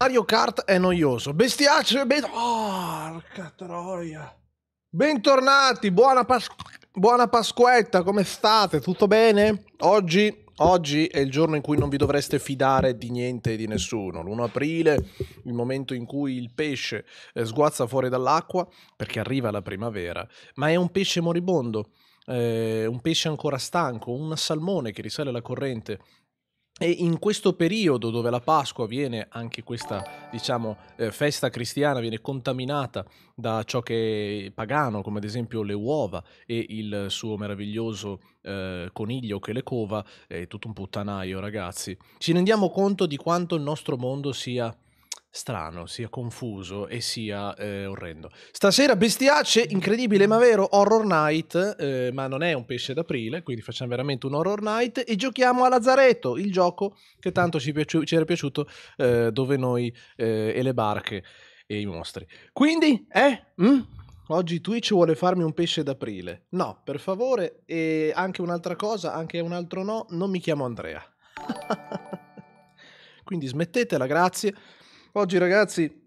Mario Kart è noioso. Bestiaccio e ben... Porca troia. Bentornati, buona, Pas- buona Pasquetta, come state? Tutto bene? Oggi, oggi è il giorno in cui non vi dovreste fidare di niente e di nessuno. L'1 aprile, il momento in cui il pesce eh, sguazza fuori dall'acqua perché arriva la primavera, ma è un pesce moribondo. Eh, un pesce ancora stanco, un salmone che risale la corrente e in questo periodo dove la Pasqua viene, anche questa diciamo, eh, festa cristiana viene contaminata da ciò che è pagano, come ad esempio le uova e il suo meraviglioso eh, coniglio che le cova, è tutto un puttanaio ragazzi, ci rendiamo conto di quanto il nostro mondo sia strano, sia confuso e sia eh, orrendo. Stasera bestiacce, incredibile ma vero, Horror Night, eh, ma non è un pesce d'aprile, quindi facciamo veramente un Horror Night e giochiamo a Lazzaretto, il gioco che tanto ci, piaci- ci era piaciuto eh, dove noi eh, e le barche e i mostri. Quindi, eh? Mm? Oggi Twitch vuole farmi un pesce d'aprile. No, per favore, e anche un'altra cosa, anche un altro no, non mi chiamo Andrea. quindi smettetela, grazie. Oggi ragazzi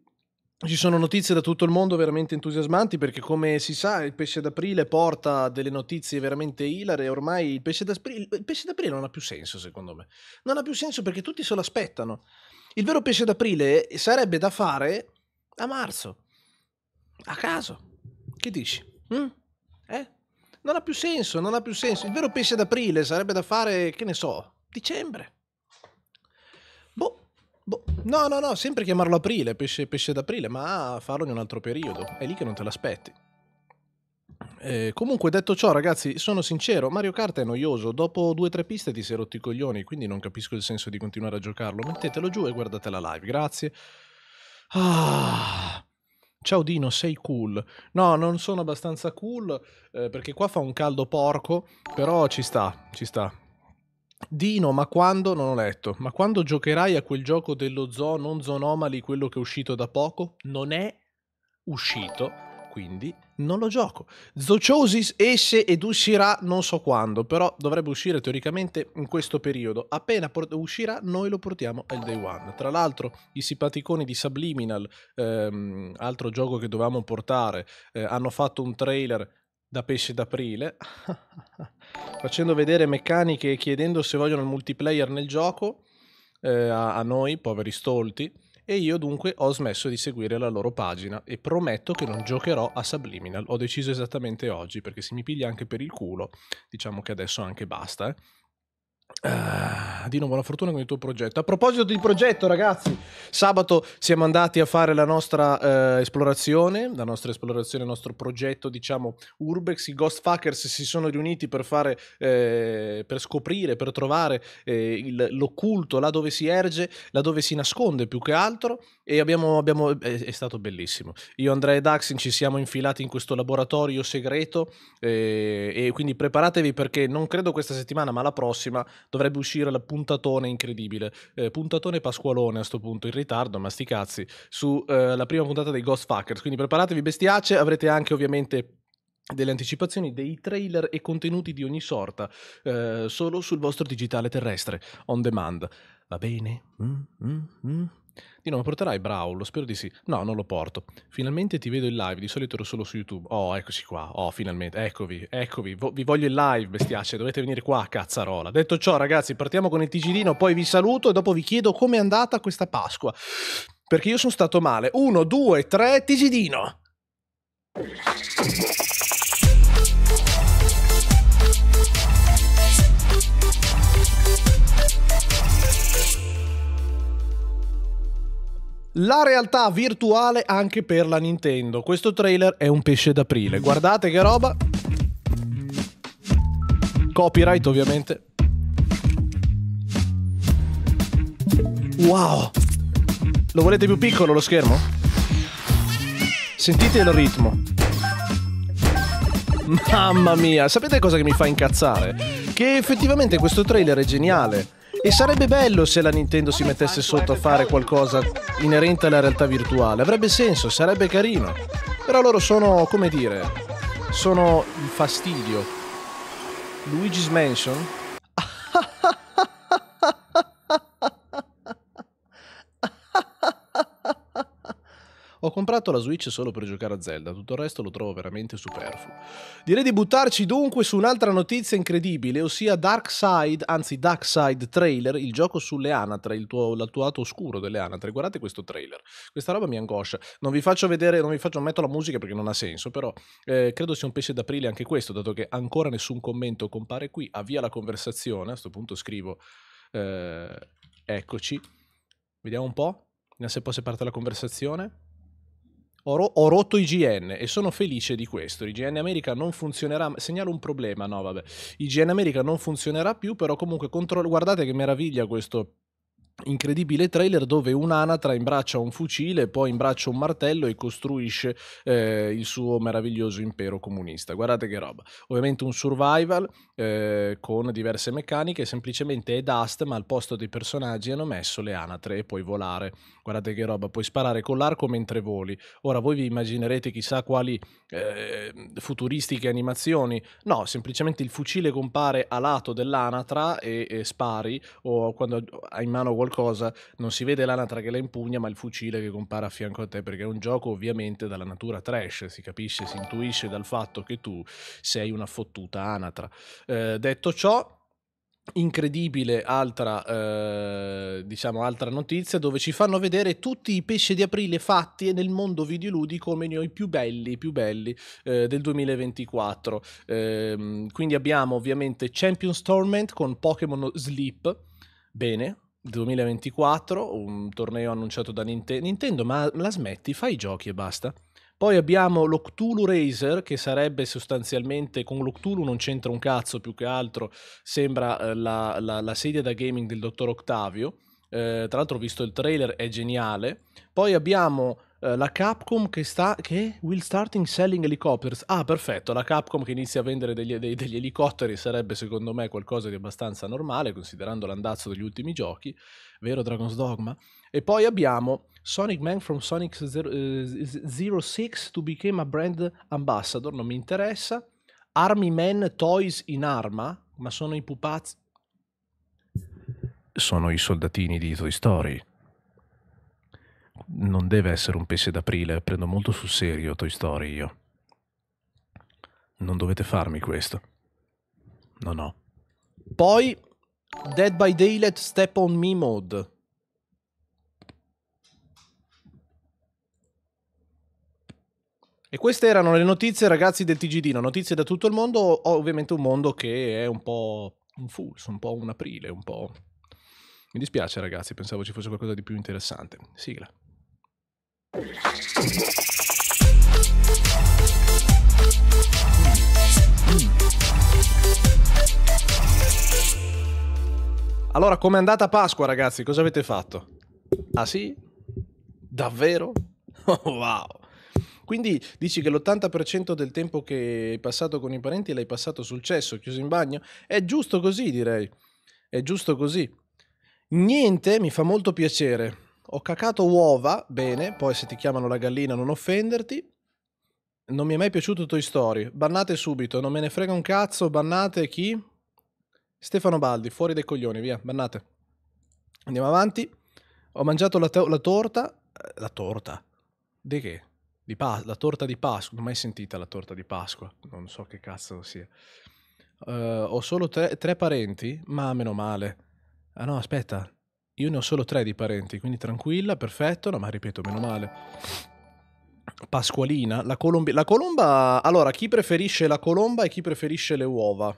ci sono notizie da tutto il mondo veramente entusiasmanti perché come si sa il pesce d'aprile porta delle notizie veramente ilare e ormai il pesce, d'aprile, il pesce d'aprile non ha più senso secondo me. Non ha più senso perché tutti se lo aspettano. Il vero pesce d'aprile sarebbe da fare a marzo. A caso. Che dici? Mm? Eh? Non ha più senso, non ha più senso. Il vero pesce d'aprile sarebbe da fare, che ne so, dicembre. Boh, no, no, no, sempre chiamarlo aprile, pesce, pesce d'aprile, ma farlo in un altro periodo. È lì che non te l'aspetti. Eh, comunque, detto ciò, ragazzi, sono sincero, Mario Kart è noioso. Dopo due o tre piste ti sei rotto i coglioni, quindi non capisco il senso di continuare a giocarlo. Mettetelo giù e guardate la live, grazie. Ah. Ciao Dino, sei cool. No, non sono abbastanza cool eh, perché qua fa un caldo porco, però ci sta, ci sta. Dino, ma quando? Non ho letto. Ma quando giocherai a quel gioco dello zoo non zoonomali, quello che è uscito da poco? Non è uscito, quindi non lo gioco. Zociosis esce ed uscirà non so quando, però dovrebbe uscire teoricamente in questo periodo. Appena port- uscirà noi lo portiamo al day one. Tra l'altro i simpaticoni di Subliminal, ehm, altro gioco che dovevamo portare, eh, hanno fatto un trailer da pesce d'aprile, facendo vedere meccaniche e chiedendo se vogliono il multiplayer nel gioco eh, a, a noi, poveri stolti, e io dunque ho smesso di seguire la loro pagina e prometto che non giocherò a Subliminal. Ho deciso esattamente oggi perché se mi piglia anche per il culo, diciamo che adesso anche basta, eh. Ah, di nuovo la fortuna con il tuo progetto. A proposito di progetto, ragazzi, sabato siamo andati a fare la nostra eh, esplorazione, la nostra esplorazione, il nostro progetto, diciamo, Urbex. I Ghost Fuckers si sono riuniti per fare, eh, per scoprire, per trovare eh, il, l'occulto, là dove si erge, là dove si nasconde più che altro. E abbiamo, abbiamo, eh, è, è, stato bellissimo. Io, Andrea e Daxin ci siamo infilati in questo laboratorio segreto eh, e quindi preparatevi perché non credo questa settimana, ma la prossima dovrebbe uscire la puntatone incredibile. Eh, puntatone Pasqualone a sto punto, in ritardo, ma sti cazzi, sulla eh, prima puntata dei Ghost Fuckers. Quindi preparatevi bestiace, avrete anche ovviamente delle anticipazioni, dei trailer e contenuti di ogni sorta, eh, solo sul vostro digitale terrestre, on demand. Va bene? Mm, mm, mm. Di nuovo, porterai Brawl? Spero di sì. No, non lo porto. Finalmente ti vedo in live, di solito ero solo su YouTube. Oh, eccoci qua. Oh, finalmente. Eccovi, eccovi. Vo- vi voglio in live, bestiacce. Dovete venire qua, cazzarola. Detto ciò, ragazzi, partiamo con il TGDino, poi vi saluto e dopo vi chiedo com'è andata questa Pasqua. Perché io sono stato male. Uno, due, tre, TGDino. La realtà virtuale anche per la Nintendo. Questo trailer è un pesce d'aprile. Guardate che roba. Copyright ovviamente. Wow. Lo volete più piccolo lo schermo? Sentite il ritmo. Mamma mia, sapete cosa che mi fa incazzare? Che effettivamente questo trailer è geniale e sarebbe bello se la Nintendo si mettesse sotto a fare qualcosa inerente alla realtà virtuale. Avrebbe senso, sarebbe carino. Però loro sono, come dire, sono il fastidio. Luigi's Mansion Ho comprato la Switch solo per giocare a Zelda, tutto il resto lo trovo veramente superfluo. Direi di buttarci dunque su un'altra notizia incredibile, ossia Dark Side, anzi Dark Side Trailer, il gioco sulle anatre, il tuo, lato oscuro delle anatre. Guardate questo trailer, questa roba mi angoscia. Non vi faccio vedere, non vi faccio, metto la musica perché non ha senso, però eh, credo sia un pesce d'aprile anche questo, dato che ancora nessun commento compare qui, avvia la conversazione, a questo punto scrivo... Eh, eccoci, vediamo un po', se poi se parte la conversazione. Ho, ro- ho, rotto IGN e sono felice di questo. IGN America non funzionerà. Segnalo un problema, no, vabbè. IGN America non funzionerà più, però comunque contro- guardate che meraviglia questo incredibile trailer dove un'anatra imbraccia un fucile, poi imbraccia un martello e costruisce eh, il suo meraviglioso impero comunista. Guardate che roba. Ovviamente un survival eh, con diverse meccaniche, semplicemente è Dust, ma al posto dei personaggi hanno messo le anatre e puoi volare Guardate che roba, puoi sparare con l'arco mentre voli. Ora voi vi immaginerete chissà quali eh, futuristiche animazioni. No, semplicemente il fucile compare a lato dell'anatra e, e spari o quando hai in mano qualcosa non si vede l'anatra che la impugna ma il fucile che compare a fianco a te perché è un gioco ovviamente dalla natura trash, si capisce, si intuisce dal fatto che tu sei una fottuta anatra. Eh, detto ciò, incredibile altra, eh, diciamo, altra notizia dove ci fanno vedere tutti i pesci di aprile fatti nel mondo videoludi come i più belli, più belli eh, del 2024. Eh, quindi abbiamo ovviamente Champions Tournament con Pokémon Sleep. Bene, 2024, un torneo annunciato da Nintendo. Nintendo, ma la smetti, fai i giochi e basta. Poi abbiamo l'Octulu Razer, che sarebbe sostanzialmente, con l'Octulu non c'entra un cazzo più che altro, sembra eh, la, la, la sedia da gaming del dottor Octavio. Eh, tra l'altro ho visto il trailer, è geniale. Poi abbiamo eh, la Capcom che sta... che? Will starting selling helicopters. Ah, perfetto, la Capcom che inizia a vendere degli, dei, degli elicotteri sarebbe secondo me qualcosa di abbastanza normale, considerando l'andazzo degli ultimi giochi. Vero Dragon's Dogma? E poi abbiamo Sonic Man from Sonic 06 eh, to become a brand ambassador, non mi interessa. Army Man Toys in arma, ma sono i pupazzi. Sono i soldatini di Toy Story. Non deve essere un pesce d'aprile, prendo molto sul serio Toy Story io. Non dovete farmi questo. No, no. Poi Dead by Daylight Step on Me mode. E queste erano le notizie, ragazzi, del TGD, notizie da tutto il mondo, ovviamente un mondo che è un po' un fulso, un po' un aprile, un po'... Mi dispiace, ragazzi, pensavo ci fosse qualcosa di più interessante. Sigla. Allora, com'è andata Pasqua, ragazzi? Cosa avete fatto? Ah sì? Davvero? Oh, wow! Quindi dici che l'80% del tempo che hai passato con i parenti l'hai passato sul cesso, chiuso in bagno? È giusto così, direi. È giusto così. Niente, mi fa molto piacere. Ho cacato uova, bene, poi se ti chiamano la gallina non offenderti. Non mi è mai piaciuto Toy Story. Bannate subito, non me ne frega un cazzo, bannate chi? Stefano Baldi, fuori dai coglioni, via, bannate. Andiamo avanti. Ho mangiato la, la torta. Eh, la torta? Di che? pa- la torta di Pasqua, non ho mai sentita la torta di Pasqua, non so che cazzo sia. Uh, ho solo tre, tre parenti, ma meno male. Ah no, aspetta, io ne ho solo tre di parenti, quindi tranquilla, perfetto, no, ma ripeto, meno male. Pasqualina, la, colombi- la colomba... Allora, chi preferisce la colomba e chi preferisce le uova?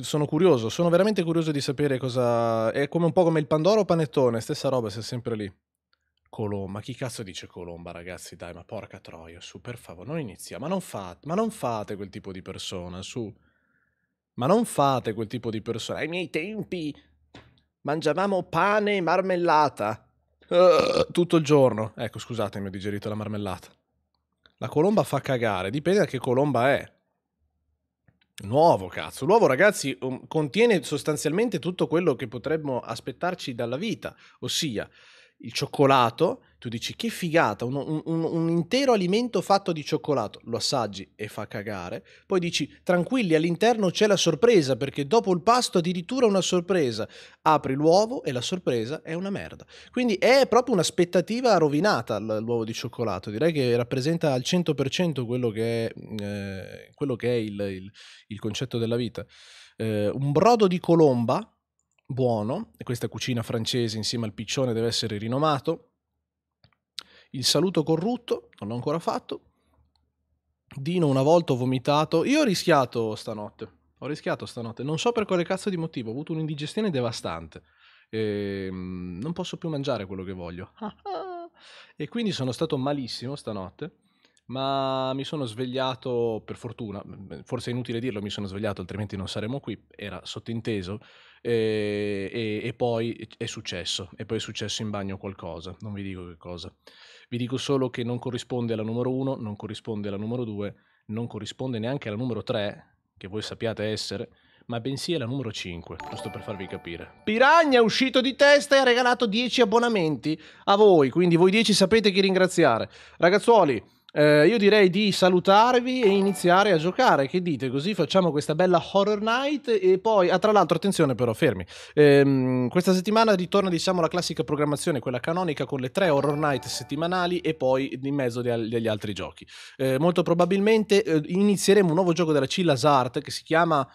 Sono curioso, sono veramente curioso di sapere cosa... È come un po' come il Pandoro o Panettone, stessa roba, sei sempre lì. Colomba, chi cazzo dice Colomba, ragazzi? Dai, ma porca troia, su, per favore, non iniziamo. Ma non, fate, ma non fate quel tipo di persona, su. Ma non fate quel tipo di persona. Ai miei tempi mangiavamo pane e marmellata. Uh, tutto il giorno. Ecco, scusatemi, ho digerito la marmellata. La colomba fa cagare, dipende da che colomba è. Nuovo, cazzo. L'uovo, ragazzi, um, contiene sostanzialmente tutto quello che potremmo aspettarci dalla vita, ossia il cioccolato, tu dici che figata, un, un, un, intero alimento fatto di cioccolato, lo assaggi e fa cagare, poi dici tranquilli all'interno c'è la sorpresa perché dopo il pasto addirittura una sorpresa, apri l'uovo e la sorpresa è una merda. Quindi è proprio un'aspettativa rovinata l'uovo di cioccolato, direi che rappresenta al 100% quello che è, mm, eh, quello che è il, il, il concetto della vita. Eh, un brodo di colomba buono, e questa cucina francese insieme al piccione deve essere rinomato. Il saluto corrutto, non l'ho ancora fatto. Dino una volta ho vomitato, io ho rischiato stanotte, ho rischiato stanotte, non so per quale cazzo di motivo, ho avuto un'indigestione devastante. E, ehm, non posso più mangiare quello che voglio. e quindi sono stato malissimo stanotte ma mi sono svegliato per fortuna, forse è inutile dirlo, mi sono svegliato altrimenti non saremmo qui, era sottinteso e, e, e, poi è successo, e poi è successo in bagno qualcosa, non vi dico che cosa. Vi dico solo che non corrisponde alla numero 1, non corrisponde alla numero 2, non corrisponde neanche alla numero 3, che voi sappiate essere, ma bensì è la numero 5, giusto per farvi capire. Piragna è uscito di testa e ha regalato 10 abbonamenti a voi, quindi voi 10 sapete chi ringraziare. Ragazzuoli, eh, io direi di salutarvi e iniziare a giocare. Che dite? Così facciamo questa bella horror night. E poi, ah, tra l'altro, attenzione, però, fermi. Ehm, questa settimana ritorna, diciamo, la classica programmazione, quella canonica, con le tre horror night settimanali e poi in mezzo degli altri giochi. Eh, molto probabilmente eh, inizieremo un nuovo gioco della Cillas Art che si chiama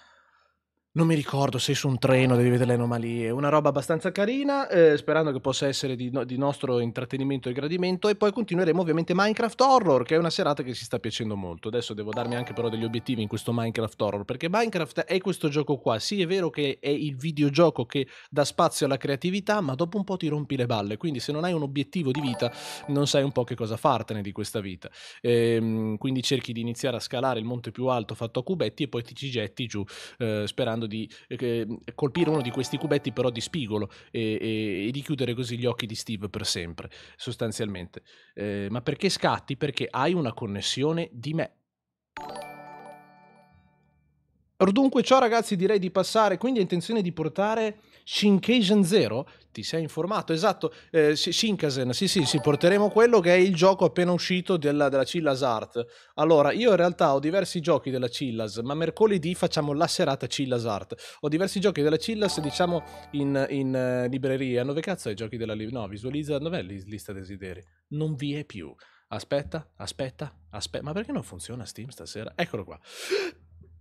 non mi ricordo, sei su un treno, devi vedere le anomalie, una roba abbastanza carina, eh, sperando che possa essere di, no, di, nostro intrattenimento e gradimento e poi continueremo ovviamente Minecraft Horror, che è una serata che si sta piacendo molto. Adesso devo darmi anche però degli obiettivi in questo Minecraft Horror, perché Minecraft è questo gioco qua. Sì, è vero che è il videogioco che dà spazio alla creatività, ma dopo un po' ti rompi le balle, quindi se non hai un obiettivo di vita non sai un po' che cosa fartene di questa vita. Ehm, quindi cerchi di iniziare a scalare il monte più alto fatto a cubetti e poi ti ci getti giù, eh, sperando cercando di eh, mm, colpire uno di questi cubetti però di spigolo e, e, e, di chiudere così gli occhi di Steve per sempre, sostanzialmente. Eh, ma perché scatti? Perché hai una connessione di me. Dunque ciò ragazzi, direi di passare, quindi ho intenzione di portare Shinkasen Zero? Ti sei informato? Esatto, eh, Shinkasen, sì sì, sì, porteremo quello che è il gioco appena uscito della, della Cillas Art. Allora, io in realtà ho diversi giochi della Chillas, ma mercoledì facciamo la serata Chillas Art. Ho diversi giochi della Chillas, diciamo, in, in uh, libreria. Dove cazzo è i giochi della libreria? No, visualizza, dov'è la lista desideri? Non vi è più. Aspetta, aspetta, aspetta. Ma perché non funziona Steam stasera? Eccolo qua.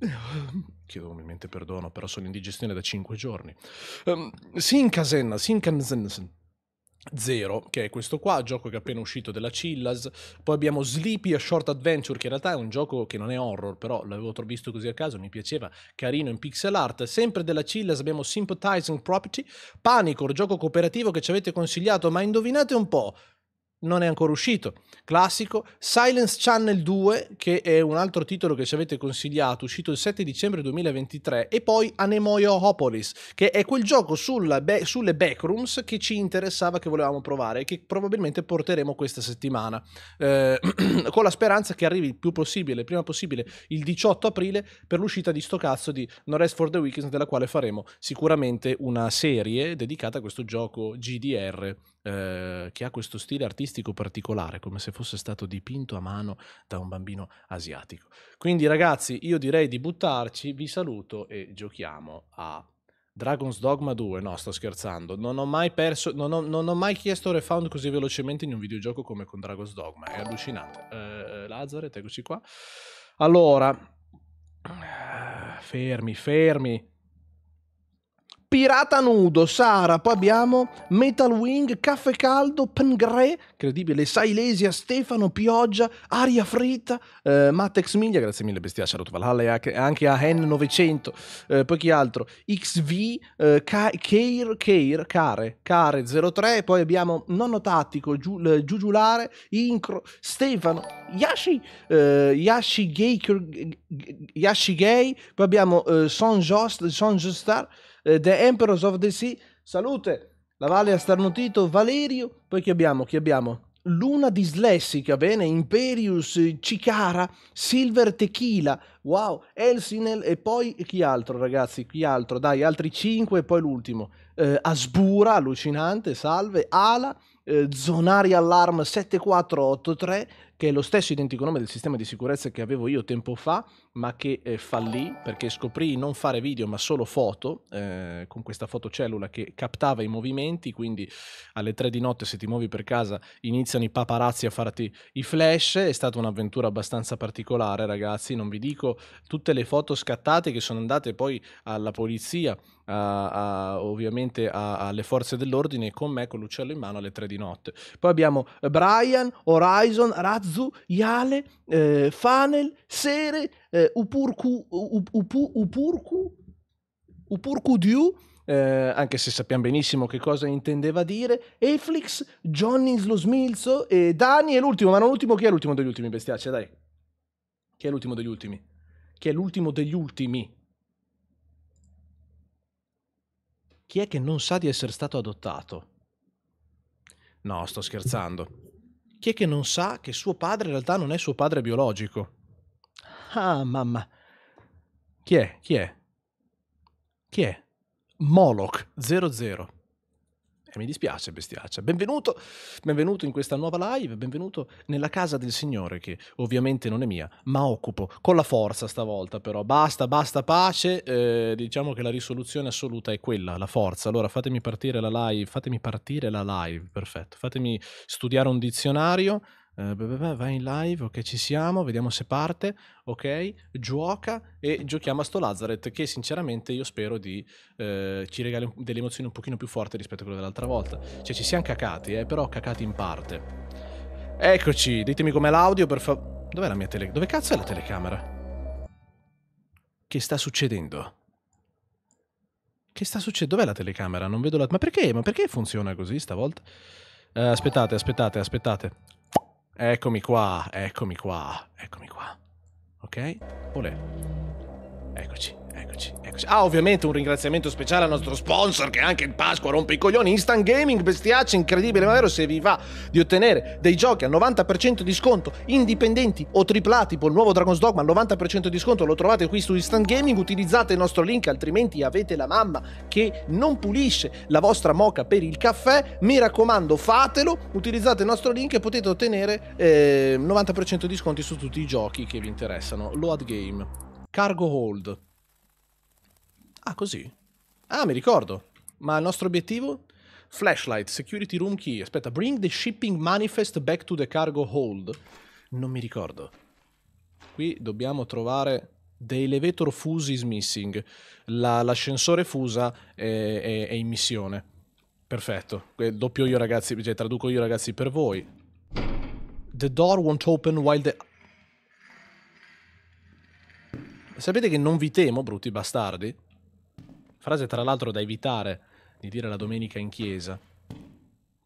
Chiedo ovviamente perdono, però sono in digestione da 5 giorni. Um, ehm, Sinkasen, Sinkansen. Zero, che è questo qua, gioco che è appena uscito della Chillas. Poi abbiamo Sleepy a Short Adventure, che in realtà è un gioco che non è horror, però l'avevo visto così a caso, mi piaceva, carino in pixel art. Sempre della Chillas abbiamo Sympathizing Property, Panicor, gioco cooperativo che ci avete consigliato, ma indovinate un po', non è ancora uscito. Classico. Silence Channel 2, che è un altro titolo che ci avete consigliato, uscito il 7 dicembre 2023. E poi Anemoyohopolis, che è quel gioco be- sulle backrooms che ci interessava, che volevamo provare e che probabilmente porteremo questa settimana. Eh, con la speranza che arrivi il più possibile, prima possibile, il 18 aprile, per l'uscita di sto cazzo di No Rest for the Weekend, della quale faremo sicuramente una serie dedicata a questo gioco GDR eh, che ha questo stile artistico particolare, come se fosse stato dipinto a mano da un bambino asiatico. Quindi ragazzi, io direi di buttarci, vi saluto e giochiamo a Dragon's Dogma 2, no sto scherzando, non ho mai perso, non ho, non ho mai chiesto refund così velocemente in un videogioco come con Dragon's Dogma, è allucinante. Eh, Lazzaret, eccoci qua. Allora, eh, fermi, fermi, Pirata Nudo, Sara, poi abbiamo Metal Wing, Caffè Caldo, Pengre, credibile, Silesia, Stefano, Pioggia, Aria Fritta, eh, Matex Miglia, grazie mille bestia, Charlotte Valhalla e anche a Hen 900, eh, poi chi altro? XV, eh, Care, Care, Care, Care 03, poi abbiamo Nonno Tattico, Giu, eh, Giugiulare, Incro, Stefano, Yashi, eh, Yashi Gay, Yashi Gay, poi abbiamo eh, Son Jost, Son Jostar, eh, the Emperors of the Sea, salute, la Valle ha starnutito Valerio, poi che abbiamo, che abbiamo? Luna dislessica, bene, Imperius, eh, Cicara, Silver Tequila, wow, Elsinel e poi chi altro ragazzi, chi altro, dai, altri 5 e poi l'ultimo, eh, Asbura, allucinante, salve, Ala, eh, Zonari Alarm 7483, che è lo stesso identico nome del sistema di sicurezza che avevo io tempo fa, ma che eh, fallì perché scoprì non fare video ma solo foto eh, con questa fotocellula che captava i movimenti, quindi alle tre di notte se ti muovi per casa iniziano i paparazzi a farti i flash, è stata un'avventura abbastanza particolare ragazzi, non vi dico tutte le foto scattate che sono andate poi alla polizia a, a, ovviamente a, alle forze dell'ordine con me con l'uccello in mano alle tre di notte. Poi abbiamo Brian, Horizon, Razzu, Iale, eh, Fanel, Sere, eh, Upurku, up, up, Upurku, Upurku Diu, eh, anche se sappiamo benissimo che cosa intendeva dire, Eflix, Johnny lo smilzo e Dani è l'ultimo, ma non l'ultimo, chi è l'ultimo degli ultimi bestiaccia, dai? Chi è l'ultimo degli ultimi? Chi è l'ultimo degli ultimi? Chi è che non sa di essere stato adottato? No, sto scherzando. Chi è che non sa che suo padre in realtà non è suo padre biologico? Ah, mamma. Chi è? Chi è? Chi è? Moloch 00. E eh, mi dispiace, bestiaccia. Benvenuto, benvenuto in questa nuova live, benvenuto nella casa del Signore, che ovviamente non è mia, ma occupo con la forza stavolta, però. Basta, basta, pace. Eh, diciamo che la risoluzione assoluta è quella, la forza. Allora fatemi partire la live, fatemi partire la live, perfetto. Fatemi studiare un dizionario eh, vai in live, ok ci siamo, vediamo se parte, ok, gioca e giochiamo a sto Lazareth che sinceramente io spero di, eh, ci regali delle emozioni un pochino più forti rispetto a quelle dell'altra volta. Cioè ci siamo cacati, eh, però cacati in parte. Eccoci, ditemi com'è l'audio per favore. Dov'è la mia telecamera? Dove cazzo è la telecamera? Che sta succedendo? Che sta succedendo? Dov'è la telecamera? Non vedo la... Ma perché? Ma perché funziona così stavolta? Uh, aspettate, aspettate, aspettate. Eccomi qua, eccomi qua, eccomi qua. Ok? Olè. Eccoci. Eccoci, eccoci. Ah, ovviamente un ringraziamento speciale al nostro sponsor che è anche il Pasqua rompe i coglioni, Instant Gaming, bestiaccia incredibile, ma vero se vi va di ottenere dei giochi al 90% di sconto, indipendenti o triplati, tipo il nuovo Dragon's Dogma al 90% di sconto, lo trovate qui su Instant Gaming, utilizzate il nostro link, altrimenti avete la mamma che non pulisce la vostra moca per il caffè, mi raccomando fatelo, utilizzate il nostro link e potete ottenere eh, 90% di sconti su tutti i giochi che vi interessano. Load Game, Cargo Hold. Ah, così. Ah, mi ricordo. Ma il nostro obiettivo? Flashlight, security room key. Aspetta, bring the shipping manifest back to the cargo hold. Non mi ricordo. Qui dobbiamo trovare... The elevator fuse is missing. l'ascensore La, fusa è, è, è in missione. Perfetto. Eh, doppio io ragazzi, cioè traduco io ragazzi per voi. The door won't open while the... Sapete che non vi temo, brutti bastardi? Frase tra l'altro da evitare di dire la domenica in chiesa,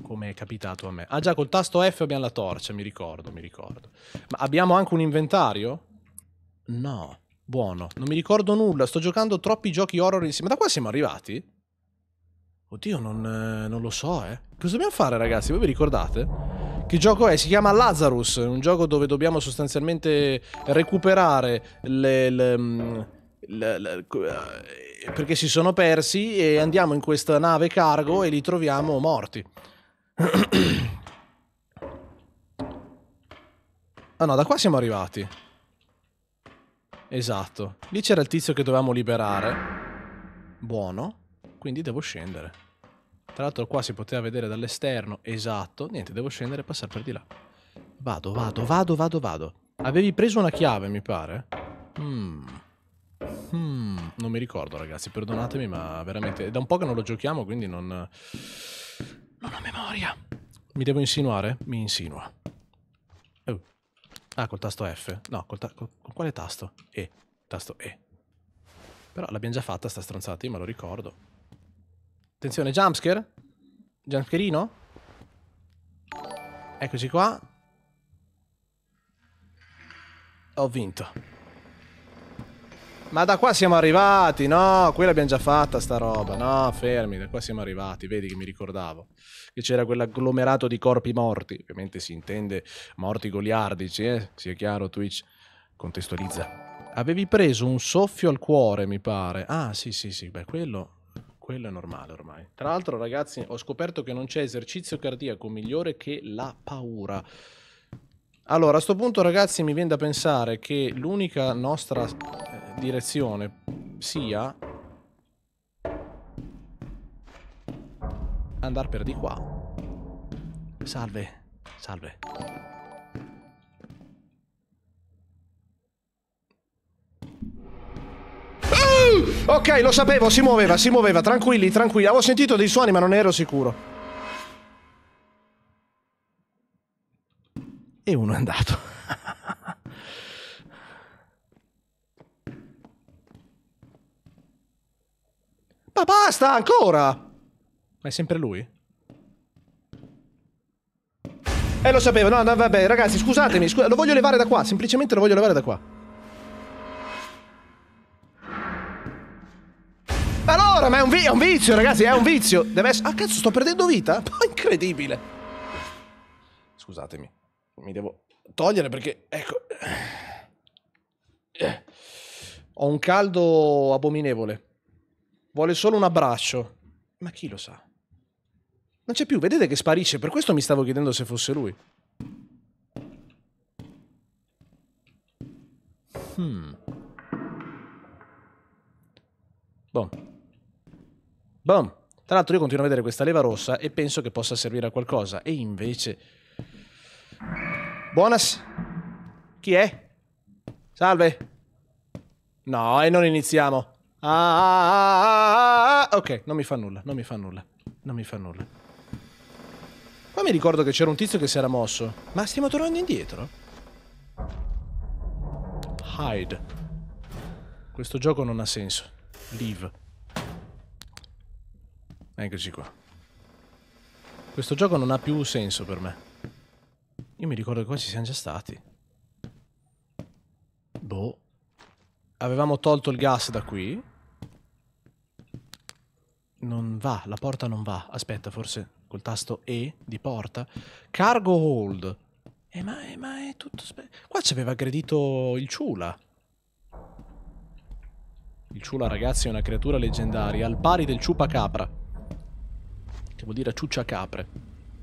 come è capitato a me. Ah già, col tasto F abbiamo la torcia, mi ricordo, mi ricordo. Ma abbiamo anche un inventario? No, buono. Non mi ricordo nulla, sto giocando troppi giochi horror insieme. Da qua siamo arrivati? Oddio, non, eh, non lo so, eh. Cosa dobbiamo fare, ragazzi? Voi vi ricordate? Che gioco è? Si chiama Lazarus, un gioco dove dobbiamo sostanzialmente recuperare le, le, mm, la, la, eh, perché si sono persi e andiamo in questa nave cargo e li troviamo morti. Ah oh no, da qua siamo arrivati. Esatto. Lì c'era il tizio che dovevamo liberare. Buono. Quindi devo scendere. Tra l'altro qua si poteva vedere dall'esterno. Esatto. Niente, devo scendere e passare per di là. Vado, vado, vado, vado, vado. Avevi preso una chiave, mi pare. Mmm. Hmm, non mi ricordo ragazzi, perdonatemi ma veramente... È da un po' che non lo giochiamo quindi non... Non ho memoria. Mi devo insinuare? Mi insinua. Uh. Ah, col tasto F? No, col, ta col, con quale tasto? E. Tasto E. Però l'abbiamo già fatta sta stronzata, io me lo ricordo. Attenzione, jumpscare? Jumpscareino? Eccoci qua. Ho vinto. Ma da qua siamo arrivati, no? Qui l'abbiamo già fatta sta roba, no? Fermi, da qua siamo arrivati, vedi che mi ricordavo. Che c'era quell'agglomerato di corpi morti, ovviamente si intende morti goliardici, eh? Sia chiaro, Twitch contestualizza. Avevi preso un soffio al cuore, mi pare. Ah, sì, sì, sì, beh, quello, quello è normale ormai. Tra l'altro, ragazzi, ho scoperto che non c'è esercizio cardiaco migliore che la paura. Allora, a questo punto, ragazzi, mi viene da pensare che l'unica nostra direzione sia andare per di qua. Salve, salve. Ah! Ok, lo sapevo, si muoveva, si muoveva, tranquilli, tranquilli. Avevo sentito dei suoni, ma non ero sicuro. E uno è andato. basta, ancora! Ma è sempre lui? Eh, lo sapevo, no, no, vabbè, ragazzi, scusatemi, scu lo voglio levare da qua, semplicemente lo voglio levare da qua. Allora, ma è un, vi è un vizio, ragazzi, è un vizio. Deve essere... Ah, cazzo, sto perdendo vita? Incredibile. Scusatemi, mi devo togliere perché, ecco... Ho un caldo abominevole vuole solo un abbraccio. Ma chi lo sa? Non c'è più, vedete che sparisce, per questo mi stavo chiedendo se fosse lui. Hmm. Boom. Boom. Tra l'altro io continuo a vedere questa leva rossa e penso che possa servire a qualcosa. E invece... Buonas. Chi è? Salve. No, e non iniziamo. Ah, ah, ah, ah, ok, non mi fa nulla, non mi fa nulla, non mi fa nulla. Qua mi ricordo che c'era un tizio che si era mosso. Ma stiamo tornando indietro? Hide. Questo gioco non ha senso. Leave. Eccoci qua. Questo gioco non ha più senso per me. Io mi ricordo che qua ci siamo già stati. Boh. Avevamo tolto il gas da qui. Non va, la porta non va. Aspetta, forse col tasto E di porta. Cargo hold. Eh, ma, eh, ma è tutto... Qua ci aveva aggredito il Ciula. Il Ciula, ragazzi, è una creatura leggendaria, al pari del Ciupa Capra. Che vuol dire ciuccia capre.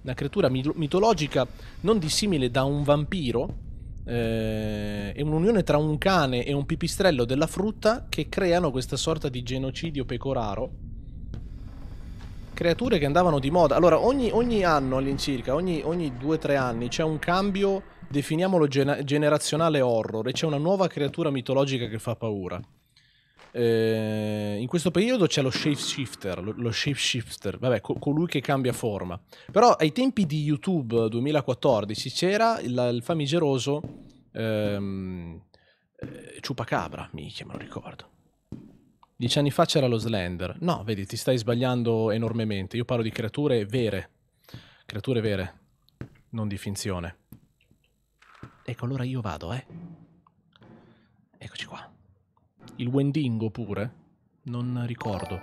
Una creatura mitologica non dissimile da un vampiro. Eh, è un'unione tra un cane e un pipistrello della frutta che creano questa sorta di genocidio pecoraro creature che andavano di moda. Allora, ogni, ogni anno all'incirca, ogni, ogni o tre anni, c'è un cambio, definiamolo gener generazionale horror, e c'è una nuova creatura mitologica che fa paura. Eh, in questo periodo c'è lo shapeshifter, lo, lo shapeshifter, vabbè, co colui che cambia forma. Però ai tempi di YouTube 2014 c'era il, il, famigeroso ehm, eh, mi mica lo ricordo. Dieci anni fa c'era lo Slender. No, vedi, ti stai sbagliando enormemente. Io parlo di creature vere. Creature vere, non di finzione. Ecco, allora io vado, eh. Eccoci qua. Il Wendingo pure? Non ricordo.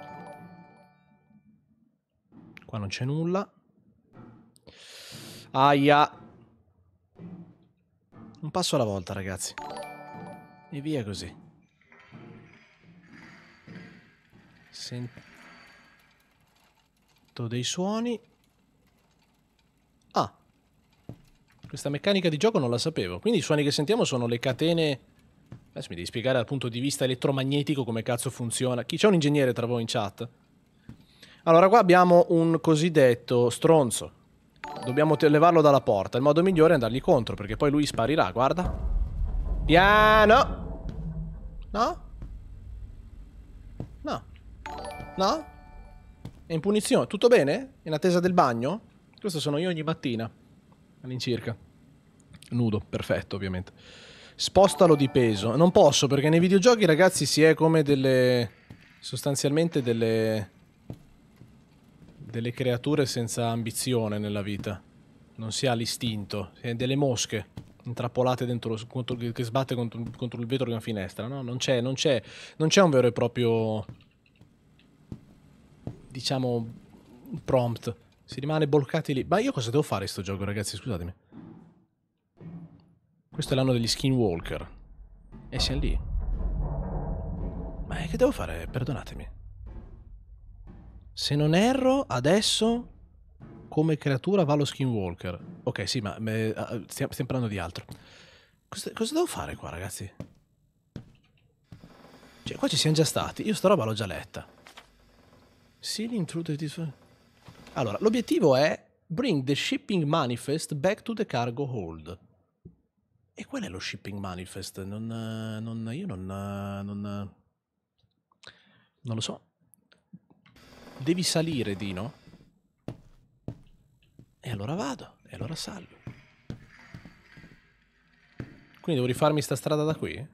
Qua non c'è nulla. Aia. Un passo alla volta, ragazzi. E via così. Sento dei suoni. Ah. Questa meccanica di gioco non la sapevo. Quindi i suoni che sentiamo sono le catene... Adesso mi devi spiegare dal punto di vista elettromagnetico come cazzo funziona. Chi c'è un ingegnere tra voi in chat? Allora, qua abbiamo un cosiddetto stronzo. Dobbiamo levarlo dalla porta. Il modo migliore è andargli contro, perché poi lui sparirà, guarda. Piano! No? No? È in punizione. Tutto bene? In attesa del bagno? Questo sono io ogni mattina. All'incirca. Nudo, perfetto, ovviamente. Spostalo di peso. Non posso, perché nei videogiochi, ragazzi, si è come delle... Sostanzialmente delle... Delle creature senza ambizione nella vita. Non si ha l'istinto. è delle mosche intrappolate dentro contro, che sbatte contro, contro, il vetro di una finestra. No, non c'è, non c'è un vero e proprio diciamo, prompt. Si rimane bloccati lì. Ma io cosa devo fare in sto gioco, ragazzi? Scusatemi. Questo è l'anno degli skinwalker. E siamo lì. Ma che devo fare? Perdonatemi. Se non erro, adesso come creatura va lo skinwalker. Ok, sì, ma me, stiamo, stiamo, parlando di altro. Cosa, cosa, devo fare qua, ragazzi? Cioè, qua ci siamo già stati. Io sta roba l'ho già letta. Sealing through the... Allora, l'obiettivo è bring the shipping manifest back to the cargo hold. E qual è lo shipping manifest? Non, non, io non, non, non lo so. Devi salire, Dino. E allora vado, e allora salgo. Quindi devo rifarmi sta strada da qui?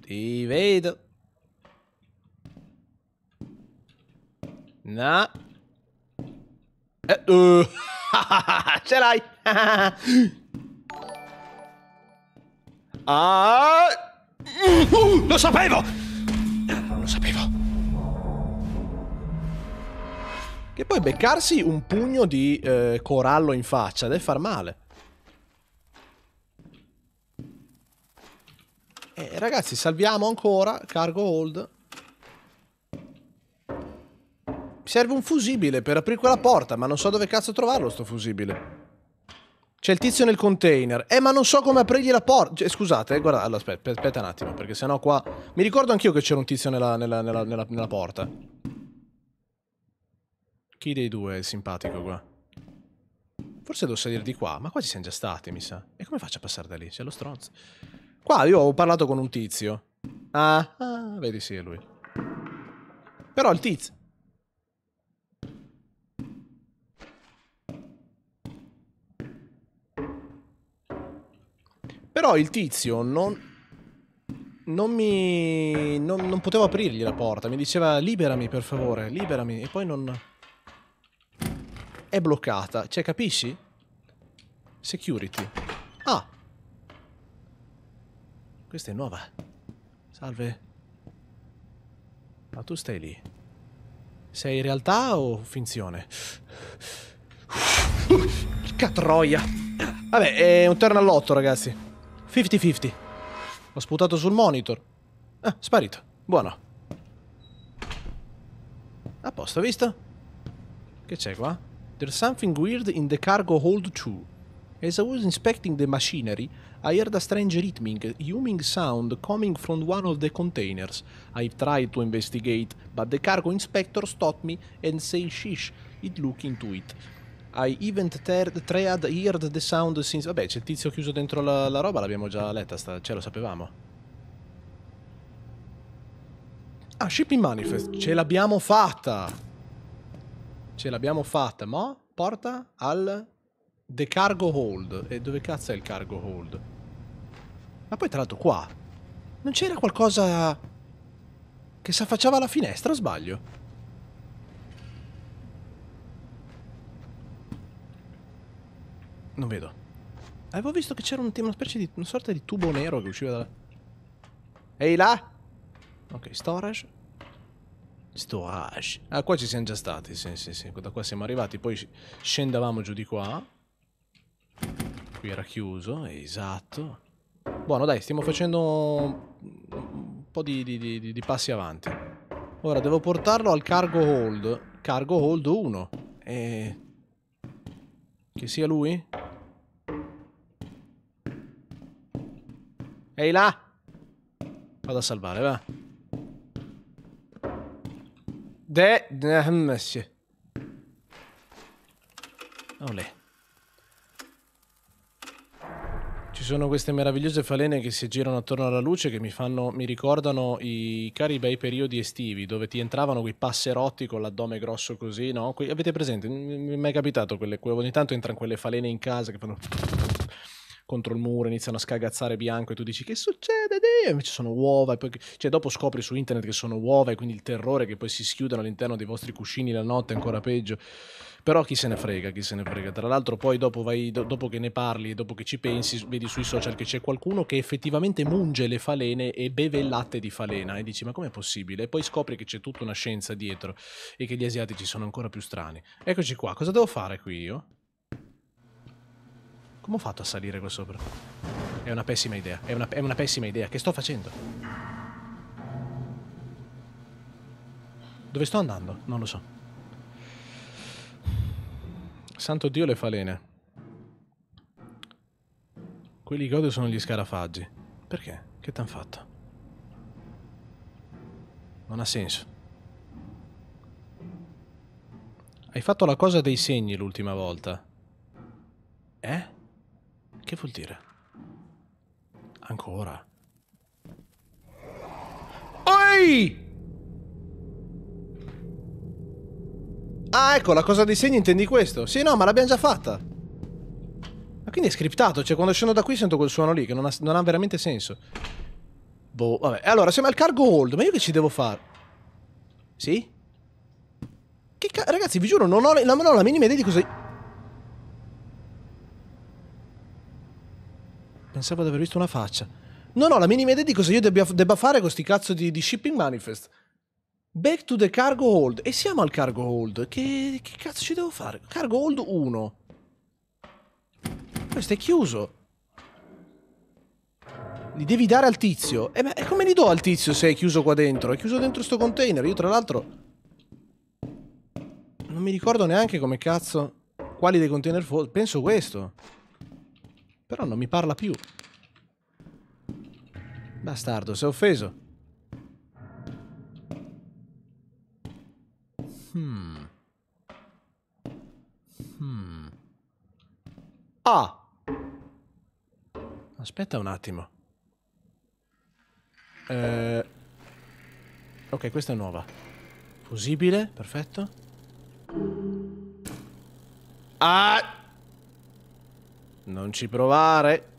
Ti vedo. No. Eh, uh. Ce l'hai! ah! Uh, lo sapevo! Non Lo sapevo. Che poi beccarsi un pugno di eh, corallo in faccia deve far male. Eh, ragazzi, salviamo ancora. Cargo hold. serve un fusibile per aprire quella porta, ma non so dove cazzo trovarlo sto fusibile. C'è il tizio nel container. Eh, ma non so come aprirgli la porta. Cioè, scusate, eh, guarda, allora, aspetta, aspetta, un attimo, perché sennò qua... Mi ricordo anch'io che c'era un tizio nella, nella, nella, nella, porta. Chi dei due è simpatico qua? Forse devo salire di qua, ma qua ci siamo già stati, mi sa. E come faccio a passare da lì? C'è lo stronzo. Qua io ho parlato con un tizio. Ah, ah vedi, sì, è lui. Però il tizio... Però il tizio non... Non mi... Non, non potevo aprirgli la porta. Mi diceva liberami per favore, liberami. E poi non... È bloccata. Cioè, capisci? Security. Ah! Questa è nuova. Salve. Ma tu stai lì. Sei realtà o finzione? Catroia. Vabbè, è un turn all'otto, ragazzi. 50-50. Ho sputato sul monitor. Ah, sparito. Buono. A posto, visto? Che c'è qua? There's something weird in the cargo hold too. As I was inspecting the machinery, I heard a strange rhythmic, humming sound coming from one of the containers. I tried to investigate, but the cargo inspector stopped me and said, shish, it look into it. I event ter- tread heard the sound since... Vabbè, c'è il tizio chiuso dentro la, la roba, l'abbiamo già letta, sta... ce lo sapevamo. Ah, shipping manifest. Ce l'abbiamo fatta. Ce l'abbiamo fatta. Ma porta al The Cargo Hold. E dove cazzo è il Cargo Hold? Ma poi tra l'altro qua. Non c'era qualcosa che si affacciava alla finestra, o sbaglio? Non vedo. Avevo visto che c'era un una specie di... una sorta di tubo nero che usciva da... Ehi là! Ok, storage. Storage. Ah, qua ci siamo già stati, sì, sì, sì. Da qua siamo arrivati, poi scendavamo giù di qua. Qui era chiuso, esatto. Buono, dai, stiamo facendo un po' di, di, di, di passi avanti. Ora devo portarlo al cargo hold. Cargo hold 1. E... Che sia lui? Ehi là! Vado a salvare, va. De... Monsieur. Olè. Ci sono queste meravigliose falene che si girano attorno alla luce che mi, fanno, mi ricordano i cari bei periodi estivi dove ti entravano quei passerotti con l'addome grosso così, no? Que avete presente? Mi è mai capitato quelle, ogni tanto entrano quelle falene in casa che fanno contro il muro, iniziano a scagazzare bianco e tu dici che succede? E invece sono uova, e poi, cioè dopo scopri su internet che sono uova e quindi il terrore che poi si schiudano all'interno dei vostri cuscini la notte è ancora peggio. Però chi se ne frega, chi se ne frega. Tra l'altro poi dopo, vai, do, dopo che ne parli e dopo che ci pensi, vedi sui social che c'è qualcuno che effettivamente munge le falene e beve il latte di falena e dici ma com'è possibile? E poi scopri che c'è tutta una scienza dietro e che gli asiatici sono ancora più strani. Eccoci qua, cosa devo fare qui io? Come ho fatto a salire qua sopra? È una pessima idea. È una, è una pessima idea. Che sto facendo? Dove sto andando? Non lo so. Santo Dio le falene. Quelli che odio sono gli scarafaggi. Perché? Che t'han fatto? Non ha senso. Hai fatto la cosa dei segni l'ultima volta. Eh? Che vuol dire? Ancora. Oi! Ah, ecco, la cosa dei segni intendi questo? Sì, no, ma l'abbiamo già fatta. Ma quindi è scriptato, cioè quando scendo da qui sento quel suono lì, che non ha, non ha veramente senso. Boh, vabbè. Allora, siamo al cargo hold, ma io che ci devo fare? Sì? Che ca- Ragazzi, vi giuro, non ho, non ho la minima idea di cosa... Pensavo di aver visto una faccia. Non ho la minima idea di cosa io debba, debba fare con questi cazzo di, di, shipping manifest. Back to the cargo hold. E siamo al cargo hold. Che, che cazzo ci devo fare? Cargo hold 1. Questo è chiuso. Li devi dare al tizio. E eh, come li do al tizio se è chiuso qua dentro? È chiuso dentro sto container. Io tra l'altro... Non mi ricordo neanche come cazzo... Quali dei container... Penso questo. Però non mi parla più. Bastardo, si offeso. Hmm. Hmm. Ah! Aspetta un attimo. Eh... Ok, questa è nuova. Fusibile, perfetto. Ah! Non ci provare.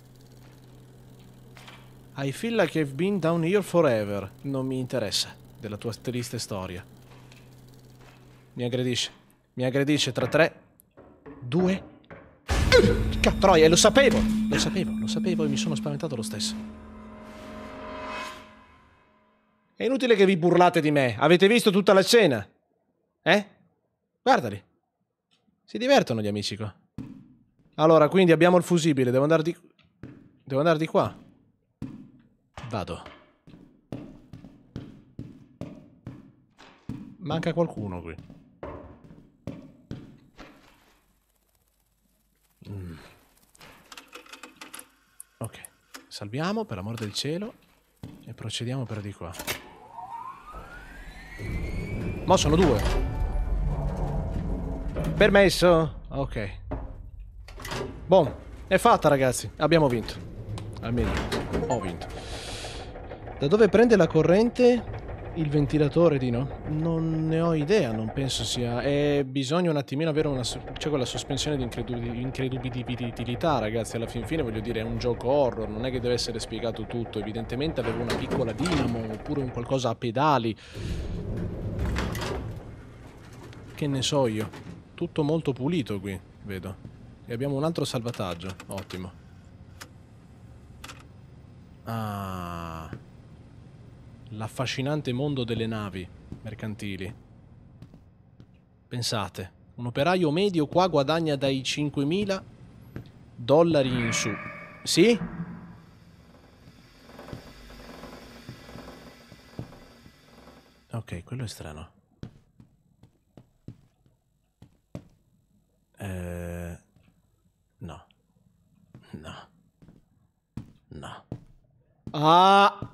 I feel like I've been down here forever. Non mi interessa della tua triste storia. Mi aggredisce. Mi aggredisce tra tre, due... Troia, lo sapevo! Lo sapevo, lo sapevo e mi sono spaventato lo stesso. È inutile che vi burlate di me. Avete visto tutta la scena? Eh? Guardali. Si divertono gli amici qua. Allora, quindi abbiamo il fusibile. Devo andare di... Devo andare di qua. Vado. Manca qualcuno qui. Mm. Ok. Salviamo, per amor del cielo. E procediamo per di qua. Ma sono due. Permesso? Ok. Buon, è fatta ragazzi, abbiamo vinto. Almeno, ho vinto. Da dove prende la corrente? Il ventilatore di no? Non ne ho idea, non penso sia... È bisogno un attimino avere una... C'è quella sospensione di incredibilità, ragazzi. Alla fin fine, voglio dire, è un gioco horror. Non è che deve essere spiegato tutto. Evidentemente avevo una piccola dinamo, oppure un qualcosa a pedali. Che ne so io. Tutto molto pulito qui, vedo. E abbiamo un altro salvataggio. Ottimo. Ah. L'affascinante mondo delle navi mercantili. Pensate, un operaio medio qua guadagna dai 5.000 dollari in su. Sì? Ok, quello è strano. Eh... No. No. Ah!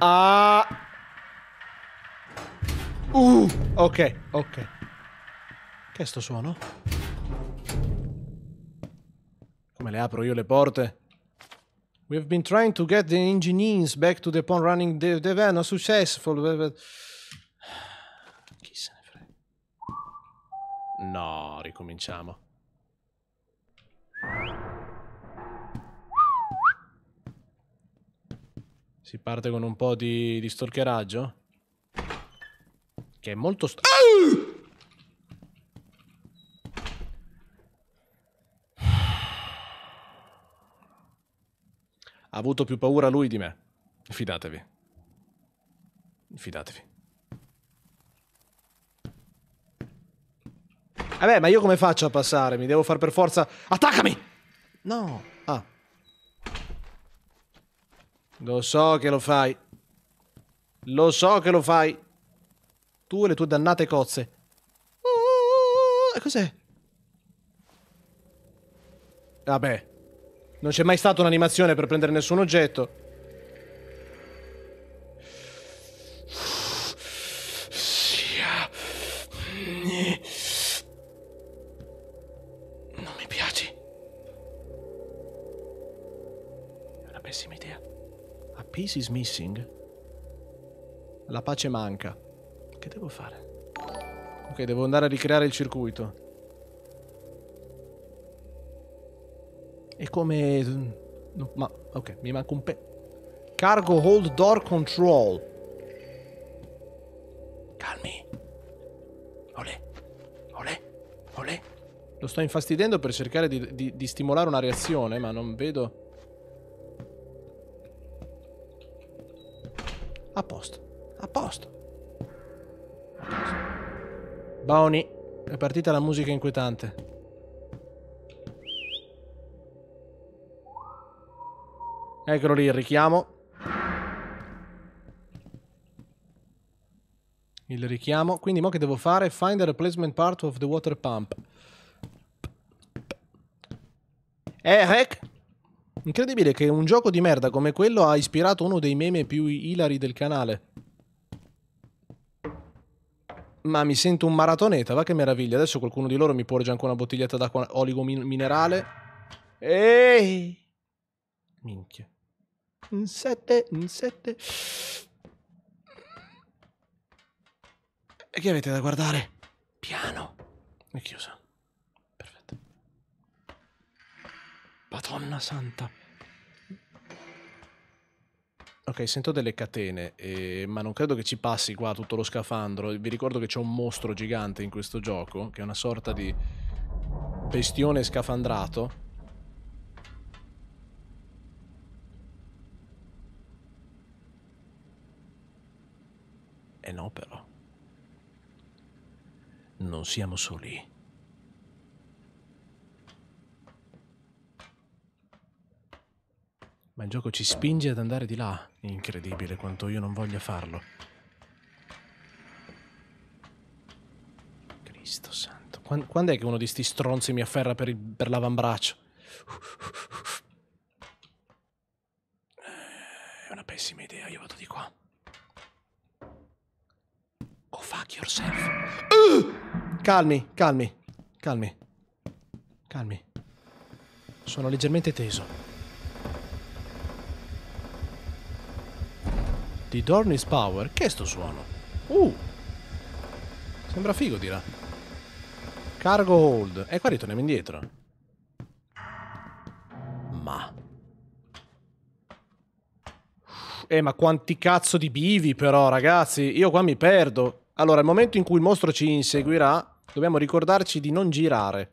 Ah! Uh! Ok, ok. Che è sto suono? Come le apro io le porte? We have been trying to get the engineers back to the pond running the, the van, successful. Chi se ne frega? No, ricominciamo. Si parte con un po' di, di stalkeraggio. Che è molto... St ah! Ha avuto più paura lui di me. Fidatevi. Fidatevi. Vabbè, eh ma io come faccio a passare? Mi devo far per forza... Attaccami! No. Ah. Lo so che lo fai. Lo so che lo fai. Tu e le tue dannate cozze. Oh, e cos'è? Vabbè. Non c'è mai stata un'animazione per prendere nessun oggetto. Peace is missing? La pace manca. Che devo fare? Ok, devo andare a ricreare il circuito. E come... ma... Ok, mi manca un pe... Cargo hold door control. Calmi. Olè. Olè. Olè. Lo sto infastidendo per cercare di, di, di stimolare una reazione, ma non vedo... A posto. A posto. Boni, è partita la musica inquietante. Eccolo lì il richiamo. Il richiamo. Quindi mo che devo fare? Find the replacement part of the water pump. Eh, Rek? Incredibile che un gioco di merda come quello ha ispirato uno dei meme più ilari del canale. Ma mi sento un maratoneta, va che meraviglia. Adesso qualcuno di loro mi porge anche una bottiglietta d'acqua oligo minerale. Ehi! Minchia. Insette, insette. E che avete da guardare? Piano. È chiuso. Perfetto. Madonna santa. Ok, sento delle catene, eh, ma non credo che ci passi qua tutto lo scafandro. Vi ricordo che c'è un mostro gigante in questo gioco, che è una sorta di bestione scafandrato. E eh no, però. Non siamo soli. Ma il gioco ci spinge ad andare di là. Incredibile quanto io non voglia farlo. Cristo santo. Quando, è che uno di sti stronzi mi afferra per, per l'avambraccio? Eh, è una pessima idea, io vado di qua. Go fuck yourself. Uh! Calmi, calmi, calmi. Calmi. Sono leggermente teso. di Dornis Power. Che è sto suono? Uh! Sembra figo, dirà. Cargo hold. E qua ritorniamo indietro. Ma... Eh, ma quanti cazzo di bivi però, ragazzi. Io qua mi perdo. Allora, al momento in cui il mostro ci inseguirà, dobbiamo ricordarci di non girare.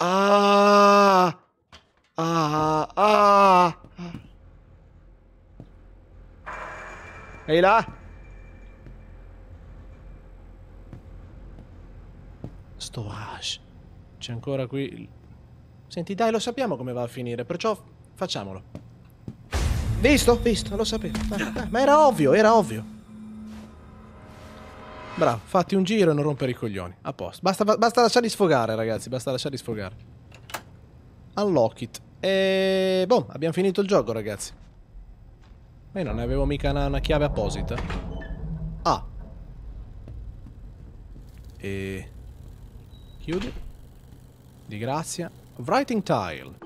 Ah! Ah, ah. Ehi là? Storage. C'è ancora qui... Senti, dai, lo sappiamo come va a finire, perciò facciamolo. Visto? Visto, lo sapevo. Dai, ma era ovvio, era ovvio. Bravo, fatti un giro e non rompere i coglioni. A posto. Basta, basta lasciarli sfogare, ragazzi, basta lasciarli sfogare. Unlock it. E boh, abbiamo finito il gioco ragazzi. Ma io non avevo mica una, una chiave apposita. Ah. E... Chiudi. Di grazia. Writing tile.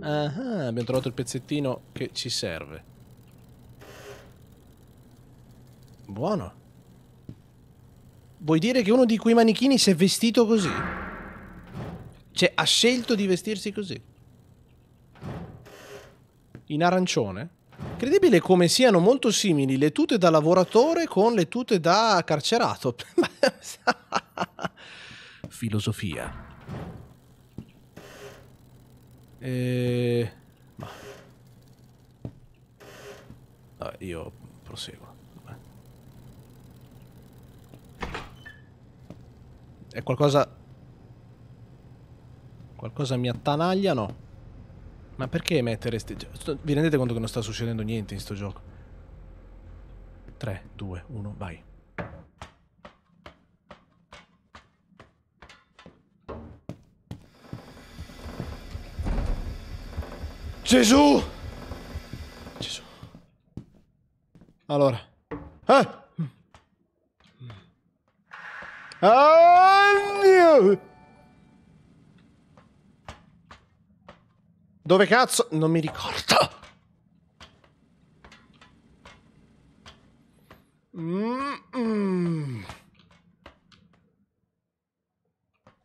Ah, abbiamo trovato il pezzettino che ci serve. Buono. Vuoi dire che uno di quei manichini si è vestito così? Cioè, ha scelto di vestirsi così in arancione. Credibile come siano molto simili le tute da lavoratore con le tute da carcerato. Filosofia. E... Ma... Ah, io proseguo. Vabbè. È qualcosa... Qualcosa mi attanaglia? No. Ma perché mettere sti... Cioè, vi rendete conto che non sta succedendo niente in sto gioco? 3, 2, 1, vai. Gesù! Gesù. Allora. Eh? Mm. Ah! Oh, mio! Dove cazzo? Non mi ricordo. Mm -mm.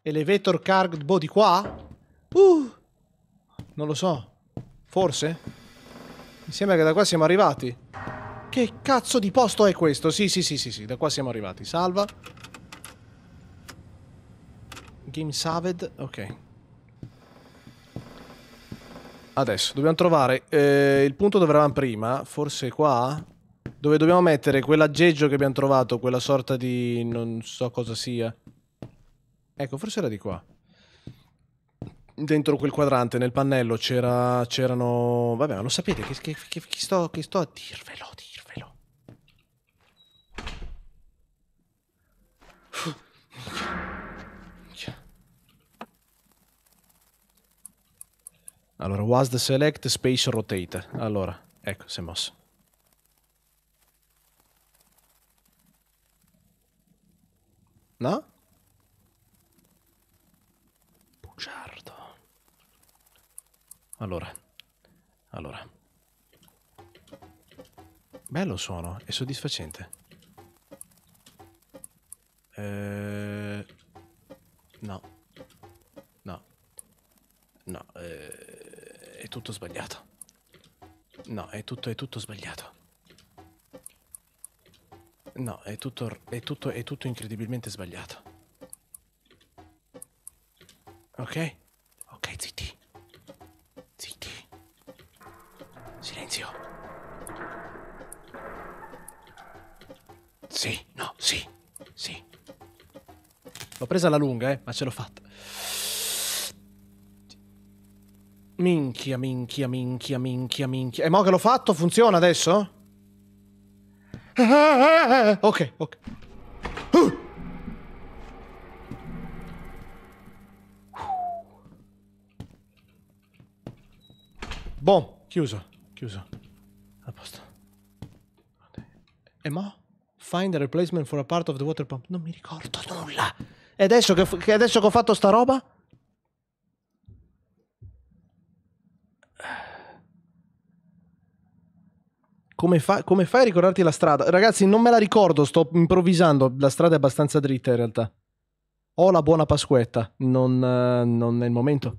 Elevator cargo di qua? Uh, non lo so. Forse? Mi sembra che da qua siamo arrivati. Che cazzo di posto è questo? Sì, sì, sì, sì, sì, da qua siamo arrivati. Salva. Game Saved, ok. Adesso, dobbiamo trovare eh, il punto dove eravamo prima, forse qua, dove dobbiamo mettere quell'aggeggio che abbiamo trovato, quella sorta di... non so cosa sia. Ecco, forse era di qua. Dentro quel quadrante, nel pannello, c'era, c'erano... Vabbè, lo sapete, che, che, che, che sto, sto, a dirvelo, Dio. Allora, was the select space rotate. Allora, ecco, si è mosso. No? Bugiardo. Allora. Allora. Bello suono, è soddisfacente. Eh... No. No. No. Eh tutto sbagliato. No, è tutto, è tutto sbagliato. No, è tutto, è tutto, è tutto incredibilmente sbagliato. Ok? Ok, zitti. Zitti. Silenzio. Sì, no, sì, sì. L'ho presa alla lunga, eh, ma ce l'ho fatta. Minchia, minchia, minchia, minchia, minchia. E mo che l'ho fatto, funziona adesso? Ah, ah, ah, ok, ok. Uh! Boh, chiuso, chiuso. A posto. E mo? Find a replacement for a part of the water pump. Non mi ricordo nulla. E adesso che adesso che ho fatto sta roba? Come, fa, come, fai a ricordarti la strada? Ragazzi, non me la ricordo, sto improvvisando. La strada è abbastanza dritta in realtà. Ho la buona Pasquetta, non, uh, non è il momento.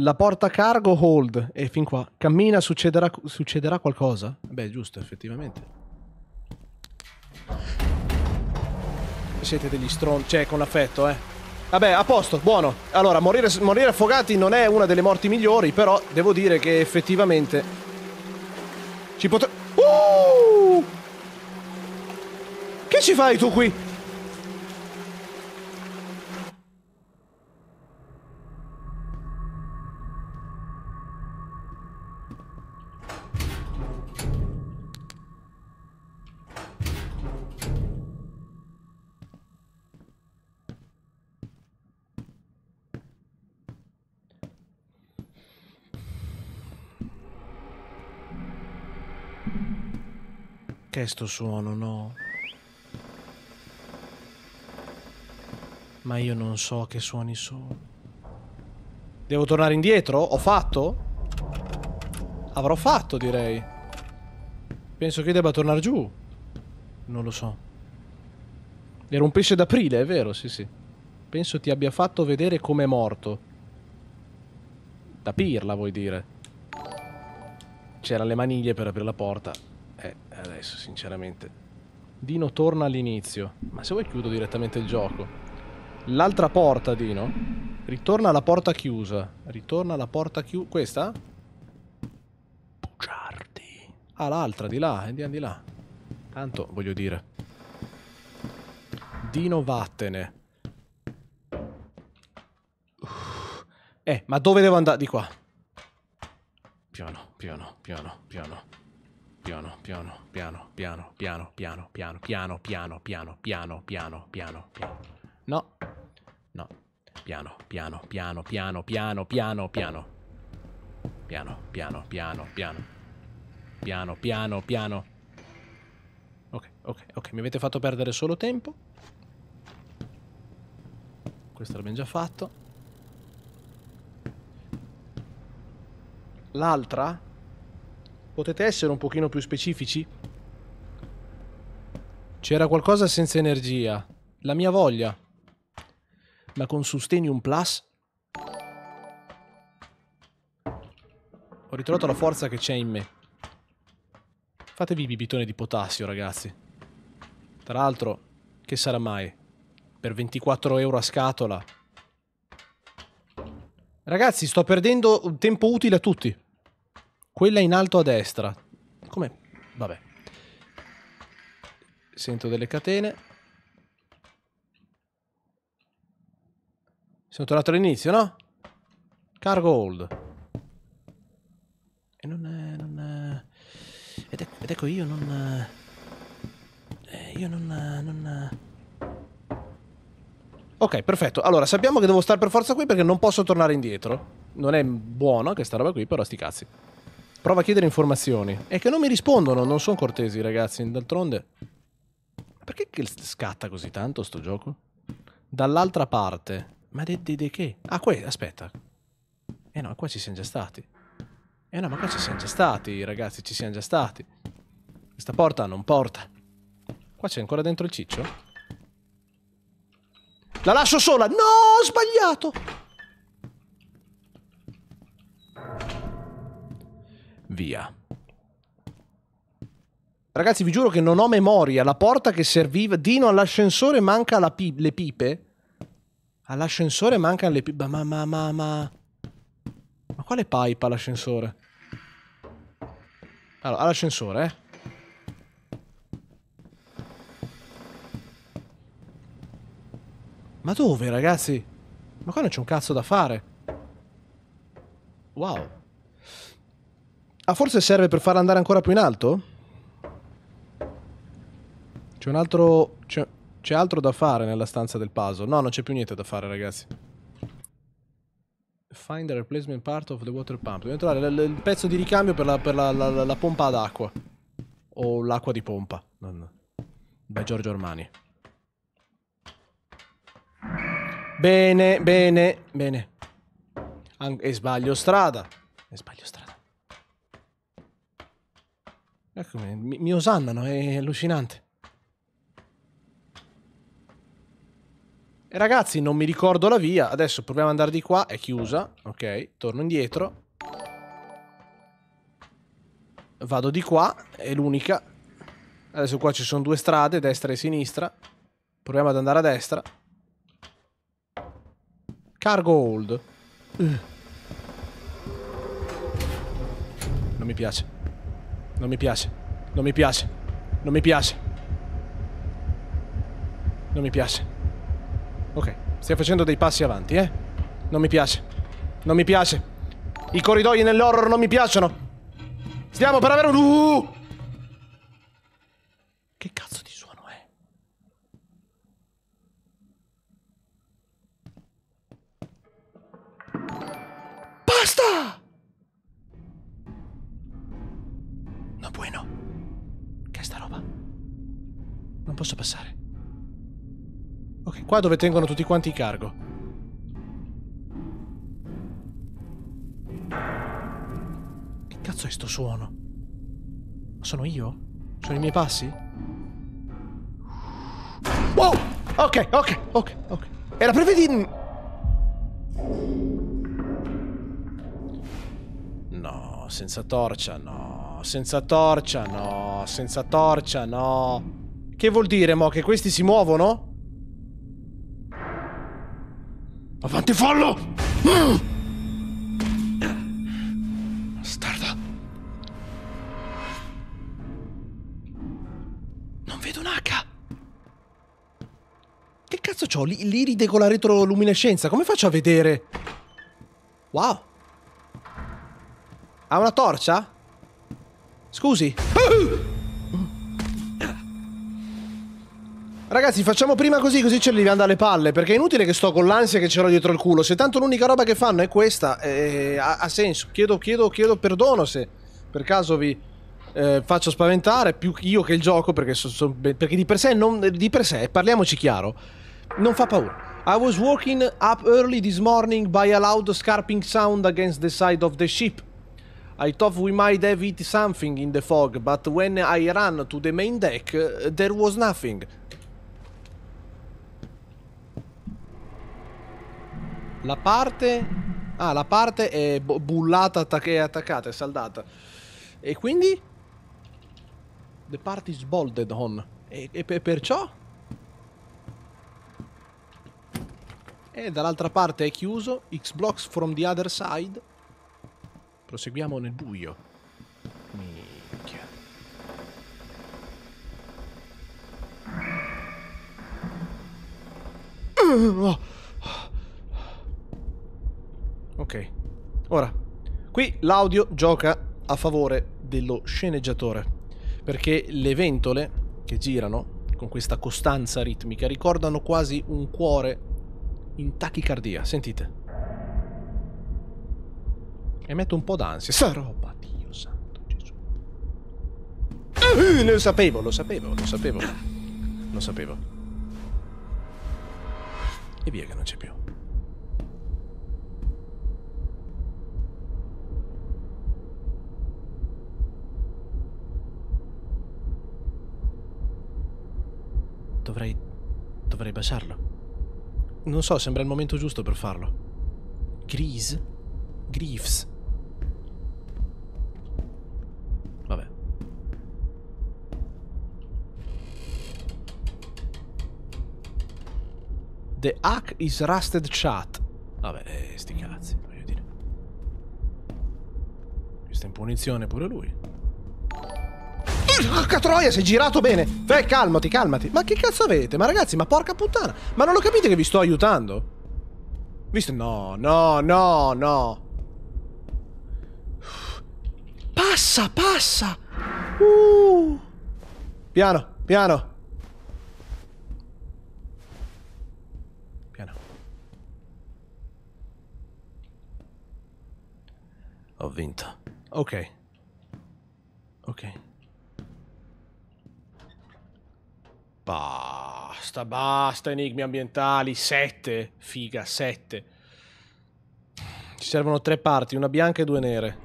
La porta cargo hold e fin qua. Cammina, succederà, succederà qualcosa? Beh, giusto, effettivamente. Siete degli stron... cioè, con affetto, eh. Vabbè, a posto, buono. Allora, morire, morire affogati non è una delle morti migliori, però devo dire che effettivamente ci potrà... Uh! Che ci fai tu qui? Che è sto suono, no? Ma io non so che suoni sono. Devo tornare indietro? Ho fatto? Avrò fatto, direi. Penso che io debba tornare giù. Non lo so. Era un pesce d'aprile, è vero, sì, sì. Penso ti abbia fatto vedere come è morto. Da pirla, vuoi dire. C'erano le maniglie per aprire la porta. Eh, adesso sinceramente. Dino torna all'inizio. Ma se vuoi chiudo direttamente il gioco. L'altra porta, Dino. Ritorna alla porta chiusa. Ritorna alla porta chiusa. Questa? Bugiardi. Ah, l'altra, di là. Andiamo eh, di là. Tanto, voglio dire. Dino vattene. Uff. Eh, ma dove devo andare? Di qua. Piano, piano, piano, piano piano, piano, piano, piano, piano, piano, piano, piano, piano, piano, piano, piano, piano, piano. No, no, piano, piano, piano, piano, piano, piano, piano. Piano, piano, piano, piano. Piano, piano, piano. Ok, ok, ok, mi avete fatto perdere solo tempo. Questo l'abbiamo già fatto. L'altra Potete essere un pochino più specifici? C'era qualcosa senza energia. La mia voglia. Ma con Sustenium Plus? Ho ritrovato la forza che c'è in me. Fatevi i bibitoni di potassio, ragazzi. Tra l'altro, che sarà mai? Per 24 euro a scatola. Ragazzi, sto perdendo tempo utile a tutti. Quella in alto a destra. Come? Vabbè. Sento delle catene. Sono tornato all'inizio, no? Cargo hold. E non... È, non è... Ed, ecco, ed, ecco, io non... Eh, io non... non... Ok, perfetto. Allora, sappiamo che devo stare per forza qui perché non posso tornare indietro. Non è buono che sta roba qui, però sti cazzi. Prova a chiedere informazioni. E che non mi rispondono, non sono cortesi, ragazzi. D'altronde. Perché scatta così tanto sto gioco? Dall'altra parte. Ma di, di, di che? Ah, qua, aspetta. Eh no, qua ci siamo già stati. Eh no, ma qua ci siamo già stati, ragazzi, ci siamo già stati. Questa porta non porta. Qua c'è ancora dentro il ciccio? La lascio sola! No, ho sbagliato! via. Ragazzi, vi giuro che non ho memoria. La porta che serviva... Dino, all'ascensore manca la pi... le pipe? All'ascensore mancano le pipe... Ma, ma, ma, ma... Ma quale pipe all'ascensore? Allora, all'ascensore, eh. Ma dove, ragazzi? Ma qua non c'è un cazzo da fare. Wow. Ah, forse serve per farla andare ancora più in alto? C'è un altro... C'è altro da fare nella stanza del puzzle. No, non c'è più niente da fare, ragazzi. Find the replacement part of the water pump. Dobbiamo trovare il pezzo di ricambio per la, per la, la, la pompa d'acqua. O l'acqua di pompa. Non... Da Giorgio Armani. Bene, bene, bene. An e sbaglio strada. E sbaglio strada. Eccomi, mi, mi osannano, è allucinante. E eh, ragazzi, non mi ricordo la via. Adesso proviamo ad andare di qua. È chiusa. Ok, torno indietro. Vado di qua. È l'unica. Adesso qua ci sono due strade, destra e sinistra. Proviamo ad andare a destra. Cargo hold. Uh. Non mi piace. Non mi piace. Non mi piace. Non mi piace. Non mi piace. Ok, stiamo facendo dei passi avanti, eh? Non mi piace. Non mi piace. I corridoi nell'horror non mi piacciono. Stiamo per avere un... Uh! Che cazzo di suono è? Basta! posso passare. Ok, qua dove tengono tutti quanti i cargo. Che cazzo è sto suono? Sono io? Sono i miei passi? Wow! Ok, ok, ok, ok. Era prevedibile... No, senza torcia no, senza torcia no, senza torcia no. Che vuol dire, mo? Che questi si muovono? Avanti, fallo! Bastarda. Non vedo un H. Che cazzo c'ho? L'iride con la retroluminescenza. Come faccio a vedere? Wow. Ha una torcia? Scusi. Ah! Ragazzi, facciamo prima così, così ce li anda alle palle. Perché è inutile che sto con l'ansia che c'ero dietro il culo. Se tanto l'unica roba che fanno è questa, eh, ha, ha, senso. Chiedo, chiedo, chiedo perdono se per caso vi eh, faccio spaventare. Più io che il gioco, perché, so, so, perché di, per sé non, di per sé, parliamoci chiaro, non fa paura. I was walking up early this morning by a loud scarping sound against the side of the ship. I thought we might have hit something in the fog, but when I ran to the main deck, eh, there was nothing. La parte... Ah, la parte è bullata, attac è attaccata, è saldata. E quindi? The part is bolted on. E, e per perciò? E dall'altra parte è chiuso. X blocks from the other side. Proseguiamo nel buio. Minchia. Oh. Ok. Ora, qui l'audio gioca a favore dello sceneggiatore, perché le ventole che girano con questa costanza ritmica ricordano quasi un cuore in tachicardia, sentite. E metto un po' d'ansia. Sta roba, Dio santo Gesù. Uh, eh, lo sapevo, lo sapevo, lo sapevo. Lo sapevo. E via che non c'è più. Dovrei... dovrei baciarlo. Non so, sembra il momento giusto per farlo. Grease? Greaves? Vabbè. The hack is rusted shut. Vabbè, eh, sti cazzi, voglio dire. Questa in punizione pure lui. Porca troia, sei girato bene. Fai, calmati, calmati. Ma che cazzo avete? Ma ragazzi, ma porca puttana. Ma non lo capite che vi sto aiutando? Visto? No, no, no, no. Passa, passa. Uh. Piano, piano. Piano. Ho vinto. Ok. Ok. Basta, basta enigmi ambientali. Sette, figa, sette. Ci servono tre parti, una bianca e due nere.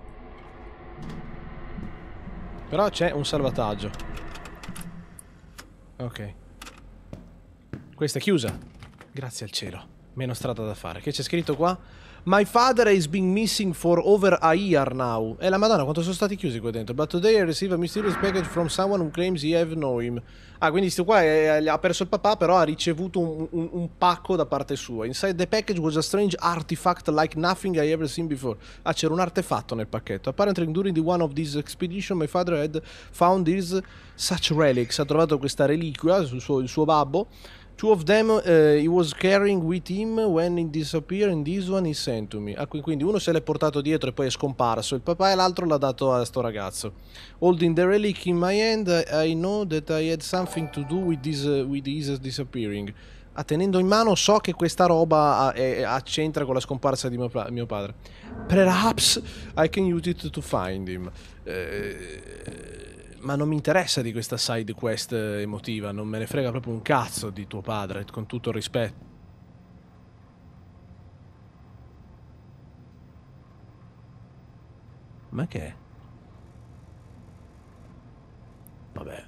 Però c'è un salvataggio. Ok. Questa è chiusa. Grazie al cielo. Meno strada da fare. Che c'è scritto qua? My father has been missing for over a year now. E eh, la madonna quanto sono stati chiusi qua dentro. But today I received a mysterious package from someone who claims he have known him. Ah, quindi questo qua è, eh, eh, ha perso il papà, però ha ricevuto un, un, un, pacco da parte sua. Inside the package was a strange artifact like nothing I ever seen before. Ah, c'era un artefatto nel pacchetto. Apparently during the one of these expeditions my father had found these such relics. Ha trovato questa reliquia sul suo, il suo babbo Two of them uh, he was carrying with him when he disappeared and this one he sent to me. Ah, quindi uno se l'è portato dietro e poi è scomparso il papà e l'altro l'ha dato a sto ragazzo. Holding the relic in my hand I know that I had something to do with, this, uh, with his disappearing. Ah, tenendo in mano so che questa roba ah, accentra con la scomparsa di mio, mio padre. Perhaps I can use it to find him. Eh, ma non mi interessa di questa side quest eh, emotiva, non me ne frega proprio un cazzo di tuo padre, con tutto il rispetto. Ma che è? Vabbè.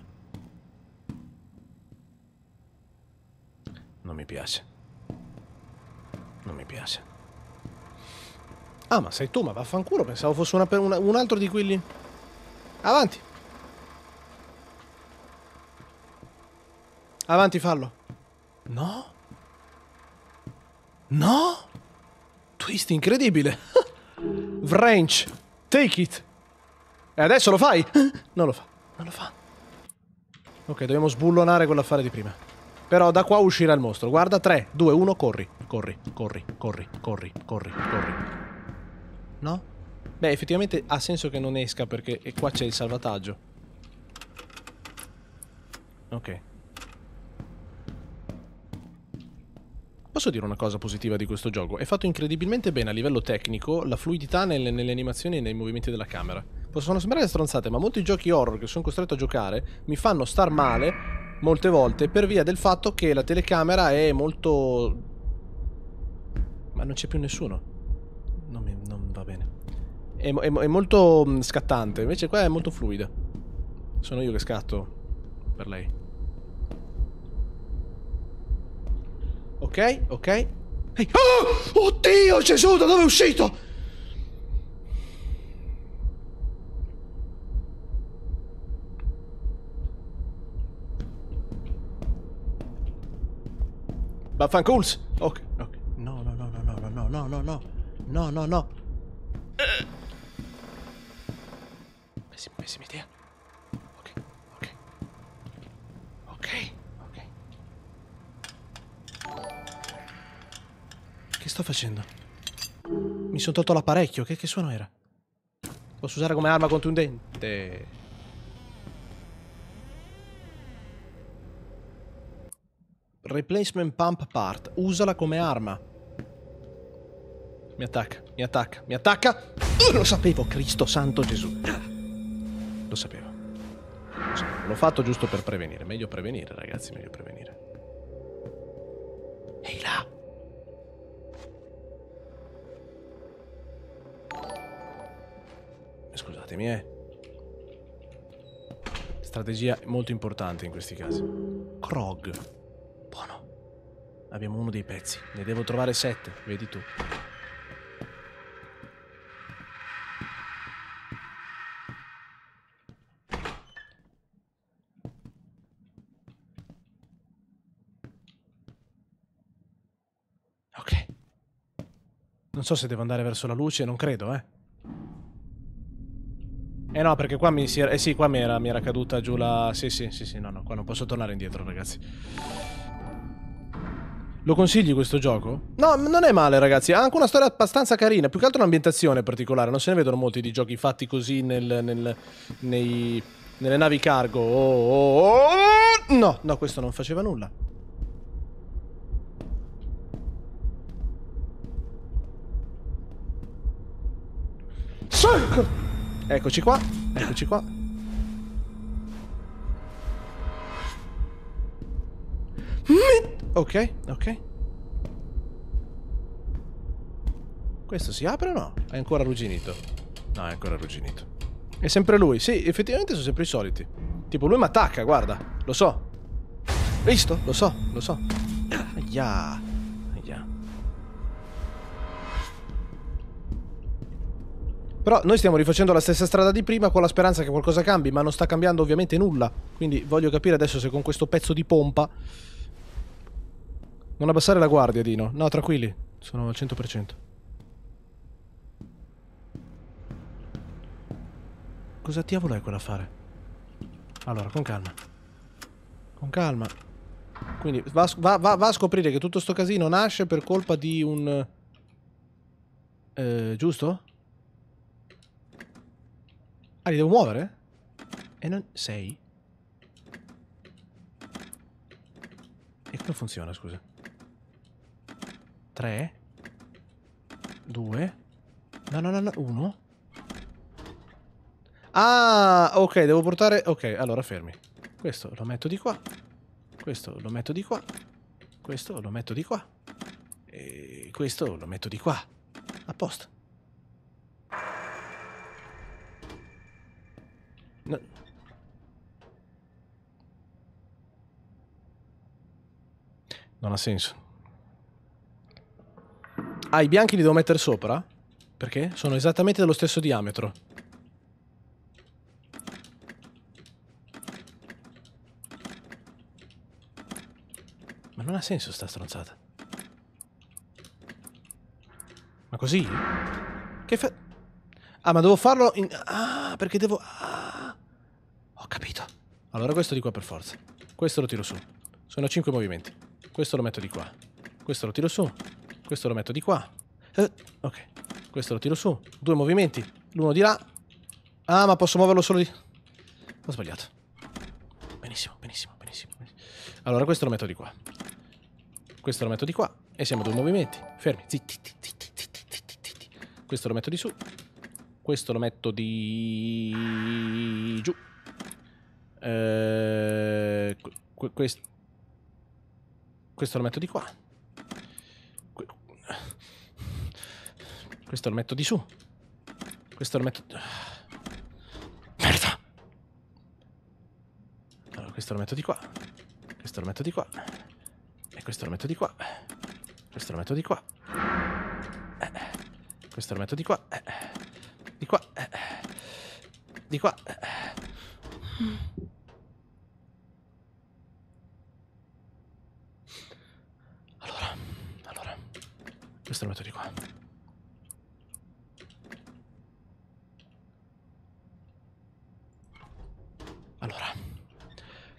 Non mi piace. Non mi piace. Ah, ma sei tu, ma vaffanculo, pensavo fosse una, una, un altro di quelli. Avanti. Avanti, fallo. No? No? Twist incredibile. Wrench, take it. E adesso lo fai? Non lo fa, non lo fa. Ok, dobbiamo sbullonare quell'affare di prima. Però da qua uscirà il mostro. Guarda, 3, 2, 1, corri. Corri, corri, corri, corri, corri, corri. No? Beh, effettivamente ha senso che non esca perché qua c'è il salvataggio. Ok. Posso dire una cosa positiva di questo gioco? È fatto incredibilmente bene a livello tecnico la fluidità nelle, nelle animazioni e nei movimenti della camera. Possono sembrare stronzate, ma molti giochi horror che sono costretto a giocare mi fanno star male molte volte per via del fatto che la telecamera è molto... Ma non c'è più nessuno. Non, mi, non va bene. È, è, è molto mm, scattante, invece qua è molto fluida. Sono io che scatto per lei. Ok, ok. Oh! Oddio, Gesù, da dove è uscito? Baffanculs! Ok, ok. No, no, no, no, no, no, no, no, no. No, no, no. Pessima, pessima idea. Eh. sto facendo? Mi sono tolto l'apparecchio, che, che suono era? Posso usare come arma contundente. Replacement pump part. Usala come arma. Mi attacca, mi attacca, mi attacca. Uh, lo sapevo, Cristo Santo Gesù. Lo sapevo. Lo sapevo. L'ho fatto giusto per prevenire. Meglio prevenire, ragazzi, meglio prevenire. Scusatemi, eh. Strategia molto importante in questi casi. Krog. Buono. Abbiamo uno dei pezzi. Ne devo trovare sette, vedi tu. Ok. Non so se devo andare verso la luce, non credo, eh. Eh no, perché qua mi si era... Eh sì, qua mi era, mi era caduta giù la... Sì, sì, sì, sì, no, no, qua non posso tornare indietro, ragazzi. Lo consigli questo gioco? No, non è male, ragazzi. Ha anche una storia abbastanza carina. Più che altro un'ambientazione particolare. Non se ne vedono molti di giochi fatti così nel, nel, nei, nelle navi cargo. Oh, oh, oh. No, no, questo non faceva nulla. Sacco! Eccoci qua, eccoci qua. Ok, ok. Questo si apre o no? È ancora arrugginito. No, è ancora arrugginito. È sempre lui. Sì, effettivamente sono sempre i soliti. Tipo, lui mi attacca, guarda. Lo so. Visto? Lo so, lo so. Aia. Però noi stiamo rifacendo la stessa strada di prima con la speranza che qualcosa cambi, ma non sta cambiando ovviamente nulla. Quindi voglio capire adesso se con questo pezzo di pompa... Non abbassare la guardia, Dino. No, tranquilli. Sono al 100%. Cosa diavolo è quella a fare? Allora, con calma. Con calma. Quindi va, va, va a scoprire che tutto sto casino nasce per colpa di un... Eh, giusto? Giusto? Ah, li devo muovere? E non... sei? E come funziona, scusa? 3 2 No, no, no, no, 1 Ah, ok, devo portare... Ok, allora fermi Questo lo metto di qua Questo lo metto di qua Questo lo metto di qua E questo lo metto di qua A posto. No. Non ha senso. Ah, i bianchi li devo mettere sopra? Perché? Sono esattamente dello stesso diametro. Ma non ha senso sta stronzata. Ma così? Che fa... Ah, ma devo farlo in... Ah, perché devo... Ah. Ho capito. Allora questo di qua per forza. Questo lo tiro su. Sono 5 movimenti. Questo lo metto di qua. Questo lo tiro su. Questo lo metto di qua. Eh, ok. Questo lo tiro su. Due movimenti. L'uno di là. Ah, ma posso muoverlo solo di... Ho sbagliato. Benissimo, benissimo, benissimo. Allora questo lo metto di qua. Questo lo metto di qua. E siamo due movimenti. Fermi. Zitti, zitti, zitti, zitti, zitti. Questo lo metto di su. Questo lo metto di... giù. Eh, quest questo lo metto di qua. Que questo lo metto di su. Questo lo metto... Merda! Allora, questo lo metto di qua. Questo lo metto di qua. E questo lo metto di qua. Questo lo metto di qua. Eh. Questo lo metto di qua. Eh. Di qua. Eh. Di qua. Eh. Mm. questa roba di qua. Allora.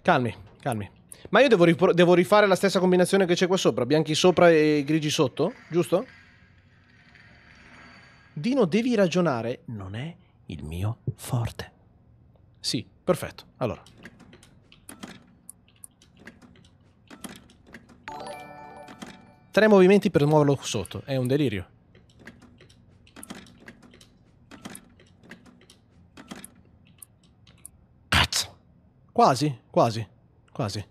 Calmi, calmi. Ma io devo, devo rifare la stessa combinazione che c'è qua sopra, bianchi sopra e grigi sotto, giusto? Dino, devi ragionare, non è il mio forte. Sì, perfetto. Allora, tre movimenti per muoverlo sotto. È un delirio. Cazzo! Quasi, quasi, quasi,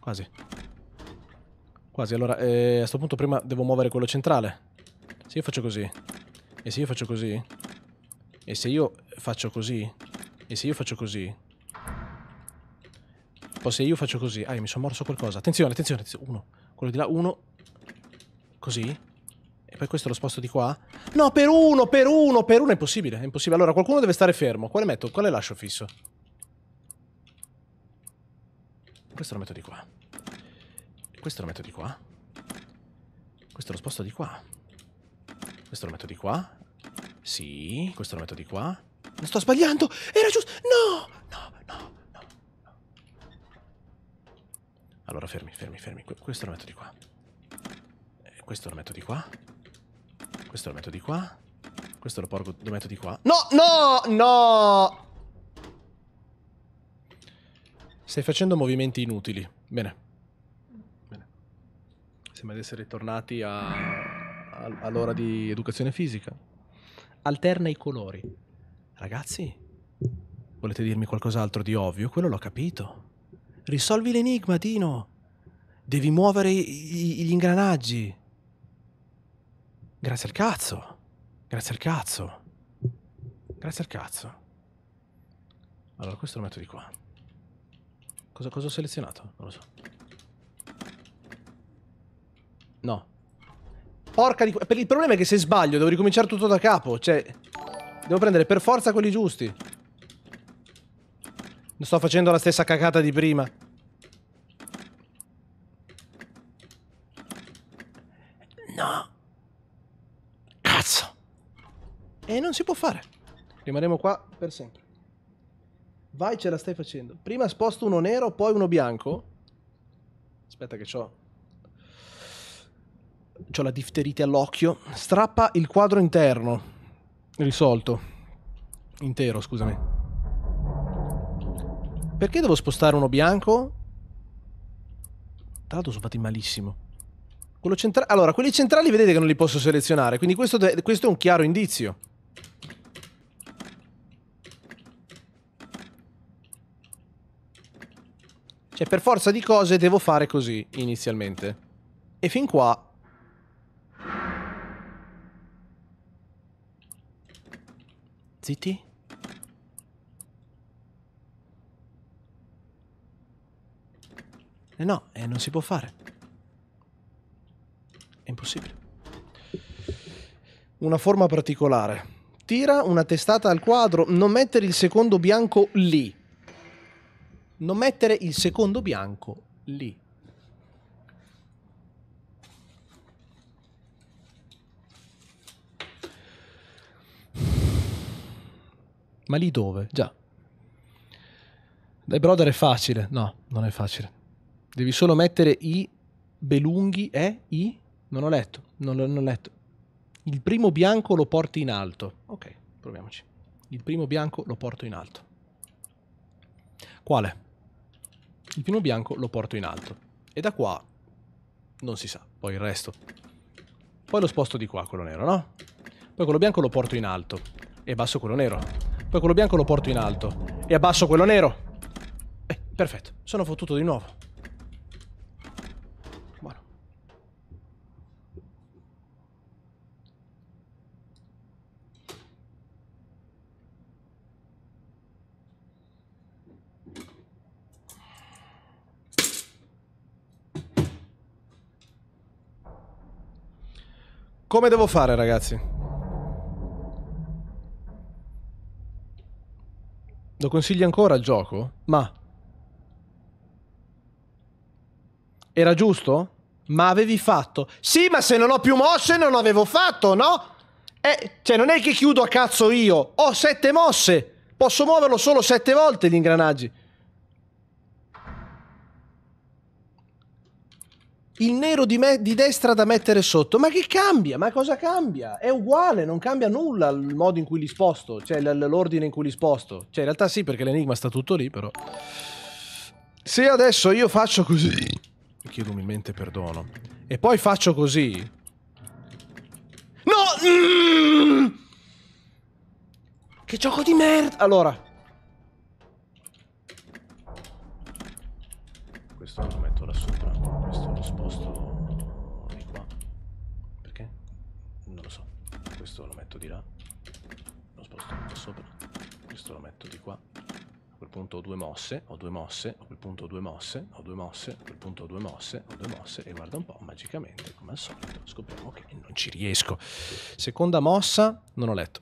quasi. Quasi, allora, eh, a questo punto prima devo muovere quello centrale. Se io faccio così, e se io faccio così, e se io faccio così, e se io faccio così, o se io faccio così... Ah, mi sono morso qualcosa. Attenzione, attenzione, attenzione. Uno, quello di là, uno, Così? E poi questo lo sposto di qua? No, per uno, per uno, per uno. È impossibile, è impossibile. Allora, qualcuno deve stare fermo. Quale metto? Quale lascio fisso? Questo lo metto di qua. Questo lo metto di qua. Questo lo sposto di qua. Questo lo metto di qua. Sì, questo lo metto di qua. Non sto sbagliando! Era giusto! No! No, no, no. Allora, fermi, fermi, fermi. Questo lo metto di qua. Questo lo metto di qua. Questo lo metto di qua. Questo lo, porgo, lo metto di qua. No, no, no! Stai facendo movimenti inutili. Bene. Bene. Sembra di essere tornati a, a, all'ora di educazione fisica. Alterna i colori. Ragazzi, volete dirmi qualcos'altro di ovvio? Quello l'ho capito. Risolvi l'enigma, Dino. Devi muovere i, i, gli ingranaggi. Grazie al cazzo. Grazie al cazzo. Grazie al cazzo. Allora, questo lo metto di qua. Cosa, cosa ho selezionato? Non lo so. No. Porca di... il problema è che se sbaglio devo ricominciare tutto da capo. Cioè, devo prendere per forza quelli giusti. Non sto facendo la stessa cacata di prima. E non si può fare. Rimarremo qua per sempre. Vai, ce la stai facendo. Prima sposto uno nero, poi uno bianco. Aspetta che c'ho... C'ho la difterite all'occhio. Strappa il quadro interno. Risolto. Intero, scusami. Perché devo spostare uno bianco? Tra l'altro sono fatti malissimo. Quello Allora, quelli centrali vedete che non li posso selezionare, quindi questo, questo è un chiaro indizio. Cioè, per forza di cose devo fare così, inizialmente. E fin qua... Zitti? Eh no, eh, non si può fare. È impossibile. Una forma particolare. Tira una testata al quadro, non mettere il secondo bianco lì non mettere il secondo bianco lì. Ma lì dove? Già. Dai, brother, è facile. No, non è facile. Devi solo mettere i belunghi e eh, i... Non ho letto, non, non letto. Il primo bianco lo porti in alto. Ok, proviamoci. Il primo bianco lo porto in alto. Quale? Il primo bianco lo porto in alto. E da qua non si sa, poi il resto. Poi lo sposto di qua, quello nero, no? Poi quello bianco lo porto in alto e abbasso quello nero. Poi quello bianco lo porto in alto e abbasso quello nero. Eh, perfetto, sono fottuto di nuovo. Come devo fare, ragazzi? Lo consigli ancora il gioco? Ma... Era giusto? Ma avevi fatto. Sì, ma se non ho più mosse non avevo fatto, no? Eh, cioè non è che chiudo a cazzo io. Ho sette mosse. Posso muoverlo solo sette volte gli ingranaggi. il nero di, me- di, destra da mettere sotto. Ma che cambia? Ma cosa cambia? È uguale, non cambia nulla il modo in cui li sposto, cioè l- l'ordine in cui li sposto. Cioè, in realtà sì, perché l'enigma sta tutto lì, però. Se adesso io faccio così, chiedo umilmente perdono, e poi faccio così... No! Mm! Che gioco di merda! Allora... Questo non lo metto. di là. Lo sposto da sopra. Questo lo metto di qua. A quel punto ho due mosse, ho due mosse, a quel punto ho due mosse, ho due mosse, a quel punto ho due mosse, ho due mosse e guarda un po', magicamente, come al solito, scopriamo che non ci riesco. Seconda mossa, non ho letto.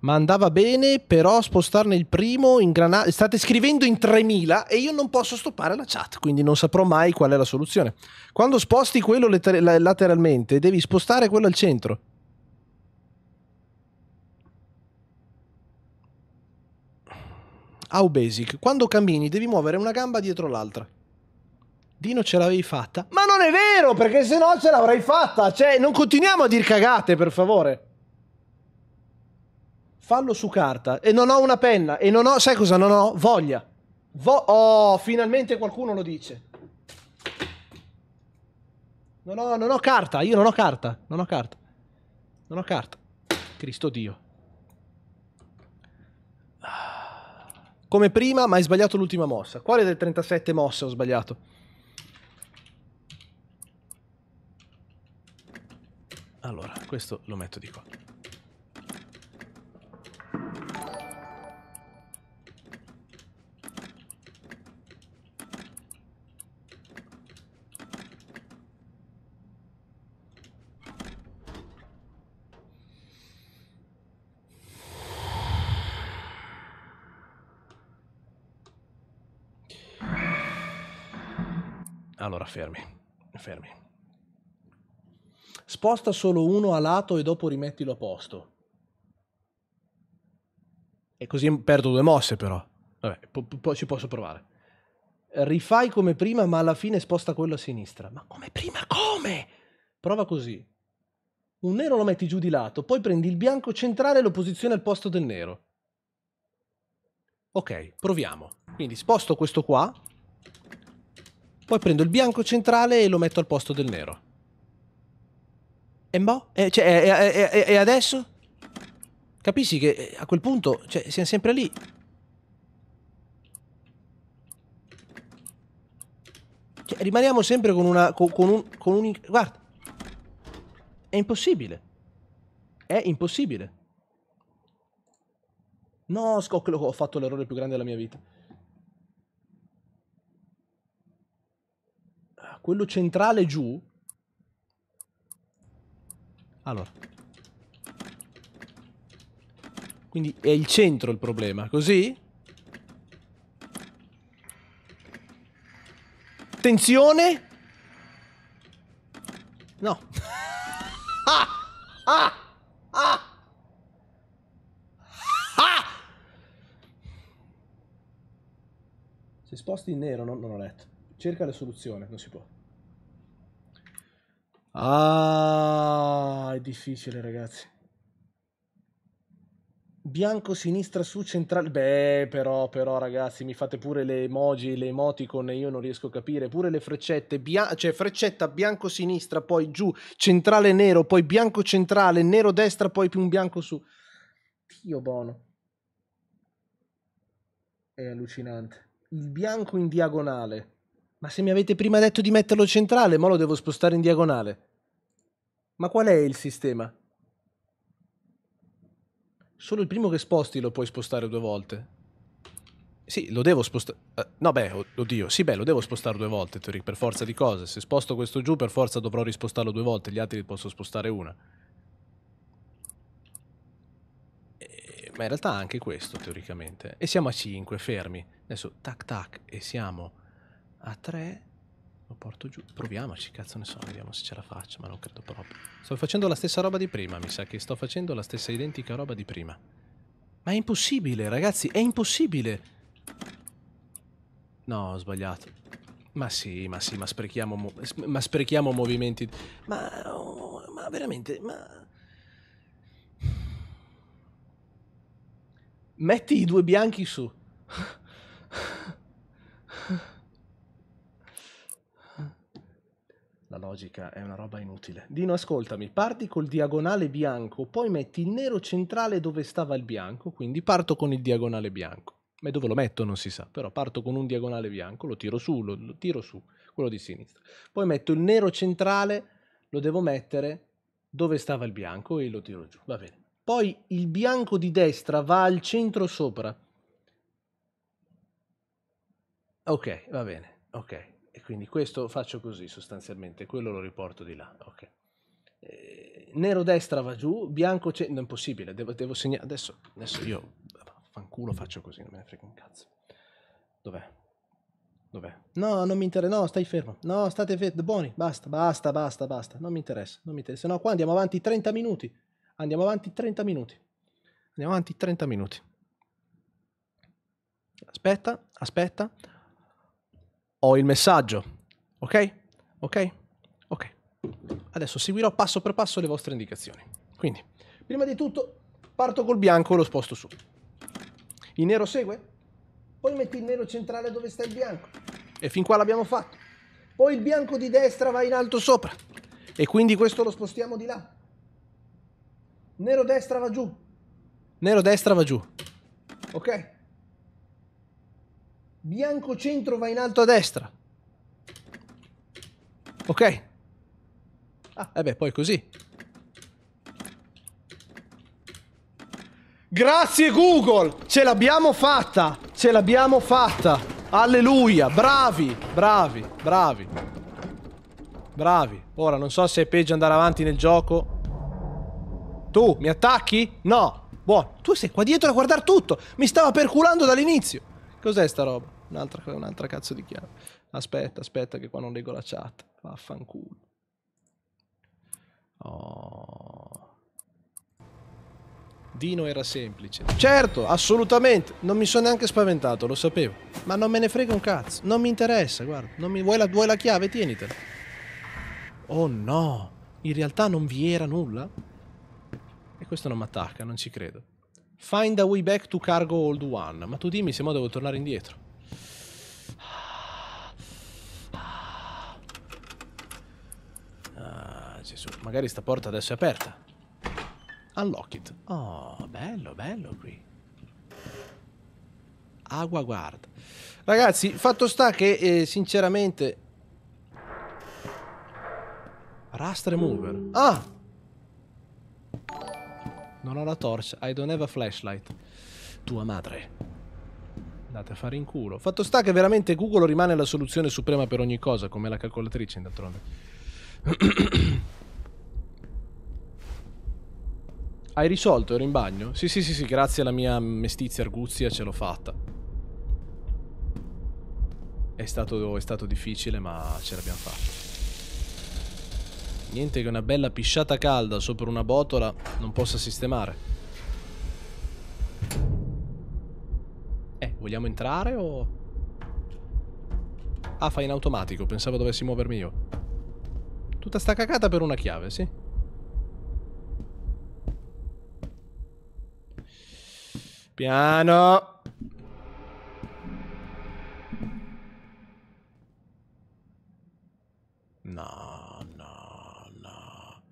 Ma andava bene, però spostarne il primo ingranato. State scrivendo in 3000 e io non posso stoppare la chat, quindi non saprò mai qual è la soluzione. Quando sposti quello lateralmente, devi spostare quello al centro. How basic. Quando cammini devi muovere una gamba dietro l'altra. Dino ce l'avevi fatta? Ma non è vero, perché se no ce l'avrei fatta. Cioè, non continuiamo a dir cagate, per favore. Fallo su carta. E non ho una penna. E non ho, sai cosa? Non ho voglia. Vo oh, finalmente qualcuno lo dice. Non ho, non ho carta. Io non ho carta. Non ho carta. Non ho carta. Cristo Dio. come prima, ma hai sbagliato l'ultima mossa. Quale del 37 mosse ho sbagliato? Allora, questo lo metto di qua. Allora fermi, fermi. Sposta solo uno a lato e dopo rimettilo a posto. E così perdo due mosse però. Vabbè, po- po- ci posso provare. Rifai come prima, ma alla fine sposta quello a sinistra. Ma come prima? Come? Prova così. Un nero lo metti giù di lato, poi prendi il bianco centrale e lo posizioni al posto del nero. Ok, proviamo. Quindi sposto questo qua poi prendo il bianco centrale e lo metto al posto del nero. E boh? E, cioè, e, e, e adesso? Capisci che eh, a quel punto cioè, siamo sempre lì. Cioè, rimaniamo sempre con una... Con, con, un, con un... Guarda. È impossibile. È impossibile. No, ho fatto l'errore più grande della mia vita. quello centrale giù. Allora. Quindi è il centro il problema, così? Attenzione! No. ah! Ah! Ah! Ah! Se sposti in nero, no, non ho letto. Cerca la soluzione, non si può. Ah, è difficile, ragazzi. Bianco sinistra su centrale. Beh, però, però, ragazzi, mi fate pure le emoji, le emoticon, io non riesco a capire. Pure le freccette, bia- cioè freccetta bianco sinistra, poi giù, centrale nero, poi bianco centrale, nero destra, poi più un bianco su. Dio buono. È allucinante. Il bianco in diagonale. Ma se mi avete prima detto di metterlo centrale, ma lo devo spostare in diagonale. Ma qual è il sistema? Solo il primo che sposti lo puoi spostare due volte. Sì, lo devo spostare. Uh, no, beh, oddio. Sì, beh, lo devo spostare due volte, per forza di cose. Se sposto questo giù, per forza dovrò rispostarlo due volte. Gli altri li posso spostare una. E... Eh, ma in realtà anche questo, teoricamente. E siamo a 5, fermi. Adesso, tac tac, e siamo a 3 lo porto giù. Proviamoci, cazzo ne so, vediamo se ce la faccio, ma non credo proprio. Sto facendo la stessa roba di prima, mi sa che sto facendo la stessa identica roba di prima. Ma è impossibile, ragazzi, è impossibile! No, ho sbagliato. Ma sì, ma sì, ma sprechiamo, ma sprechiamo movimenti. Ma, oh, ma veramente, ma... Metti i due bianchi su. La logica è una roba inutile. Dino, ascoltami, parti col diagonale bianco, poi metti il nero centrale dove stava il bianco, quindi parto con il diagonale bianco. Ma dove lo metto non si sa, però parto con un diagonale bianco, lo tiro su, lo, lo tiro su, quello di sinistra. Poi metto il nero centrale, lo devo mettere dove stava il bianco e lo tiro giù, va bene. Poi il bianco di destra va al centro sopra. Ok, va bene, ok. E quindi questo faccio così sostanzialmente, quello lo riporto di là. Okay. Eh, nero destra va giù, bianco c'è, centro, impossibile, devo, devo segnare, adesso, adesso io fanculo faccio così, non me ne frega un cazzo. Dov'è? Dov'è? No, non mi interessa, no, stai fermo, no, state fermi, buoni, basta, basta, basta, basta, non mi interessa, non mi interessa, no, qua andiamo avanti 30 minuti, andiamo avanti 30 minuti, andiamo avanti 30 minuti. Aspetta, aspetta, ho il messaggio. Ok? Ok? Ok. Adesso seguirò passo per passo le vostre indicazioni. Quindi, prima di tutto, parto col bianco e lo sposto su. Il nero segue? Poi metti il nero centrale dove sta il bianco. E fin qua l'abbiamo fatto. Poi il bianco di destra va in alto sopra. E quindi questo lo spostiamo di là. Nero destra va giù. Nero destra va giù. Ok? Bianco centro va in alto a destra. Ok. Ah, e eh beh, poi così. Grazie Google! Ce l'abbiamo fatta! Ce l'abbiamo fatta! Alleluia! Bravi! Bravi! Bravi! Bravi! Ora, non so se è peggio andare avanti nel gioco. Tu, mi attacchi? No! Buono! Tu sei qua dietro a guardare tutto! Mi stava perculando dall'inizio! Cos'è sta roba? un'altra, un'altra cazzo di chiave. Aspetta, aspetta che qua non leggo la chat. Vaffanculo. Oh. Dino era semplice. Certo, assolutamente. Non mi sono neanche spaventato, lo sapevo. Ma non me ne frega un cazzo. Non mi interessa, guarda. Mi... Vuoi, la... Vuoi la chiave? Tienitela. Oh no. In realtà non vi era nulla? E questo non mi attacca, non ci credo. Find a way back to cargo old one. Ma tu dimmi se mo devo tornare indietro. nel senso, magari sta porta adesso è aperta. Unlock it. Oh, bello, bello qui. Agua guarda. Ragazzi, fatto sta che, eh, sinceramente... Rust remover. Ah! Non ho la torcia. I don't have a flashlight. Tua madre. Andate a fare in culo. Fatto sta che veramente Google rimane la soluzione suprema per ogni cosa, come la calcolatrice, d'altronde. Hai risolto? Ero in bagno? Sì, sì, sì, sì, grazie alla mia mestizia arguzia ce l'ho fatta. È stato, è stato difficile, ma ce l'abbiamo fatta. Niente che una bella pisciata calda sopra una botola non possa sistemare. Eh, vogliamo entrare o... Ah, fa in automatico, pensavo dovessi muovermi io. Tutta sta cacata per una chiave, sì. Piano. No, no, no.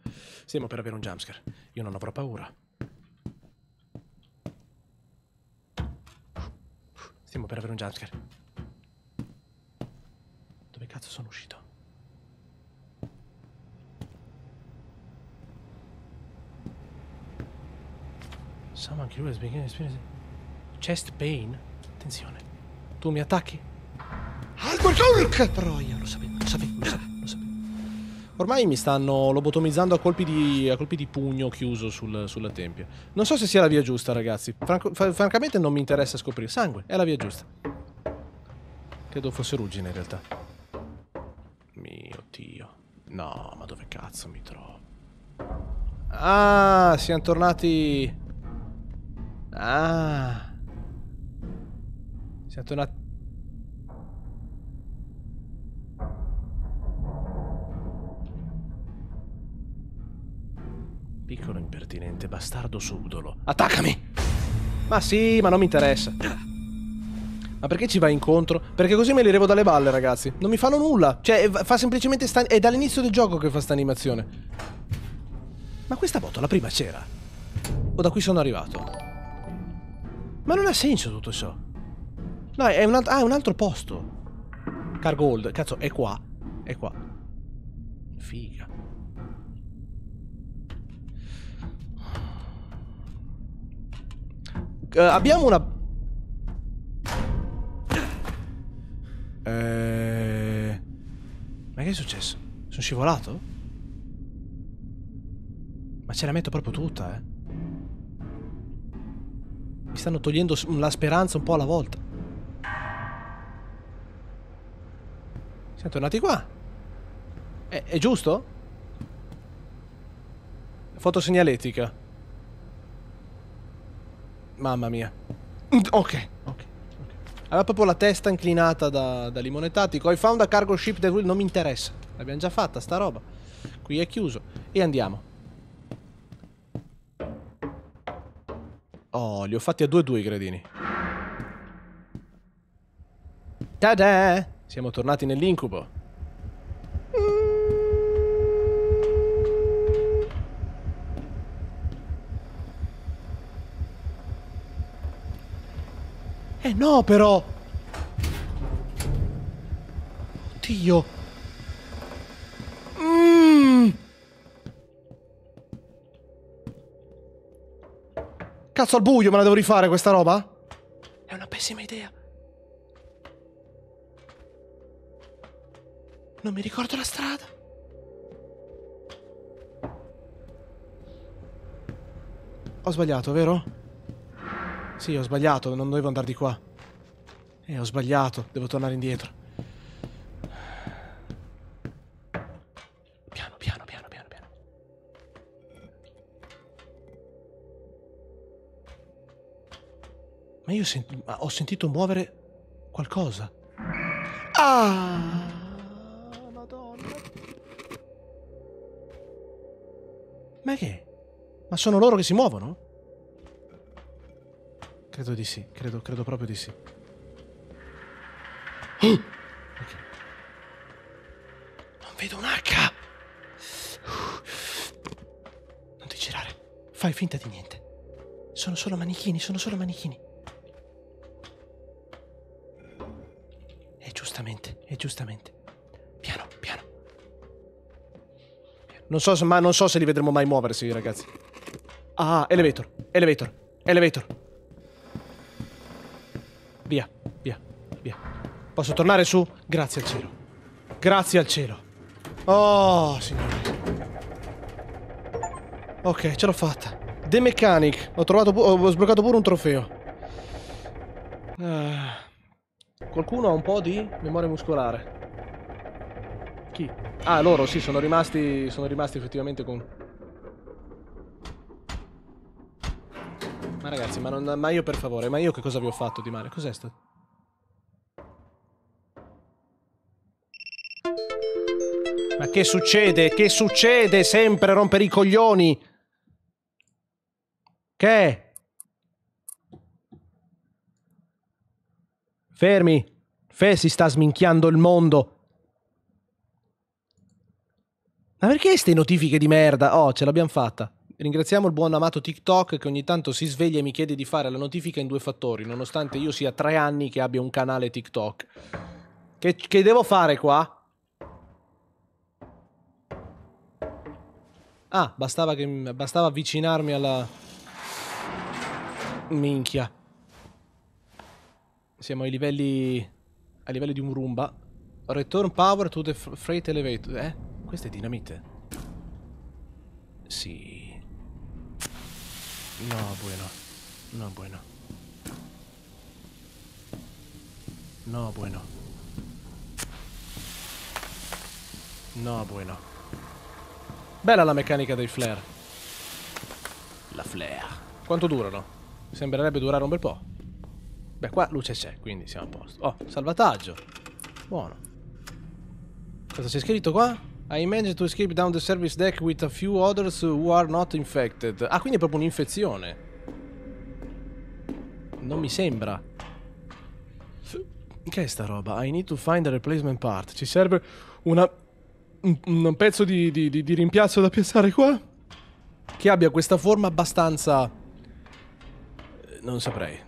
Stiamo per avere un jumpscare. Io non avrò paura. Stiamo per avere un jumpscare. Dove cazzo sono uscito? Someone killed his beginning experience. Chest pain? Attenzione. Tu mi attacchi? Albertork! Troia, lo sapevo, lo sapevo, lo sapevo, lo sapevo. Ormai mi stanno lobotomizzando a colpi di, a colpi di pugno chiuso sul, sulla tempia. Non so se sia la via giusta, ragazzi. Franco, francamente non mi interessa scoprire. Sangue, è la via giusta. Credo fosse ruggine, in realtà. Mio Dio. No, ma dove cazzo mi trovo? Ah, siamo tornati... Ah... Siamo tornati... Piccolo impertinente, bastardo sudolo. Attaccami! Ma sì, ma non mi interessa. Ma perché ci vai incontro? Perché così me li levo dalle balle, ragazzi. Non mi fanno nulla. Cioè, eh, fa semplicemente sta... È dall'inizio del gioco che fa sta animazione. Ma questa moto la prima c'era. O da qui sono arrivato. Ma non ha senso tutto ciò. No, è un, alt ah, è un altro posto. Cargold, cazzo, è qua. È qua. Figa. Uh, abbiamo una... Eh... Ma che è successo? Sono scivolato? Ma ce la metto proprio tutta, eh. Mi stanno togliendo la speranza un po' alla volta. Siamo tornati qua. È, è giusto? Fotosegnaletica. Mamma mia. Ok, ok. okay. Aveva proprio la testa inclinata da, da limone tattico. I found a cargo ship that will... Non mi interessa. L'abbiamo già fatta, sta roba. Qui è chiuso. E andiamo. Oh, li ho fatti a 2-2 i gradini. Ta-da! Siamo tornati nell'incubo. Eh no, però! Oddio! Mm. Cazzo al buio, me la devo rifare questa roba? È una pessima idea. Non mi ricordo la strada. Ho sbagliato, vero? Sì, ho sbagliato, non dovevo andare di qua. Eh, ho sbagliato, devo tornare indietro. Piano, piano, piano, piano, piano. Ma io sent ho sentito muovere qualcosa. Ah! Ma che? Ma sono loro che si muovono? Credo di sì, credo, credo proprio di sì. Okay. Non vedo un H! Non ti girare, fai finta di niente. Sono solo manichini, sono solo manichini. E giustamente, e giustamente. Non so, se, ma non so se li vedremo mai muoversi, ragazzi. Ah, elevator, elevator, elevator. Via, via, via. Posso tornare su? Grazie al cielo. Grazie al cielo. Oh, signore. Ok, ce l'ho fatta. The Mechanic. Ho, trovato, ho sbloccato pure un trofeo. Uh, qualcuno ha un po' di memoria muscolare. Chi? Ah, loro, sì, sono rimasti, sono rimasti effettivamente con... Ma ragazzi, ma, non, ma io per favore, ma io che cosa vi ho fatto di male? Cos'è sto? Ma che succede? Che succede sempre rompere i coglioni? Che? Fermi. Fe si sta sminchiando il mondo. Ma perché queste notifiche di merda? Oh, ce l'abbiamo fatta. Ringraziamo il buon amato TikTok che ogni tanto si sveglia e mi chiede di fare la notifica in due fattori, nonostante io sia tre anni che abbia un canale TikTok. Che, che devo fare qua? Ah, bastava, che, bastava avvicinarmi alla... Minchia. Siamo ai livelli... a livelli di un Roomba. Return power to the freight elevator, eh? è dinamite? Sì. No, bueno. No, bueno. No, bueno. No, bueno. Bella la meccanica dei flare. La flare. Quanto durano? Sembrerebbe durare un bel po'. Beh, qua luce c'è, quindi siamo a posto. Oh, salvataggio. Buono. Cosa c'è scritto qua? I managed to escape down the service deck with a few others who are not infected. Ah, quindi è proprio un'infezione. Non mi sembra. Che è sta roba? I need to find a replacement part. Ci serve una, un, un, pezzo di, di, di, di rimpiazzo da piazzare qua? Che abbia questa forma abbastanza... Eh, non saprei.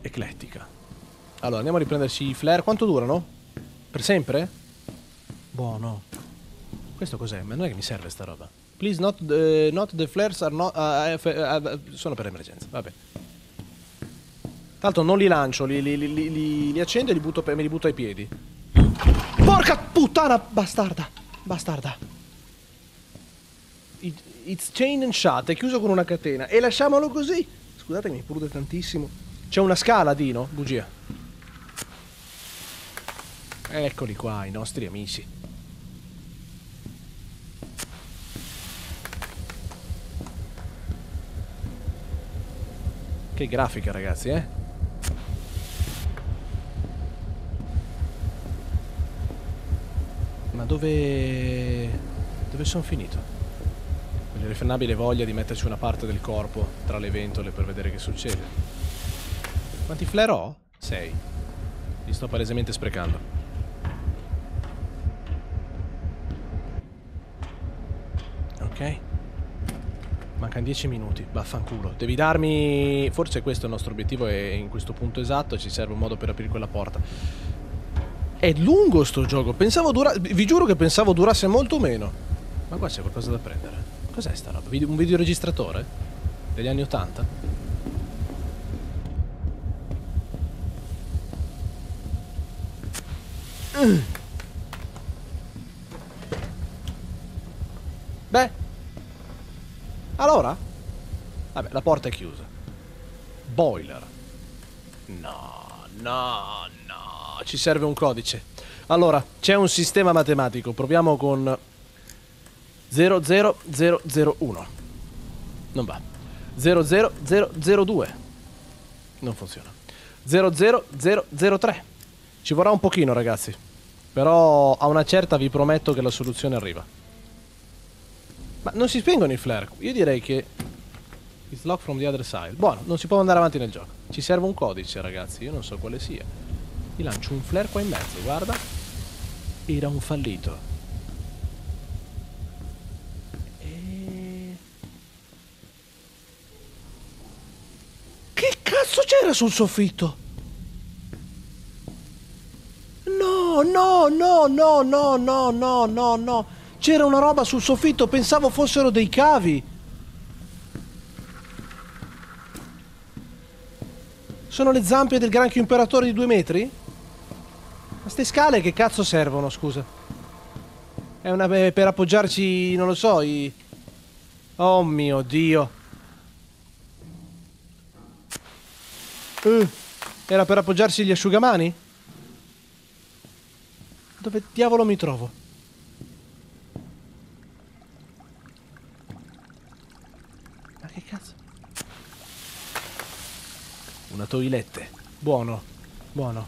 Eclettica. Allora, andiamo a riprenderci i flare. Quanto durano? Per sempre? Buono. Questo cos'è? Ma non è che mi serve sta roba. Please not, uh, not the flares are not... Uh, uh, sono per emergenza, vabbè. Tanto non li lancio, li, li, li, li accendo e per, me li butto ai piedi. Porca puttana, bastarda! Bastarda. It, it's chain and shut, è chiuso con una catena. E lasciamolo così! Scusate mi prude tantissimo. C'è una scala, Dino? Bugia. Eccoli qua, i nostri amici. Che grafica ragazzi, eh? Ma dove... dove sono finito? L'irrefrenabile voglia di metterci una parte del corpo tra le ventole per vedere che succede. Quanti flare ho? Sei. Li sto palesemente sprecando. Ok. Mancano 10 minuti, vaffanculo. Devi darmi... Forse questo è il nostro obiettivo e in questo punto esatto ci serve un modo per aprire quella porta. È lungo sto gioco, pensavo dura... Vi giuro che pensavo durasse molto meno. Ma qua c'è qualcosa da prendere. Cos'è sta roba? Un videoregistratore? Degli anni 80? Beh allora? Vabbè, la porta è chiusa. Boiler. No, no, no. Ci serve un codice. Allora, c'è un sistema matematico. Proviamo con 00001. Non va. 00002. Non funziona. 00003. Ci vorrà un pochino, ragazzi. Però a una certa vi prometto che la soluzione arriva. Ma non si spengono i flare. Io direi che... It's locked from the other side. Buono, non si può andare avanti nel gioco. Ci serve un codice, ragazzi. Io non so quale sia. Gli lancio un flare qua in mezzo, guarda. Era un fallito. E... Che cazzo c'era sul soffitto? No, no, no, no, no, no, no, no, no. C'era una roba sul soffitto, pensavo fossero dei cavi. Sono le zampe del granchio imperatore di due metri? Ma ste scale che cazzo servono, scusa? È una... È eh, per appoggiarci, non lo so, i... Oh mio Dio. Uh, era per appoggiarsi gli asciugamani? Dove diavolo mi trovo? una toilette. Buono, buono.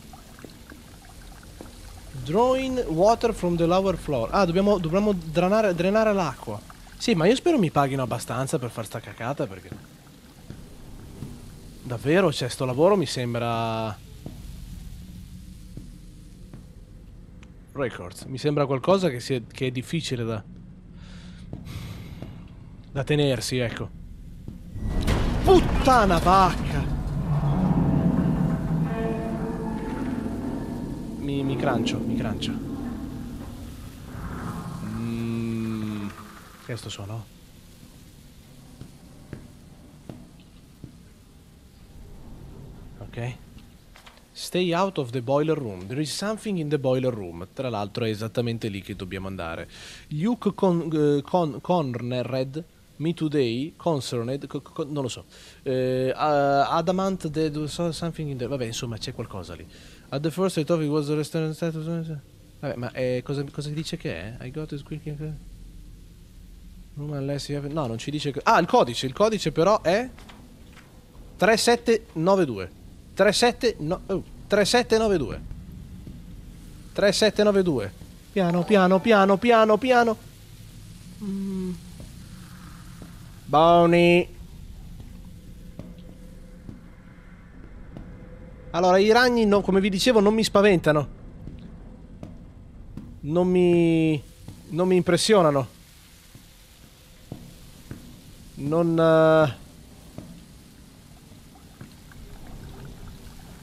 Drawing water from the lower floor. Ah, dobbiamo, dobbiamo drenare, drenare l'acqua. Sì, ma io spero mi paghino abbastanza per far sta cacata, perché... Davvero, cioè, sto lavoro mi sembra... Records. Mi sembra qualcosa che, è, che è difficile da... Da tenersi, ecco. Puttana vacca! mi crancio, mi crancio. Mm, che sto sono? Ok. Stay out of the boiler room. There is something in the boiler room. Tra l'altro è esattamente lì che dobbiamo andare. Luke Con, uh, Con Conred Me Today, Concerned, con, con, non lo so. Uh, adamant, the, something in the... Vabbè, insomma, c'è qualcosa lì. At the first I thought it was the restaurant status. Vabbè, ma eh, cosa, cosa dice che è? I got it quick. unless you have... No, non ci dice... che. Ah, il codice. Il codice però è... 3792. 379... Oh, 3792. 3792. Piano, piano, piano, piano, piano. Mm. Boni. Allora, i ragni, no, come vi dicevo, non mi spaventano. Non mi... Non mi impressionano. Non... Uh...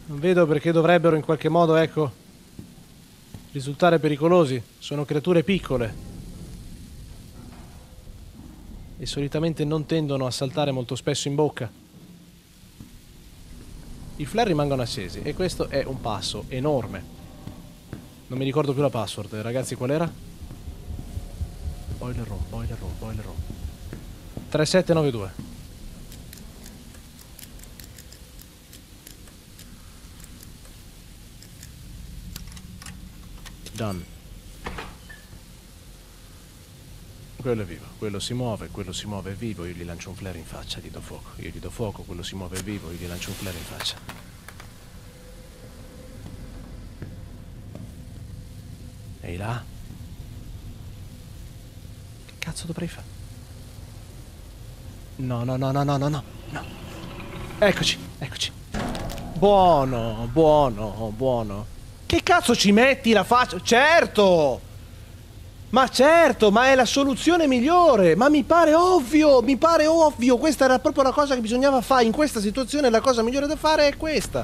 Non vedo perché dovrebbero in qualche modo, ecco, risultare pericolosi. Sono creature piccole. E solitamente non tendono a saltare molto spesso in bocca i flare rimangono accesi e questo è un passo enorme. Non mi ricordo più la password, ragazzi qual era? Boiler room, boiler room, boiler room. 3792. Done. Quello è vivo, quello si muove, quello si muove vivo, io gli lancio un flare in faccia, gli do fuoco. Io gli do fuoco, quello si muove vivo, io gli lancio un flare in faccia. Ehi là? Che cazzo dovrei fare? No, no, no, no, no, no, no, no. Eccoci, eccoci. Buono, buono, buono. Che cazzo ci metti la faccia? Certo! Ma certo, ma è la soluzione migliore, ma mi pare ovvio, mi pare ovvio, questa era proprio la cosa che bisognava fare in questa situazione, la cosa migliore da fare è questa.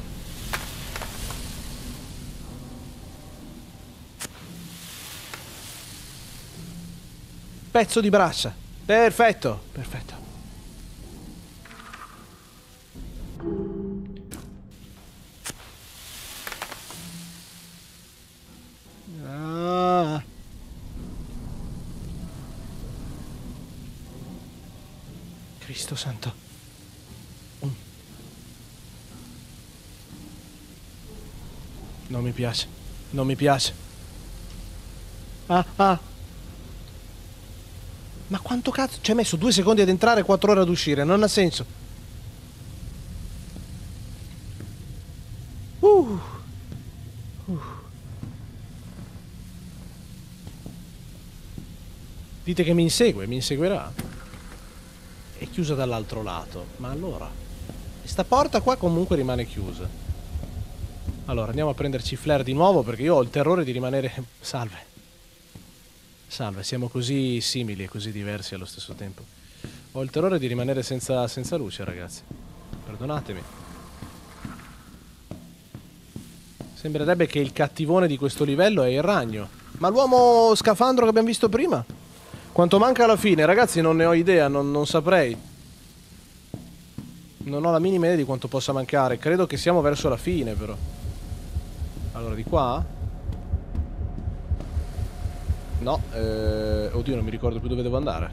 Pezzo di braccia. Perfetto, perfetto. piace. Non mi piace. Ah, ah. Ma quanto cazzo? Ci hai messo due secondi ad entrare e quattro ore ad uscire. Non ha senso. Uh. Uh. Dite che mi insegue, mi inseguirà. È chiusa dall'altro lato. Ma allora... Questa porta qua comunque rimane chiusa. Allora, andiamo a prenderci Flare di nuovo perché io ho il terrore di rimanere... Salve. Salve, siamo così simili e così diversi allo stesso tempo. Ho il terrore di rimanere senza, senza luce, ragazzi. Perdonatemi. Sembrerebbe che il cattivone di questo livello è il ragno. Ma l'uomo scafandro che abbiamo visto prima? Quanto manca alla fine, ragazzi, non ne ho idea, non, non saprei. Non ho la minima idea di quanto possa mancare. Credo che siamo verso la fine, però. Allora, di qua? No, eh... oddio, non mi ricordo più dove devo andare.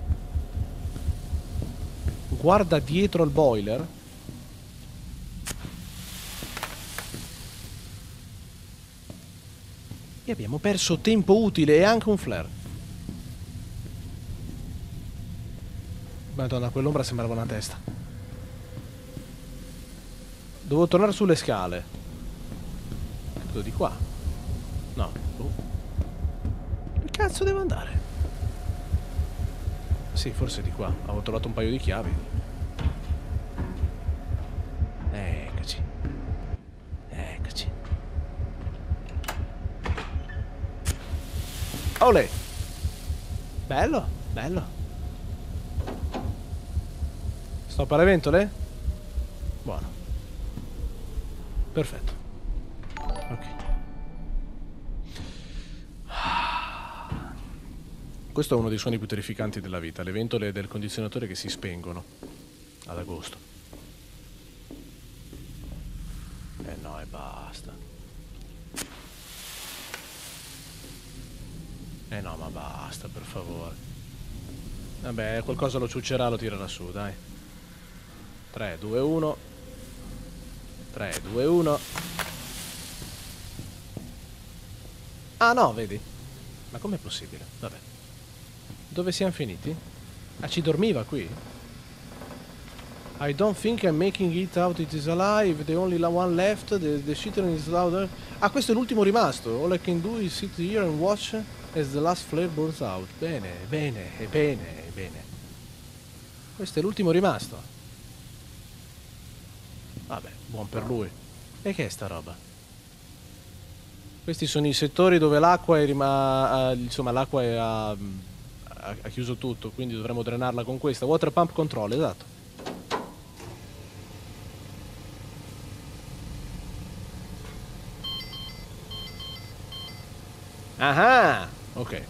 Guarda dietro al boiler. E abbiamo perso tempo utile e anche un flare. Madonna, quell'ombra sembrava una testa. Devo tornare sulle scale. Quello di qua. No. Boh. Dove cazzo devo andare? Sì, forse di qua. Avevo trovato un paio di chiavi. Eccoci. Eccoci. Ole! Bello, bello. Sto le Buono. Perfetto. Questo è uno dei suoni più terrificanti della vita, le ventole del condizionatore che si spengono ad agosto. eh no, e basta. eh no, ma basta, per favore. Vabbè, qualcosa lo ciuccerà, lo tirerà su, dai. 3, 2, 1. 3, 2, 1. Ah no, vedi? Ma com'è possibile? Vabbè. Dove siamo finiti? Ah, ci dormiva qui? I don't think I'm making it out, it is alive, the only one left, the, the shitting is louder. Ah, questo è l'ultimo rimasto. All I can do is sit here and watch as the last flare burns out. Bene, bene, bene, bene. Questo è l'ultimo rimasto. Vabbè, buon per lui. E che è sta roba? Questi sono i settori dove l'acqua è rimasta... Uh, eh, insomma, l'acqua è... Uh, ha, ha chiuso tutto, quindi dovremmo drenarla con questa. Water pump control, esatto. Ah, ok.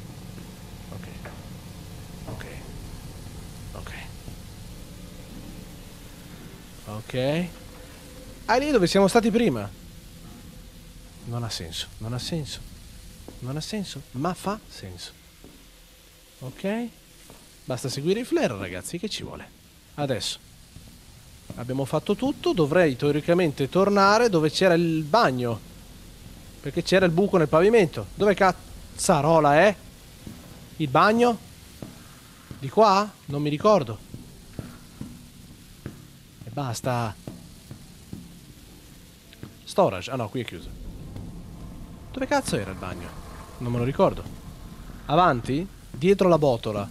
Ok. Ok. Ok. Ok. Ah, lì dove siamo stati prima. Non ha senso, non ha senso. Non ha senso, ma fa senso. Ok? Basta seguire i flare, ragazzi, che ci vuole? Adesso. Abbiamo fatto tutto, dovrei teoricamente tornare dove c'era il bagno. Perché c'era il buco nel pavimento. Dove cazzarola è? Il bagno? Di qua? Non mi ricordo. E basta. Storage. Ah no, qui è chiuso. Dove cazzo era il bagno? Non me lo ricordo. Avanti? Dietro la botola.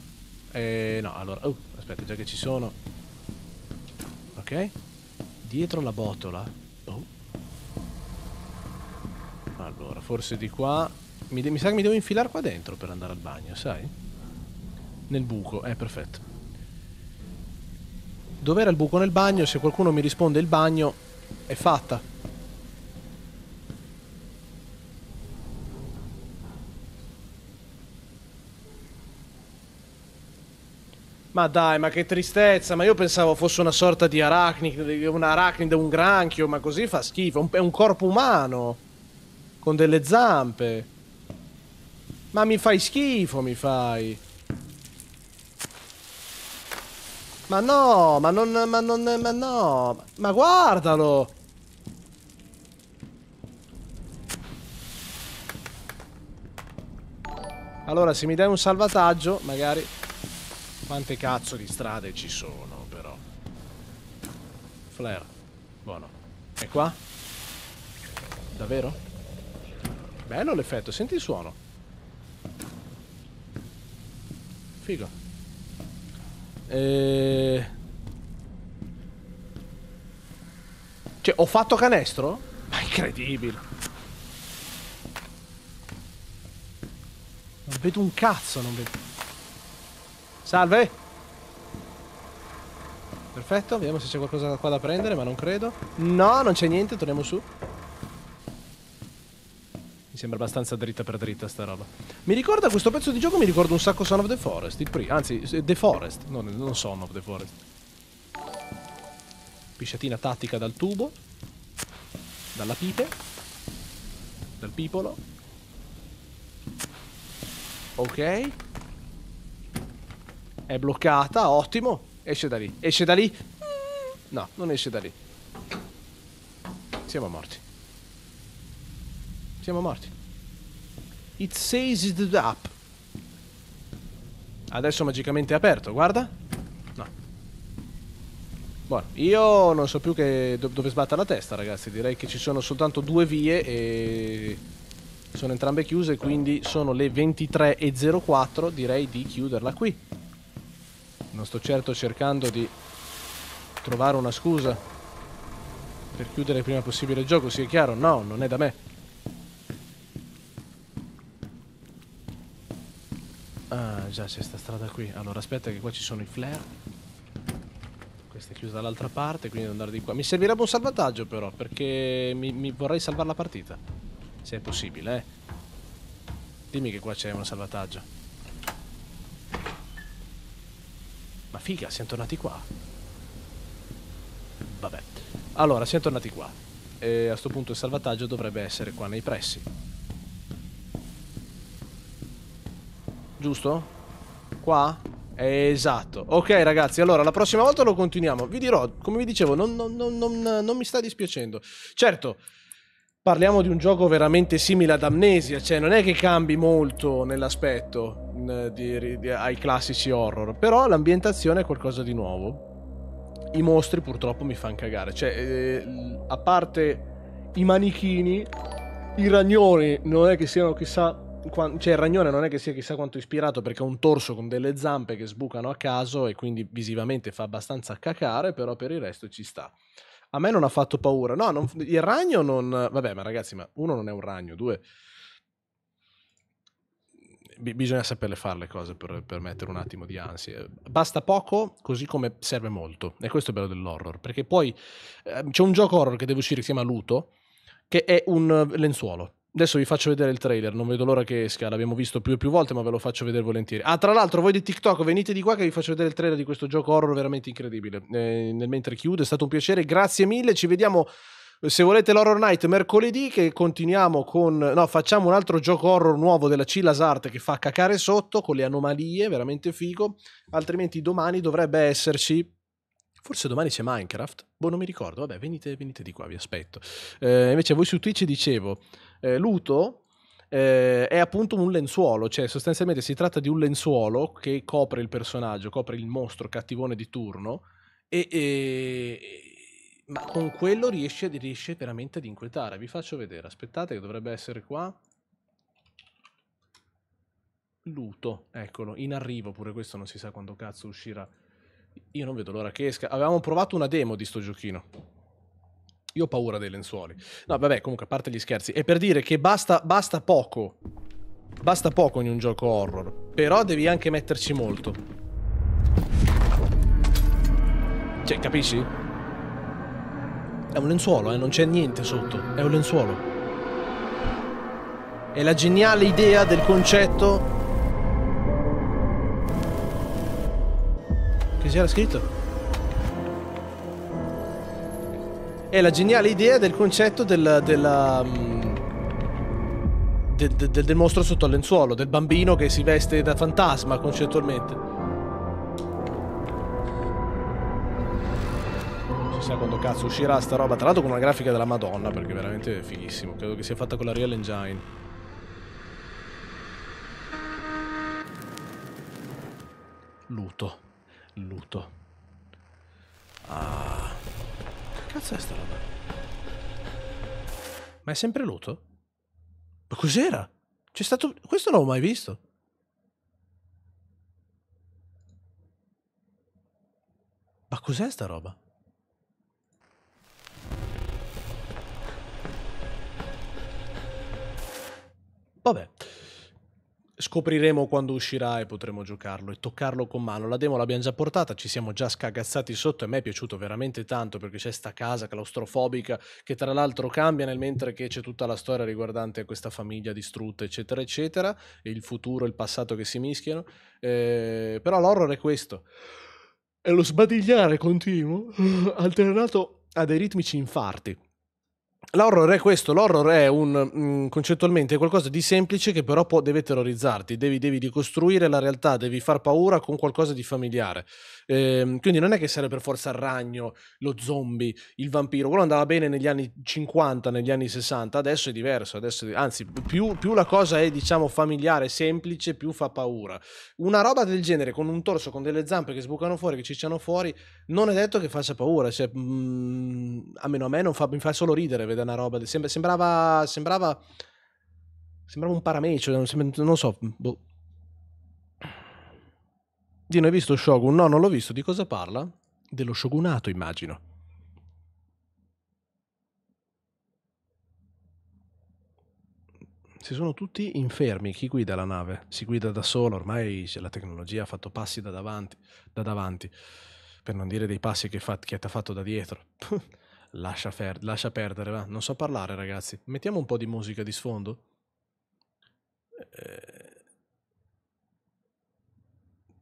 Eh, no, allora... Oh, aspetta, già che ci sono. Ok. Dietro la botola. Oh. Allora, forse di qua... Mi, mi sa che mi devo infilare qua dentro per andare al bagno, sai? Nel buco, eh, perfetto. Dov'era il buco nel bagno? Se qualcuno mi risponde il bagno, è fatta. Ma dai, ma che tristezza, ma io pensavo fosse una sorta di arachnide, un arachnide, un granchio, ma così fa schifo, è un corpo umano, con delle zampe. Ma mi fai schifo, mi fai. Ma no, ma non, ma non, ma no, ma guardalo! Allora, se mi dai un salvataggio, magari... Quante cazzo di strade ci sono, però. Flare. Buono. E qua? Davvero? Bello l'effetto, senti il suono. Figo. E... Cioè, ho fatto canestro? Ma incredibile. Non vedo un cazzo, non vedo... Salve! Perfetto, vediamo se c'è qualcosa da qua da prendere, ma non credo. No, non c'è niente, torniamo su. Mi sembra abbastanza dritta per dritta sta roba. Mi ricorda questo pezzo di gioco, mi ricorda un sacco Son of the Forest, il primo. Anzi, eh, The Forest, no, non Son of the Forest. Pisciatina tattica dal tubo. Dalla pipe. Dal pipolo. Ok. È bloccata, ottimo. Esce da lì. Esce da lì. No, non esce da lì. Siamo morti. Siamo morti. It says it up. Adesso magicamente è aperto, guarda. No. Buono, io non so più che do dove sbatta la testa, ragazzi. Direi che ci sono soltanto due vie e sono entrambe chiuse, quindi sono le 23.04, direi di chiuderla qui. Non sto certo cercando di trovare una scusa per chiudere il prima possibile il gioco, sia sì, chiaro, no, non è da me. Ah, già c'è sta strada qui. Allora, aspetta che qua ci sono i flare. Questa è chiusa dall'altra parte, quindi andare di qua. Mi servirebbe un salvataggio però, perché mi, mi vorrei salvare la partita. Se è possibile, eh. Dimmi che qua c'è un salvataggio. Ma figa, siamo tornati qua. Vabbè. Allora, siamo tornati qua. E a sto punto il salvataggio dovrebbe essere qua nei pressi. Giusto? Qua? Esatto. Ok ragazzi, allora la prossima volta lo continuiamo. Vi dirò, come vi dicevo, non, non, non, non mi sta dispiacendo. Certo, parliamo di un gioco veramente simile ad Amnesia, cioè non è che cambi molto nell'aspetto. Mm, di, di, ai classici horror, però l'ambientazione è qualcosa di nuovo. I mostri purtroppo mi fanno cagare, cioè eh, a parte i manichini, i ragnoni non è che siano chissà cioè il ragnone non è che sia chissà quanto ispirato perché ha un torso con delle zampe che sbucano a caso e quindi visivamente fa abbastanza cacare, però per il resto ci sta. A me non ha fatto paura. No, non, il ragno non... Vabbè, ma ragazzi, ma uno non è un ragno, due b- bisogna saperle fare le cose per, per, mettere un attimo di ansia. Basta poco, così come serve molto. E questo è bello dell'horror, perché poi eh, c'è un gioco horror che deve uscire che si chiama Luto, che è un eh, lenzuolo. Adesso vi faccio vedere il trailer, non vedo l'ora che esca, l'abbiamo visto più e più volte, ma ve lo faccio vedere volentieri. Ah, tra l'altro, voi di TikTok, venite di qua che vi faccio vedere il trailer di questo gioco horror veramente incredibile. Eh, nel mentre chiudo, è stato un piacere, grazie mille, ci vediamo se volete l'Horror Night mercoledì, che continuiamo con. No, facciamo un altro gioco horror nuovo della Cillas Art che fa cacare sotto con le anomalie, veramente figo. Altrimenti domani dovrebbe esserci. Forse domani c'è Minecraft? Boh, non mi ricordo. Vabbè, venite, venite di qua, vi aspetto. Eh, invece, voi su Twitch dicevo, eh, Luto eh, è appunto un lenzuolo, cioè sostanzialmente si tratta di un lenzuolo che copre il personaggio, copre il mostro cattivone di turno e, e, ma con quello riesce, riesce veramente ad inquietare. Vi faccio vedere, aspettate che dovrebbe essere qua. Luto, eccolo, in arrivo pure questo non si sa quando cazzo uscirà. Io non vedo l'ora che esca. Avevamo provato una demo di sto giochino. Io ho paura dei lenzuoli. No, vabbè, comunque, a parte gli scherzi. È per dire che basta, basta poco. Basta poco in un gioco horror. Però devi anche metterci molto. Cioè, capisci? È un lenzuolo, eh, non c'è niente sotto, è un lenzuolo. È la geniale idea del concetto... Che si era scritto? È la geniale idea del concetto del... della... Del, mm, del, del, mostro sotto al lenzuolo, del bambino che si veste da fantasma concettualmente. chissà cioè, quando cazzo uscirà sta roba. Tra l'altro con una grafica della Madonna, perché è veramente fighissimo. Credo che sia fatta con la Real Engine. Luto. Luto. Ah. Che cazzo è sta roba? Ma è sempre luto? Ma cos'era? C'è stato... Questo non l'ho mai visto. Ma cos'è sta roba? Vabbè. Scopriremo quando uscirà e potremo giocarlo e toccarlo con mano. La demo l'abbiamo già portata, ci siamo già scagazzati sotto e a me è piaciuto veramente tanto perché c'è sta casa claustrofobica che tra l'altro cambia nel mentre che c'è tutta la storia riguardante questa famiglia distrutta eccetera eccetera e il futuro e il passato che si mischiano. Eh, però l'horror è questo. È lo sbadigliare continuo alternato a dei ritmici infarti L'horror è questo, l'horror è un, mm, concettualmente qualcosa di semplice che però può, deve terrorizzarti, devi, devi ricostruire la realtà, devi far paura con qualcosa di familiare. Ehm, quindi non è che serve per forza il ragno, lo zombie, il vampiro. Quello andava bene negli anni 50, negli anni 60, adesso è diverso. Adesso Anzi, più, più, la cosa è, diciamo, familiare, semplice, più fa paura. Una roba del genere, con un torso, con delle zampe che sbucano fuori, che cicciano fuori, non è detto che faccia paura. Cioè, mh, mhmm, a meno a me non fa, mi fa solo ridere vedere una roba. Sembrava... sembrava Sembrava un paramecio, non so, boh, di hai visto Shogun? No, non l'ho visto. Di cosa parla? Dello shogunato, immagino. Si sono tutti infermi. Chi guida la nave? Si guida da solo. Ormai la tecnologia ha fatto passi da davanti, da davanti per non dire dei passi che, fa- che ti ha fatto da dietro. lascia, fer- lascia, perdere, va. Non so parlare, ragazzi. Mettiamo un po' di musica di sfondo. Eh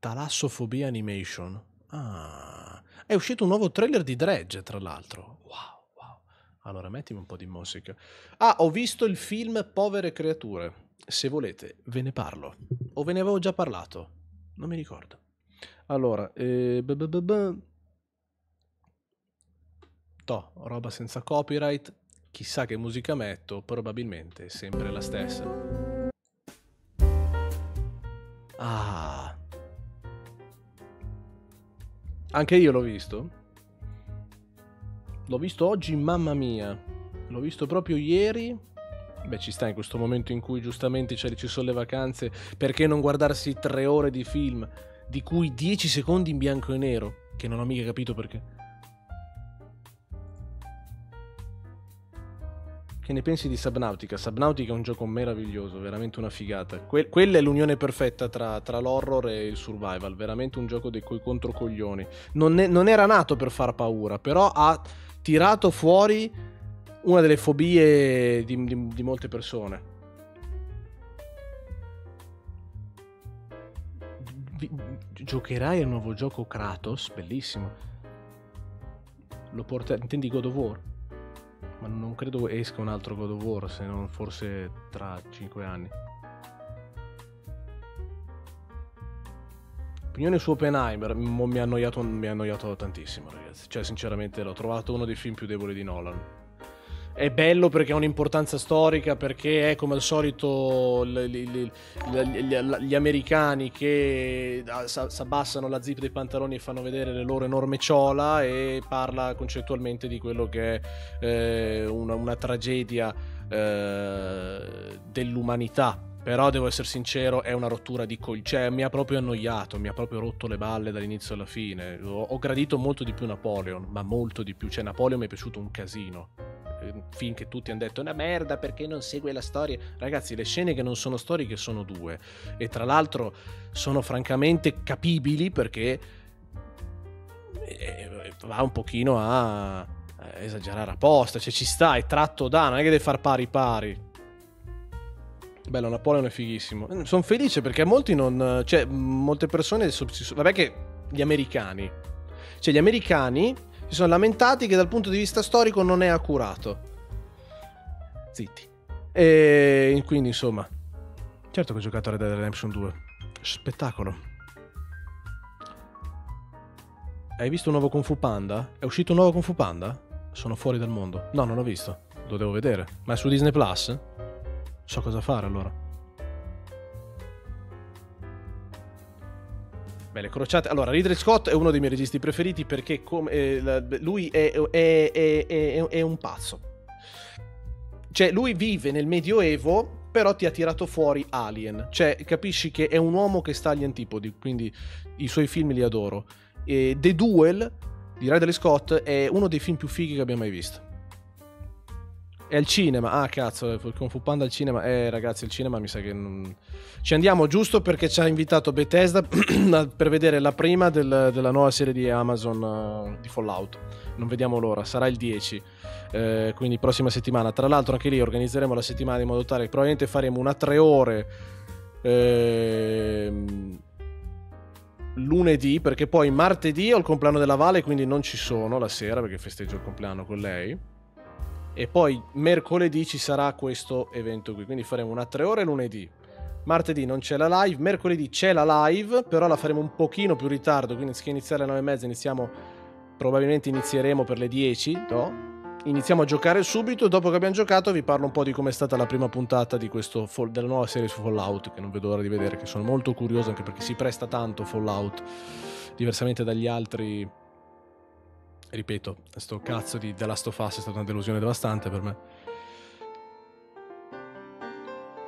Talassofobia Animation. Ah, è uscito un nuovo trailer di Dredge, tra l'altro. Wow. Allora, mettimi un po' di musica. Ah, ho visto il film Povere creature. Se volete, ve ne parlo. O ve ne avevo già parlato. Non mi ricordo. Allora, eh, b- b- roba senza copyright. Chissà che musica metto, probabilmente sempre la stessa. Ah, anche io l'ho visto. L'ho visto oggi, mamma mia. L'ho visto proprio ieri. Beh, ci sta in questo momento in cui giustamente ci sono le vacanze. Perché non guardarsi tre ore di film, di cui dieci secondi in bianco e nero? Che non ho mica capito perché. Che ne pensi di Subnautica? Subnautica è un gioco meraviglioso, veramente una figata. Que- quella è l'unione perfetta tra, tra, l'horror e il survival, veramente un gioco dei coi controcoglioni. Non, ne- non era nato per far paura, però ha tirato fuori una delle fobie di, di, di molte persone. giocherai al nuovo gioco Kratos, bellissimo. Lo porta... Intendi God of War? ma non credo esca un altro God of War se non forse tra 5 anni. Opinione su Oppenheimer, mi ha annoiato, mi ha annoiato tantissimo ragazzi, cioè sinceramente l'ho trovato uno dei film più deboli di Nolan è bello perché ha un'importanza storica, perché è come al solito l- l- l- gli americani che ah, si abbassano la zip dei pantaloni e fanno vedere le loro enorme ciola e parla concettualmente di quello che è eh, una, una, tragedia eh, dell'umanità. Però devo essere sincero, è una rottura di coglioni. Cioè, mi ha proprio annoiato, mi ha proprio rotto le balle dall'inizio alla fine. Ho, ho gradito molto di più Napoleon, ma molto di più. Cioè, Napoleon mi è piaciuto un casino. Ehm, film che tutti hanno detto è una merda perché non segue la storia. Ragazzi, le scene che non sono storiche sono due e tra l'altro sono francamente capibili perché eh, va un pochino a esagerare apposta, cioè ci sta, è tratto da, non è che deve far pari pari. Bello, Napoleon è fighissimo. Mm, sono felice perché molti non... cioè molte persone... Vabbè che gli americani. Cioè gli americani si sono lamentati che dal punto di vista storico non è accurato. Zitti. E quindi insomma, certo che ho giocato a Red Dead Redemption 2. Spettacolo. Hai visto un nuovo Kung Fu Panda? È uscito un nuovo Kung Fu Panda? Sono fuori dal mondo. No, non l'ho visto. Lo devo vedere. Ma è su Disney Plus? So cosa fare allora. Beh, le crociate. Allora, Ridley Scott è uno dei miei registi preferiti perché come, eh, la, lui è, è, è, è, un pazzo. Cioè, lui vive nel Medioevo, però ti ha tirato fuori Alien. Cioè, capisci che è un uomo che sta agli antipodi, quindi i suoi film li adoro. E The Duel di Ridley Scott è uno dei film più fighi che abbia mai visto. È al cinema. Ah, cazzo, con eh, Fu Panda al cinema. Eh, ragazzi, il cinema mi sa che. Non... Ci andiamo giusto perché ci ha invitato Bethesda per vedere la prima del, della nuova serie di Amazon uh, di Fallout. Non vediamo l'ora, sarà il 10. Eh, quindi prossima settimana. Tra l'altro, anche lì organizzeremo la settimana in modo tale che probabilmente faremo una tre ore. Ehm lunedì perché poi martedì ho il compleanno della Vale quindi non ci sono la sera perché festeggio il compleanno con lei e poi mercoledì ci sarà questo evento qui, quindi faremo una tre ore lunedì. Martedì non c'è la live, mercoledì c'è la live, però la faremo un pochino più in ritardo, quindi anziché iniziare alle 9.30 iniziamo, probabilmente inizieremo per le 10, no? Iniziamo a giocare subito, dopo che abbiamo giocato vi parlo un po' di com'è stata la prima puntata fall- della nuova serie su Fallout, che non vedo l'ora di vedere, che sono molto curioso anche perché si presta tanto Fallout, diversamente dagli altri ripeto, sto cazzo di The Last of Us è stata una delusione devastante per me.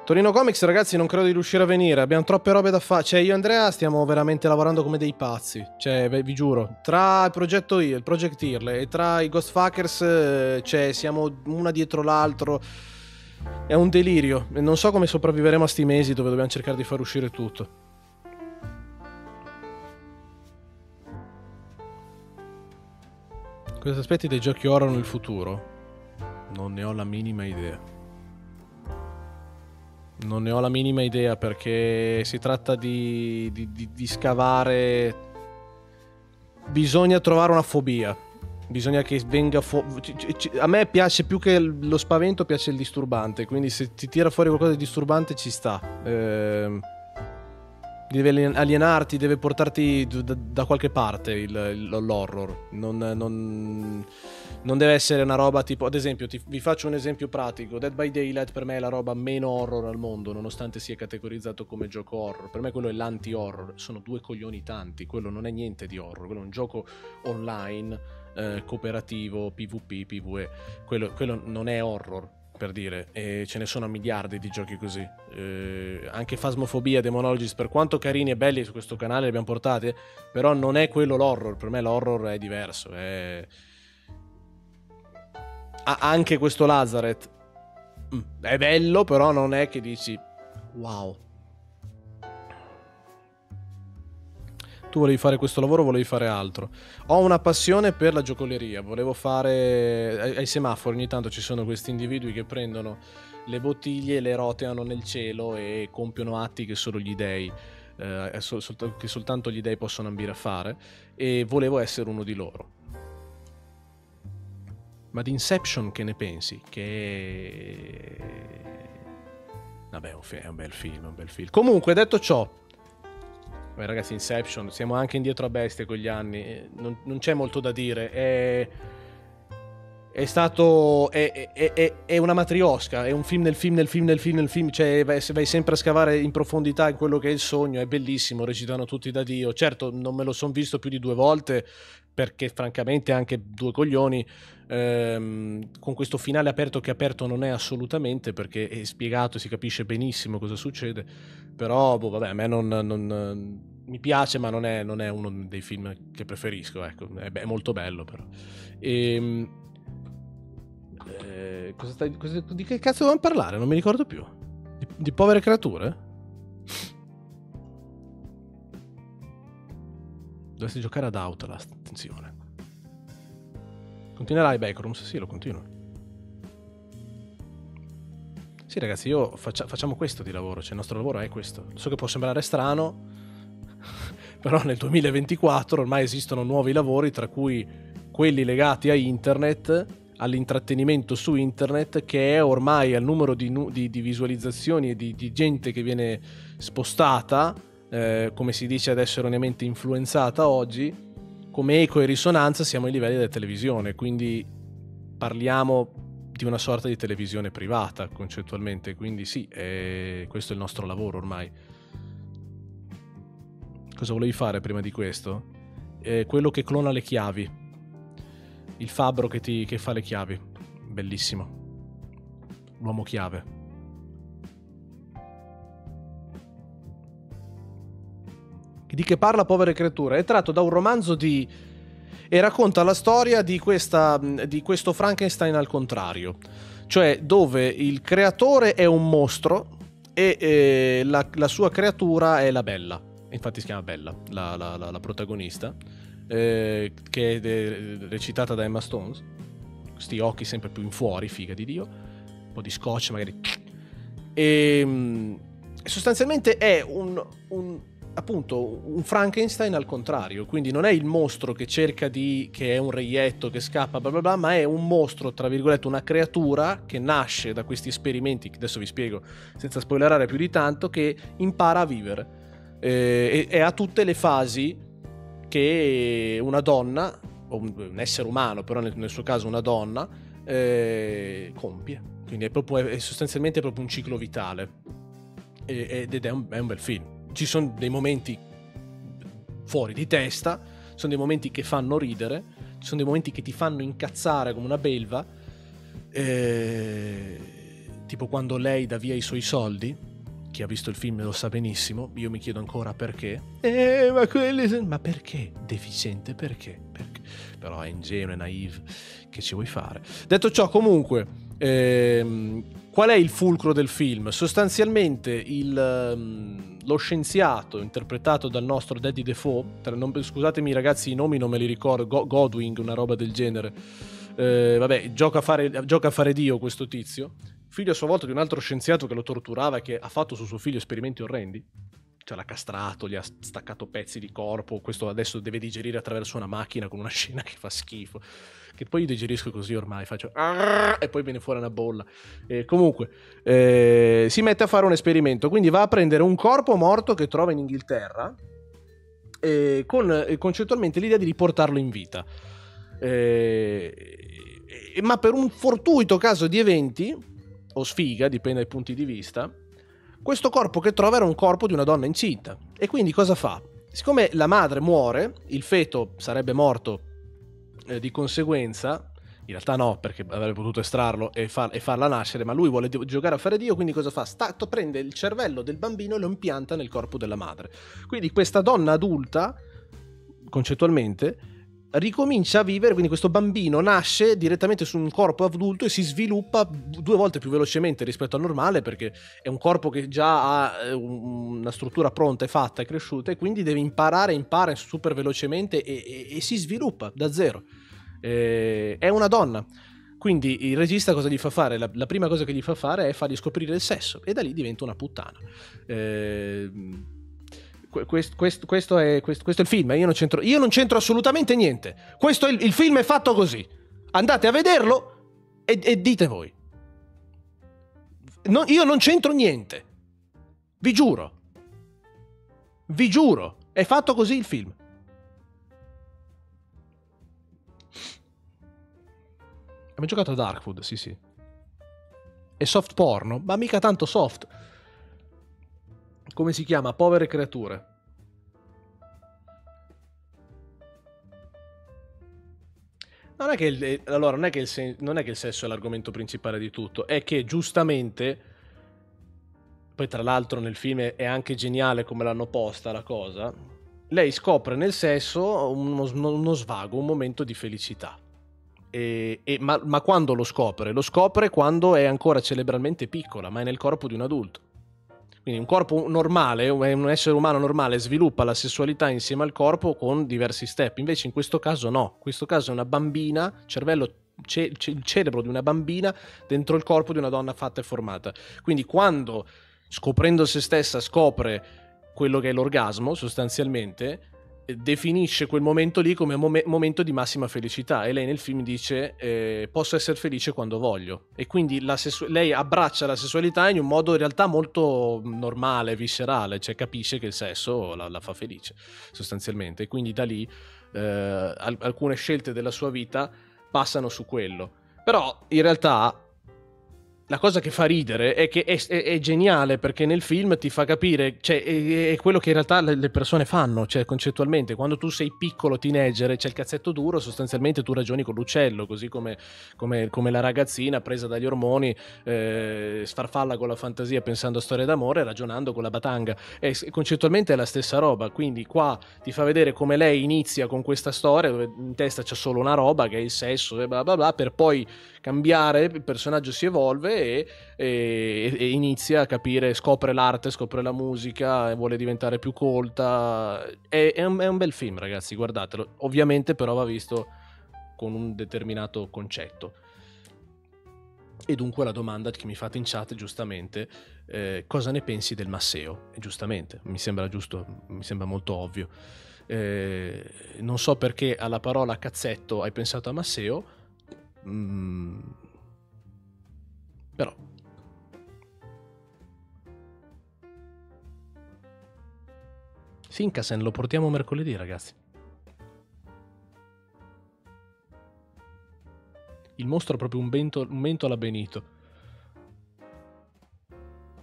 Torino Comics, ragazzi, non credo di riuscire a venire. Abbiamo troppe robe da fare. Cioè, io e Andrea stiamo veramente lavorando come dei pazzi. Cioè, beh, vi giuro. Tra il progetto io, il Project Earle e tra i Ghostfuckers, eh, cioè, siamo una dietro l'altro. È un delirio. Non so come sopravviveremo a sti mesi dove dobbiamo cercare di far uscire tutto. Cosa aspetti dei giochi horror nel futuro? Non ne ho la minima idea. Non ne ho la minima idea perché si tratta di, di, di, di scavare... Bisogna trovare una fobia. Bisogna che venga fuori. A me piace più che lo spavento, piace il disturbante. Quindi se ti tira fuori qualcosa di disturbante ci sta. Ehm deve alienarti, deve portarti da, da qualche parte il, l'horror. Non, non, non, deve essere una roba tipo, ad esempio, ti, vi faccio un esempio pratico, Dead by Daylight per me è la roba meno horror al mondo, nonostante sia categorizzato come gioco horror. Per me quello è l'anti-horror, sono due coglioni tanti, quello non è niente di horror, quello è un gioco online. Eh, cooperativo, PvP, PvE, quello, quello non è horror, per dire, e ce ne sono miliardi di giochi così. Eh, anche Phasmophobia, Demonologist, per quanto carini e belli su questo canale li abbiamo portati, però non è quello l'horror, per me l'horror è diverso. È... Ah, anche questo Lazareth mm, è bello, però non è che dici wow. tu volevi fare questo lavoro, volevi fare altro. Ho una passione per la giocoleria, volevo fare... ai, semafori ogni tanto ci sono questi individui che prendono le bottiglie e le roteano nel cielo e compiono atti che solo gli dei... Eh, sol- che soltanto gli dei possono ambire a fare e volevo essere uno di loro. Ma di Inception che ne pensi? Che... Vabbè, è un, bel film, è un bel film. Comunque, detto ciò, Beh, ragazzi, Inception, siamo anche indietro a bestie con gli anni, eh, non, non c'è molto da dire. È, è stato. È, è, è, una matriosca, è un film nel film nel film nel film nel film, cioè vai, vai sempre a scavare in profondità in quello che è il sogno, è bellissimo, recitano tutti da Dio. Certo, non me lo sono visto più di due volte, perché francamente anche due coglioni ehm, con questo finale aperto che aperto non è assolutamente perché è spiegato e si capisce benissimo cosa succede però, boh, vabbè, a me non, non mi piace, ma non è, non è, uno dei film che preferisco. Ecco. È, è, molto bello, però. E, ehm, eh, cosa stai, cosa, di che cazzo dobbiamo parlare? Non mi ricordo più. Di, di povere creature? Dovresti giocare ad Outlast, attenzione. Continuerai Backrooms? Sì, lo continuo. Sì, ragazzi, io faccia, facciamo questo di lavoro, cioè il nostro lavoro è questo. So che può sembrare strano, però nel 2024 ormai esistono nuovi lavori, tra cui quelli legati a internet, all'intrattenimento su internet, che è ormai al numero di, di, di visualizzazioni e di, di, gente che viene spostata, eh, come si dice adesso erroneamente influenzata oggi, come eco e risonanza siamo ai livelli della televisione, quindi parliamo diventi una sorta di televisione privata concettualmente, quindi sì, eh, questo è il nostro lavoro ormai. Cosa volevi fare prima di questo? Eh, quello che clona le chiavi, il fabbro che, ti, che fa le chiavi, bellissimo. L'uomo chiave. Di che parla Povere Creature? È tratto da un romanzo di e racconta la storia di, questa, di questo Frankenstein al contrario, cioè dove il creatore è un mostro e eh, la, la, sua creatura è la Bella, infatti si chiama Bella, la, la, la protagonista, eh, che è eh, recitata da Emma Stones, questi occhi sempre più in fuori, figa di Dio, un po' di scotch magari. E mm, sostanzialmente è un, un appunto un Frankenstein al contrario, quindi non è il mostro che cerca di, che è un reietto che scappa, bla bla bla, ma è un mostro, tra virgolette, una creatura che nasce da questi esperimenti, che adesso vi spiego senza spoilerare più di tanto, che impara a vivere eh, e, ha tutte le fasi che una donna, o un essere umano, però nel, nel suo caso una donna, eh, compie. Quindi è, proprio, è sostanzialmente proprio un ciclo vitale. ed è un, è un bel film ci sono dei momenti fuori di testa, sono dei momenti che fanno ridere, ci sono dei momenti che ti fanno incazzare come una belva, eh, tipo quando lei dà via i suoi soldi. Chi ha visto il film lo sa benissimo, io mi chiedo ancora perché. Eh, ma, quelle... ma perché? Deficiente perché? perché? Però è ingenuo, è naive, che ci vuoi fare? Detto ciò, comunque, ehm, qual è il fulcro del film? Sostanzialmente il... Um, lo scienziato interpretato dal nostro Daddy Defoe, non, scusatemi ragazzi i nomi non me li ricordo, Go, Godwing, una roba del genere, eh, vabbè, gioca a, fare, gioca a fare Dio questo tizio, figlio a sua volta di un altro scienziato che lo torturava e che ha fatto su suo figlio esperimenti orrendi, cioè l'ha castrato, gli ha staccato pezzi di corpo, questo adesso deve digerire attraverso una macchina con una scena che fa schifo che poi io digerisco così ormai, faccio e poi viene fuori una bolla. Eh, comunque, eh, si mette a fare un esperimento, quindi va a prendere un corpo morto che trova in Inghilterra eh, con concettualmente l'idea di riportarlo in vita. ma per un fortuito caso di eventi, o sfiga, dipende dai punti di vista, questo corpo che trova era un corpo di una donna incinta. E quindi cosa fa? Siccome la madre muore, il feto sarebbe morto eh, di conseguenza in realtà no, perché avrebbe potuto estrarlo e, far, e farla nascere, ma lui vuole di- giocare a fare Dio, quindi cosa fa? Sta- prende il cervello del bambino e lo impianta nel corpo della madre. Quindi questa donna adulta, concettualmente, ricomincia a vivere, quindi questo bambino nasce direttamente su un corpo adulto e si sviluppa due volte più velocemente rispetto al normale perché è un corpo che già ha eh, una struttura pronta e fatta e cresciuta e quindi deve imparare, impara super velocemente e, e, e si sviluppa da zero. E, eh, è una donna. Quindi il regista cosa gli fa fare? La, la, prima cosa che gli fa fare è fargli scoprire il sesso e da lì diventa una puttana. Eh, questo, questo, questo, è, questo, è, il film. Eh, io non, c'entro, io non c'entro assolutamente niente. Questo il, il, film è fatto così. Andate a vederlo e, e dite voi. No, io non c'entro niente. Vi giuro. Vi giuro. È fatto così il film. Abbiamo giocato a Darkwood, sì sì. E soft porno? Ma mica tanto soft come si chiama? Povere creature. Non è che il, eh, allora, non è che il, sen- non è che il sesso è l'argomento principale di tutto, è che giustamente... Poi tra l'altro nel film è anche geniale come l'hanno posta la cosa. Lei scopre nel sesso uno, uno svago, un momento di felicità. E, e, ma, ma quando lo scopre? Lo scopre quando è ancora cerebralmente piccola, ma è nel corpo di un adulto. Quindi un corpo normale, un essere umano normale sviluppa la sessualità insieme al corpo con diversi step, invece in questo caso no, in questo caso è una bambina, cervello il cerebro di una bambina dentro il corpo di una donna fatta e formata. Quindi quando scoprendo se stessa scopre quello che è l'orgasmo sostanzialmente, definisce quel momento lì come mom- momento di massima felicità e lei nel film dice eh, posso essere felice quando voglio e quindi sessu- lei abbraccia la sessualità in un modo in realtà molto mm, normale, viscerale, cioè capisce che il sesso la, la fa felice sostanzialmente e quindi da lì eh, alcune scelte della sua vita passano su quello. Però in realtà la cosa che fa ridere è che è, è, è, geniale perché nel film ti fa capire, cioè è, è quello che in realtà le, le, persone fanno, cioè concettualmente, quando tu sei piccolo teenager e c'è il cazzetto duro, sostanzialmente tu ragioni con l'uccello, così come, come, come la ragazzina presa dagli ormoni, eh, sfarfalla con la fantasia pensando a storie d'amore, ragionando con la batanga. E, concettualmente è la stessa roba, quindi qua ti fa vedere come lei inizia con questa storia, dove in testa c'è solo una roba che è il sesso e bla bla bla, per poi cambiare, il personaggio si evolve e, e, e inizia a capire, scopre l'arte, scopre la musica, vuole diventare più colta. È, è, un, è un bel film, ragazzi, guardatelo. Ovviamente però va visto con un determinato concetto. E dunque la domanda che mi fate in chat giustamente, eh, cosa ne pensi del Masseo? giustamente, mi sembra giusto, mi sembra molto ovvio. Eh, non so perché alla parola cazzetto hai pensato a Masseo, Mm. Però. Fincasen lo portiamo mercoledì, ragazzi. Il mostro ha proprio un bento, un bento Benito.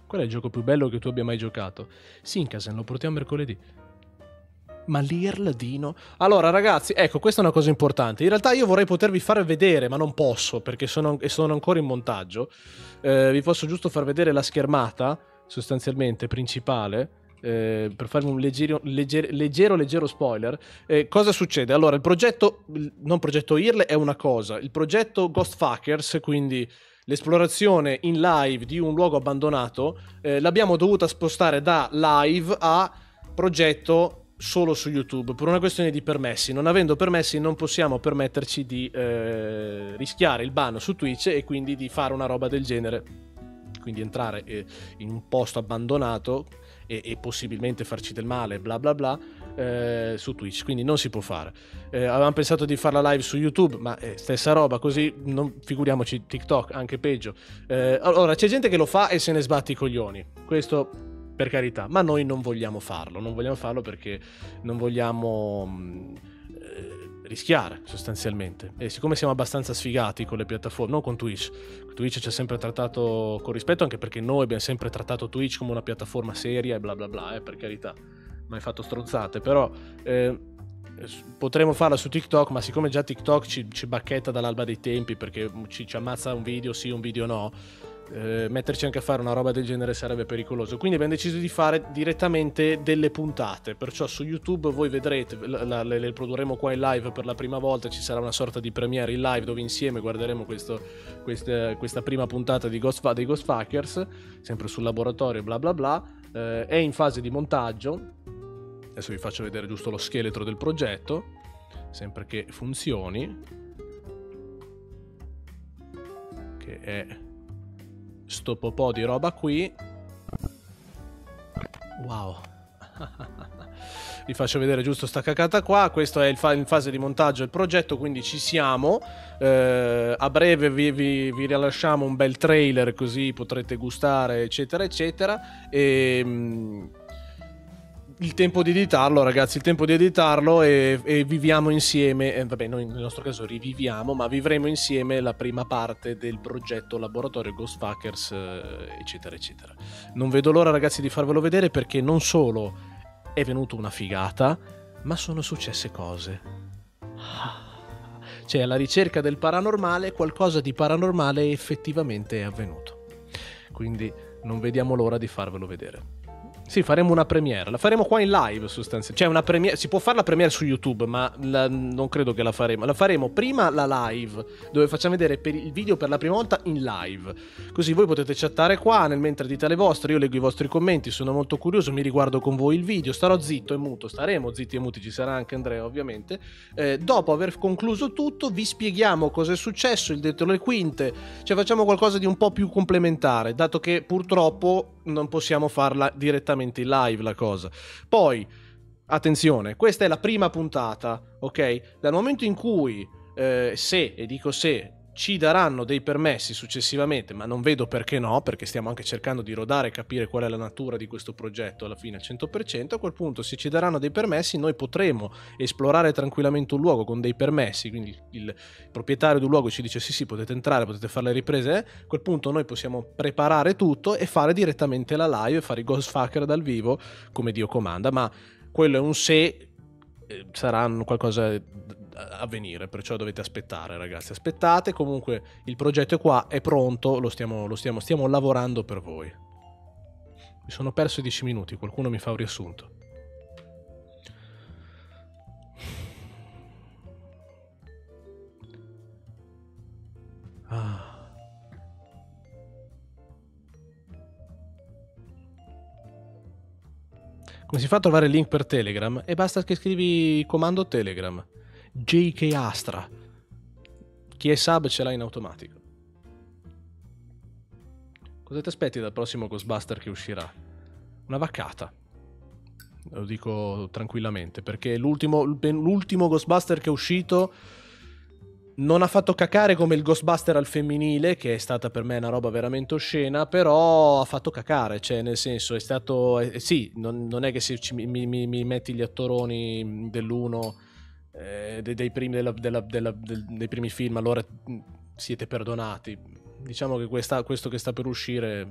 Qual è il gioco più bello che tu abbia mai giocato? Sinkasen, lo portiamo mercoledì. Ma l'Irladino? Allora, ragazzi, ecco, questa è una cosa importante. In realtà io vorrei potervi far vedere, ma non posso perché sono, sono ancora in montaggio. Eh, vi posso giusto far vedere la schermata, sostanzialmente, principale. Eh, per farvi un leggero, legger, leggero, leggero, spoiler, eh, cosa succede? Allora, il progetto, non progetto IRL è una cosa, il progetto Ghostfuckers, quindi l'esplorazione in live di un luogo abbandonato, eh, l'abbiamo dovuta spostare da live a progetto solo su YouTube per una questione di permessi. Non avendo permessi non possiamo permetterci di eh, rischiare il ban su Twitch e quindi di fare una roba del genere. Quindi entrare eh, in un posto abbandonato e, e, possibilmente farci del male, bla bla bla, eh, su Twitch. Quindi non si può fare. Eh, avevamo pensato di farla live su YouTube, ma eh, stessa roba, così non, figuriamoci TikTok, anche peggio. Eh, allora, c'è gente che lo fa e se ne sbatti i coglioni. Questo per carità, ma noi non vogliamo farlo, non vogliamo farlo perché non vogliamo mm, eh, rischiare sostanzialmente. E siccome siamo abbastanza sfigati con le piattaforme, non con Twitch, Twitch ci ha sempre trattato con rispetto anche perché noi abbiamo sempre trattato Twitch come una piattaforma seria e bla bla bla, eh, per carità, mai fatto stronzate, però eh, potremmo farla su TikTok, ma siccome già TikTok ci, ci bacchetta dall'alba dei tempi perché ci, ci ammazza un video sì, un video no eh, metterci anche a fare una roba del genere sarebbe pericoloso. Quindi abbiamo deciso di fare direttamente delle puntate, perciò su YouTube voi vedrete, la, le, le, produrremo qua in live per la prima volta, ci sarà una sorta di premiere in live dove insieme guarderemo questo, questa, questa, prima puntata Ghost, dei Ghost Fuckers, sempre sul laboratorio bla bla bla, eh, è in fase di montaggio, adesso vi faccio vedere giusto lo scheletro del progetto, sempre che funzioni, che è sto po' di roba qui. Wow. Vi faccio vedere giusto sta cacata qua. Questo è il fa in fase di montaggio il progetto, quindi ci siamo. Eh, a breve vi, vi, vi, rilasciamo un bel trailer così potrete gustare, eccetera, eccetera. E ehm, il tempo di editarlo, ragazzi, il tempo di editarlo e, e viviamo insieme, eh, vabbè, noi nel nostro caso riviviamo, ma vivremo insieme la prima parte del progetto laboratorio Ghostfuckers, eh, eccetera, eccetera. Non vedo l'ora, ragazzi, di farvelo vedere perché non solo è venuta una figata, ma sono successe cose. Cioè, alla ricerca del paranormale, qualcosa di paranormale effettivamente è avvenuto. Quindi non vediamo l'ora di farvelo vedere. Sì, faremo una premiere. La faremo qua in live sostanzialmente. Cioè, una premiere. Si può fare la premiere su YouTube, ma la... non credo che la faremo. La faremo prima la live, dove facciamo vedere il video per la prima volta in live. Così voi potete chattare qua nel mentre dite le vostre. Io leggo i vostri commenti, sono molto curioso. Mi riguardo con voi il video. Starò zitto e muto. Staremo zitti e muti. Ci sarà anche Andrea, ovviamente. Eh, dopo aver concluso tutto, vi spieghiamo cosa è successo, il detto le quinte. Cioè, facciamo qualcosa di un po' più complementare, dato che purtroppo non possiamo farla direttamente direttamente in live la cosa. Poi, attenzione, questa è la prima puntata, ok? Dal momento in cui, eh, se, e dico se, ci daranno dei permessi successivamente, ma non vedo perché no, perché stiamo anche cercando di rodare e capire qual è la natura di questo progetto alla fine al 100%, a quel punto se ci daranno dei permessi noi potremo esplorare tranquillamente un luogo con dei permessi, quindi il proprietario di un luogo ci dice sì sì potete entrare, potete fare le riprese, eh. a quel punto noi possiamo preparare tutto e fare direttamente la live e fare i ghost fucker dal vivo come Dio comanda, ma quello è un se eh, saranno qualcosa avvenire, perciò dovete aspettare ragazzi, aspettate, comunque il progetto è qua, è pronto, lo stiamo, lo stiamo, stiamo lavorando per voi. Mi sono perso i 10 minuti, qualcuno mi fa un riassunto. Ah. Come si fa a trovare il link per Telegram? E basta che scrivi comando Telegram. JK Astra. Chi è sub ce l'ha in automatico. Cosa ti aspetti dal prossimo Ghostbuster che uscirà? Una vaccata. Lo dico tranquillamente, perché l'ultimo, l'ultimo Ghostbuster che è uscito non ha fatto cacare come il Ghostbuster al femminile, che è stata per me una roba veramente oscena, però ha fatto cacare, cioè nel senso è stato... Eh, sì, non, non, è che se ci, mi, mi, mi, metti gli attoroni dell'uno eh, dei, dei, primi, della, della, della, dei, primi, film, allora mm, siete perdonati. Diciamo che questa, questo che sta per uscire,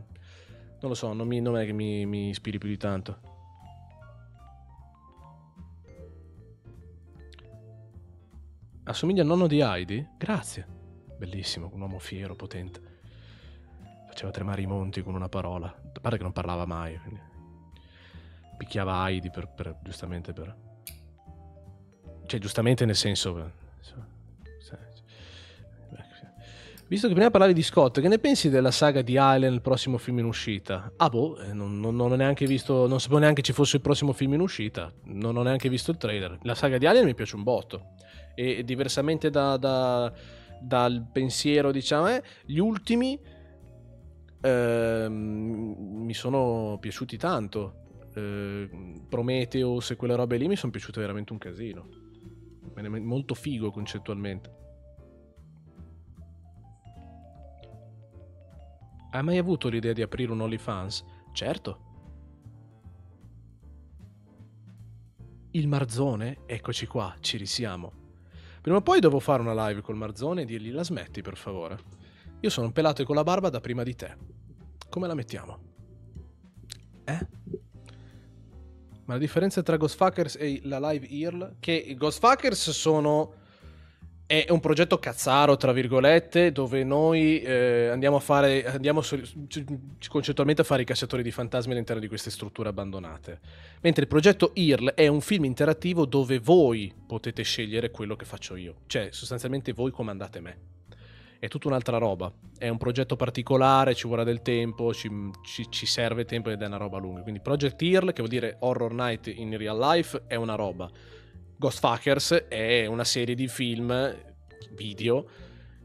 non lo so, non, mi, non è che mi, mi ispiri più di tanto. Assomiglia al nonno di Heidi? Grazie. Bellissimo, un uomo fiero, potente. Faceva tremare i monti con una parola. A parte che non parlava mai. Quindi. Picchiava Heidi per, per, giustamente per, cioè giustamente nel senso... Eh, cioè, visto che prima parlavi di Scott, che ne pensi della saga di Alien, il prossimo film in uscita? Ah boh, eh, non, non, non ho neanche visto, non sapevo neanche ci fosse il prossimo film in uscita, non ho neanche visto il trailer. La saga di Alien mi piace un botto. E diversamente da, da, dal pensiero, diciamo, eh, gli ultimi eh, mi sono piaciuti tanto. Eh, Prometheus e quelle robe lì mi sono piaciute veramente un casino molto figo concettualmente. Hai mai avuto l'idea di aprire un OnlyFans? Certo. Il Marzone? Eccoci qua, ci risiamo. Prima o poi devo fare una live col Marzone e dirgli la smetti per favore. Io sono un pelato e con la barba da prima di te. Come la mettiamo? Eh? Ma la differenza tra Ghostfuckers e la Live Earl? Che i Ghostfuckers sono... È un progetto cazzaro, tra virgolette, dove noi eh, andiamo a fare, andiamo so- concettualmente a fare i cacciatori di fantasmi all'interno di queste strutture abbandonate. Mentre il progetto Earl è un film interattivo dove voi potete scegliere quello che faccio io. Cioè, sostanzialmente voi comandate me è tutta un'altra roba. È un progetto particolare, ci vorrà del tempo, ci, ci, ci serve tempo ed è una roba lunga. Quindi Project Earl, che vuol dire Horror Night in Real Life, è una roba. Ghostfuckers è una serie di film, video,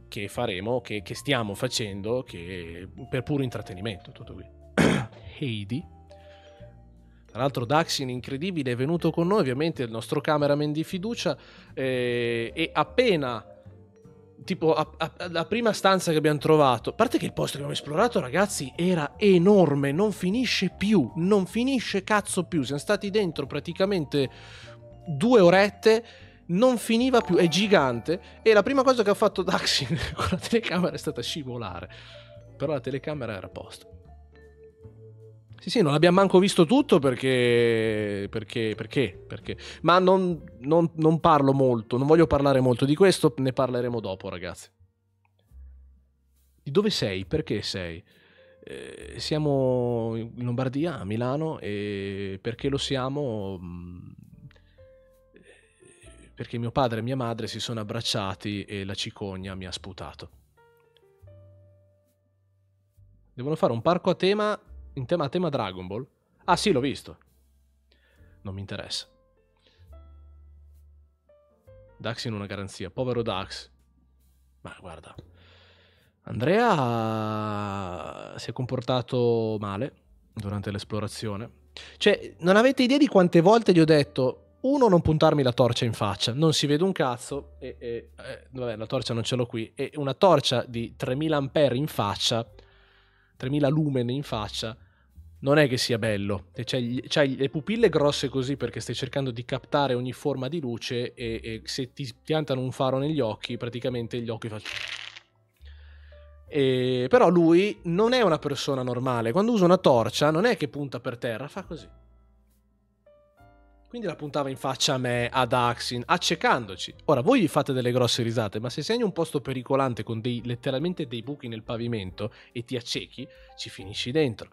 che faremo, che, che stiamo facendo, che, per puro intrattenimento, tutto qui. Heidi. Tra l'altro Daxin, incredibile, è venuto con noi, ovviamente il nostro cameraman di fiducia, eh, e appena tipo a, a, la prima stanza che abbiamo trovato, a parte che il posto che abbiamo esplorato, ragazzi, era enorme, non finisce più, non finisce cazzo più. Siamo stati dentro praticamente due orette. Non finiva più, è gigante. E la prima cosa che ha fatto Daxin con la telecamera è stata scivolare. Però la telecamera era a posto. Sì, sì, non abbiamo manco visto tutto perché... perché, perché, perché. Ma non, non, non parlo molto, non voglio parlare molto di questo, ne parleremo dopo ragazzi. Di dove sei? Perché sei? Eh, siamo in Lombardia, a Milano, e perché lo siamo? Mm, perché mio padre e mia madre si sono abbracciati e la cicogna mi ha sputato. Devono fare un parco a tema in tema, a tema Dragon Ball? Ah sì, l'ho visto. Non mi interessa. Dax in una garanzia. Povero Dax. Ma guarda. Andrea si è comportato male durante l'esplorazione. Cioè, non avete idea di quante volte gli ho detto uno, non puntarmi la torcia in faccia, non si vede un cazzo, e, e eh, vabbè, la torcia non ce l'ho qui, e una torcia di 3000 ampere in faccia, 3000 lumen in faccia, non è che sia bello. C'hai, le pupille grosse così perché stai cercando di captare ogni forma di luce e, e se ti piantano un faro negli occhi, praticamente gli occhi fanno... E, però lui non è una persona normale. Quando usa una torcia non è che punta per terra, fa così. Quindi la puntava in faccia a me, ad Axin, accecandoci. Ora, voi gli fate delle grosse risate, ma se sei in un posto pericolante con dei, letteralmente dei buchi nel pavimento e ti accechi, ci finisci dentro.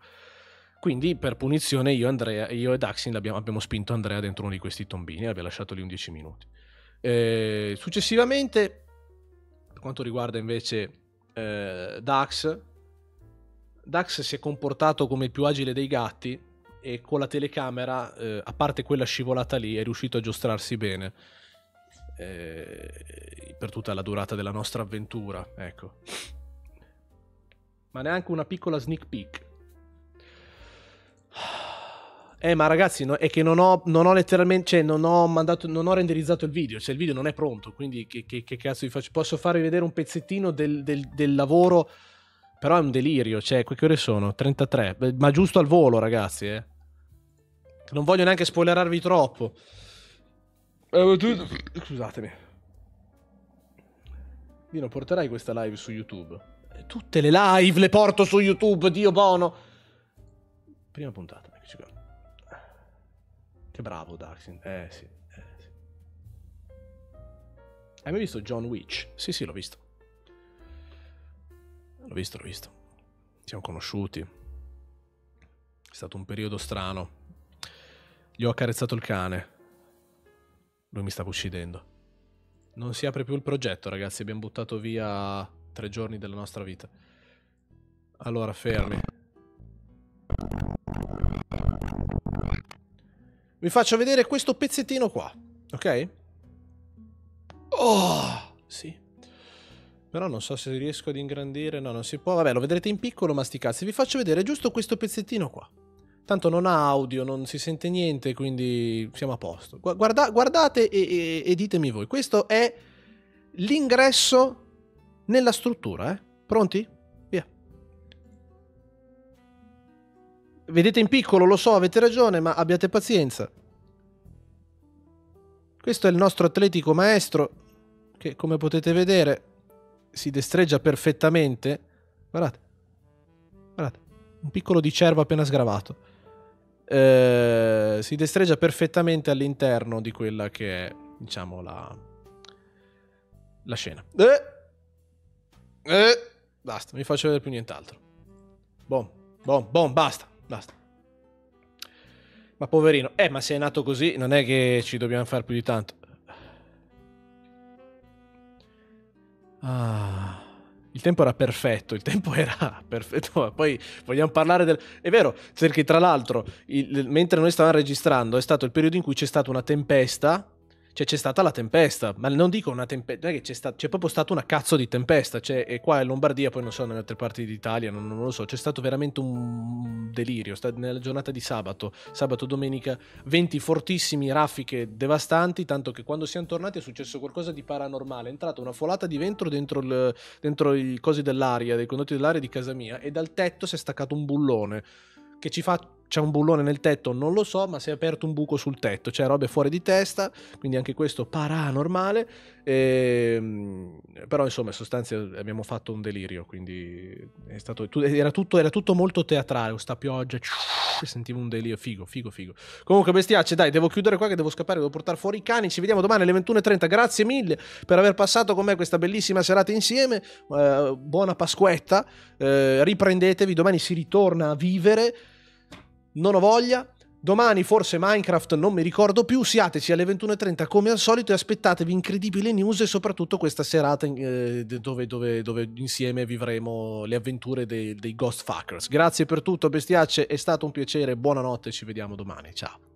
Quindi per punizione io, Andrea, io e Daxin abbiamo, abbiamo spinto Andrea dentro uno di questi tombini e abbiamo lasciato lì 11 minuti. Eh, successivamente, per quanto riguarda invece eh, Dax, Dax si è comportato come il più agile dei gatti e con la telecamera, eh, a parte quella scivolata lì, è riuscito a giostrarsi bene eh, per tutta la durata della nostra avventura. Ecco. Ma neanche una piccola sneak peek Eh, ma ragazzi, no, è che non ho, non ho letteralmente, cioè, non ho mandato, non ho renderizzato il video, cioè il video non è pronto, quindi che, che, che cazzo vi faccio? Posso farvi vedere un pezzettino del, del, del, lavoro, però è un delirio, cioè, che ore sono? 33, ma giusto al volo, ragazzi, eh. Non voglio neanche spoilerarvi troppo. Eh, scusatemi. Dino, porterai questa live su YouTube? Tutte le live le porto su YouTube, Dio bono! Prima puntata, eccoci qua. Che bravo Daxin. Eh sì, eh sì. Hai mai visto John Witch? Sì, sì, l'ho visto. L'ho visto, l'ho visto. Siamo conosciuti. È stato un periodo strano. Gli ho accarezzato il cane. Lui mi stava uccidendo. Non si apre più il progetto, ragazzi. Abbiamo buttato via tre giorni della nostra vita. Allora, fermi. Vi faccio vedere questo pezzettino qua, ok? Oh, sì. Però non so se riesco ad ingrandire, no, non si può. Vabbè, lo vedrete in piccolo, ma Vi faccio vedere giusto questo pezzettino qua. Tanto non ha audio, non si sente niente, quindi siamo a posto. Guarda, guardate e, e, e, ditemi voi. Questo è l'ingresso nella struttura, eh? Pronti? Vedete in piccolo, lo so, avete ragione, ma abbiate pazienza. Questo è il nostro atletico maestro, che come potete vedere si destreggia perfettamente. Guardate, guardate, un piccolo di cervo appena sgravato. Eh, si destreggia perfettamente all'interno di quella che è, diciamo, la, la scena. Eh, eh, basta, non vi faccio vedere più nient'altro. Bom, bom, bom, basta. Basta. Ma poverino. Eh, ma se è nato così, non è che ci dobbiamo fare più di tanto. Ah. Il tempo era perfetto, il tempo era perfetto, ma poi vogliamo parlare del... È vero, perché tra l'altro, il... mentre noi stavamo registrando, è stato il periodo in cui c'è stata una tempesta cioè c'è stata la tempesta, ma non dico una tempesta, non è che c'è, sta- c'è proprio stata una cazzo di tempesta, cioè, e qua in Lombardia, poi non so, nelle altre parti d'Italia, non, non lo so, c'è stato veramente un delirio, sta- nella giornata di sabato, sabato, domenica, venti fortissimi, raffiche devastanti, tanto che quando siamo tornati è successo qualcosa di paranormale, è entrata una folata di vento dentro, il, dentro i cosi dell'aria, dei condotti dell'aria di casa mia, e dal tetto si è staccato un bullone che ci fa c'è un bullone nel tetto, non lo so, ma si è aperto un buco sul tetto, c'è robe fuori di testa, quindi anche questo paranormale, e, ehm, però insomma in sostanza abbiamo fatto un delirio, quindi stato, era, tutto, era, tutto, molto teatrale, questa pioggia, sentivo un delirio, figo, figo, figo. Comunque bestiacce, dai, devo chiudere qua che devo scappare, devo portare fuori i cani, ci vediamo domani alle 21.30, grazie mille per aver passato con me questa bellissima serata insieme, eh, buona Pasquetta, eh, riprendetevi, domani si ritorna a vivere non ho voglia. Domani forse Minecraft, non mi ricordo più, siateci alle 21.30 come al solito e aspettatevi incredibili news e soprattutto questa serata eh, dove, dove, dove, insieme vivremo le avventure dei, dei Ghost Fuckers. Grazie per tutto, bestiacce, è stato un piacere, buonanotte, ci vediamo domani, ciao.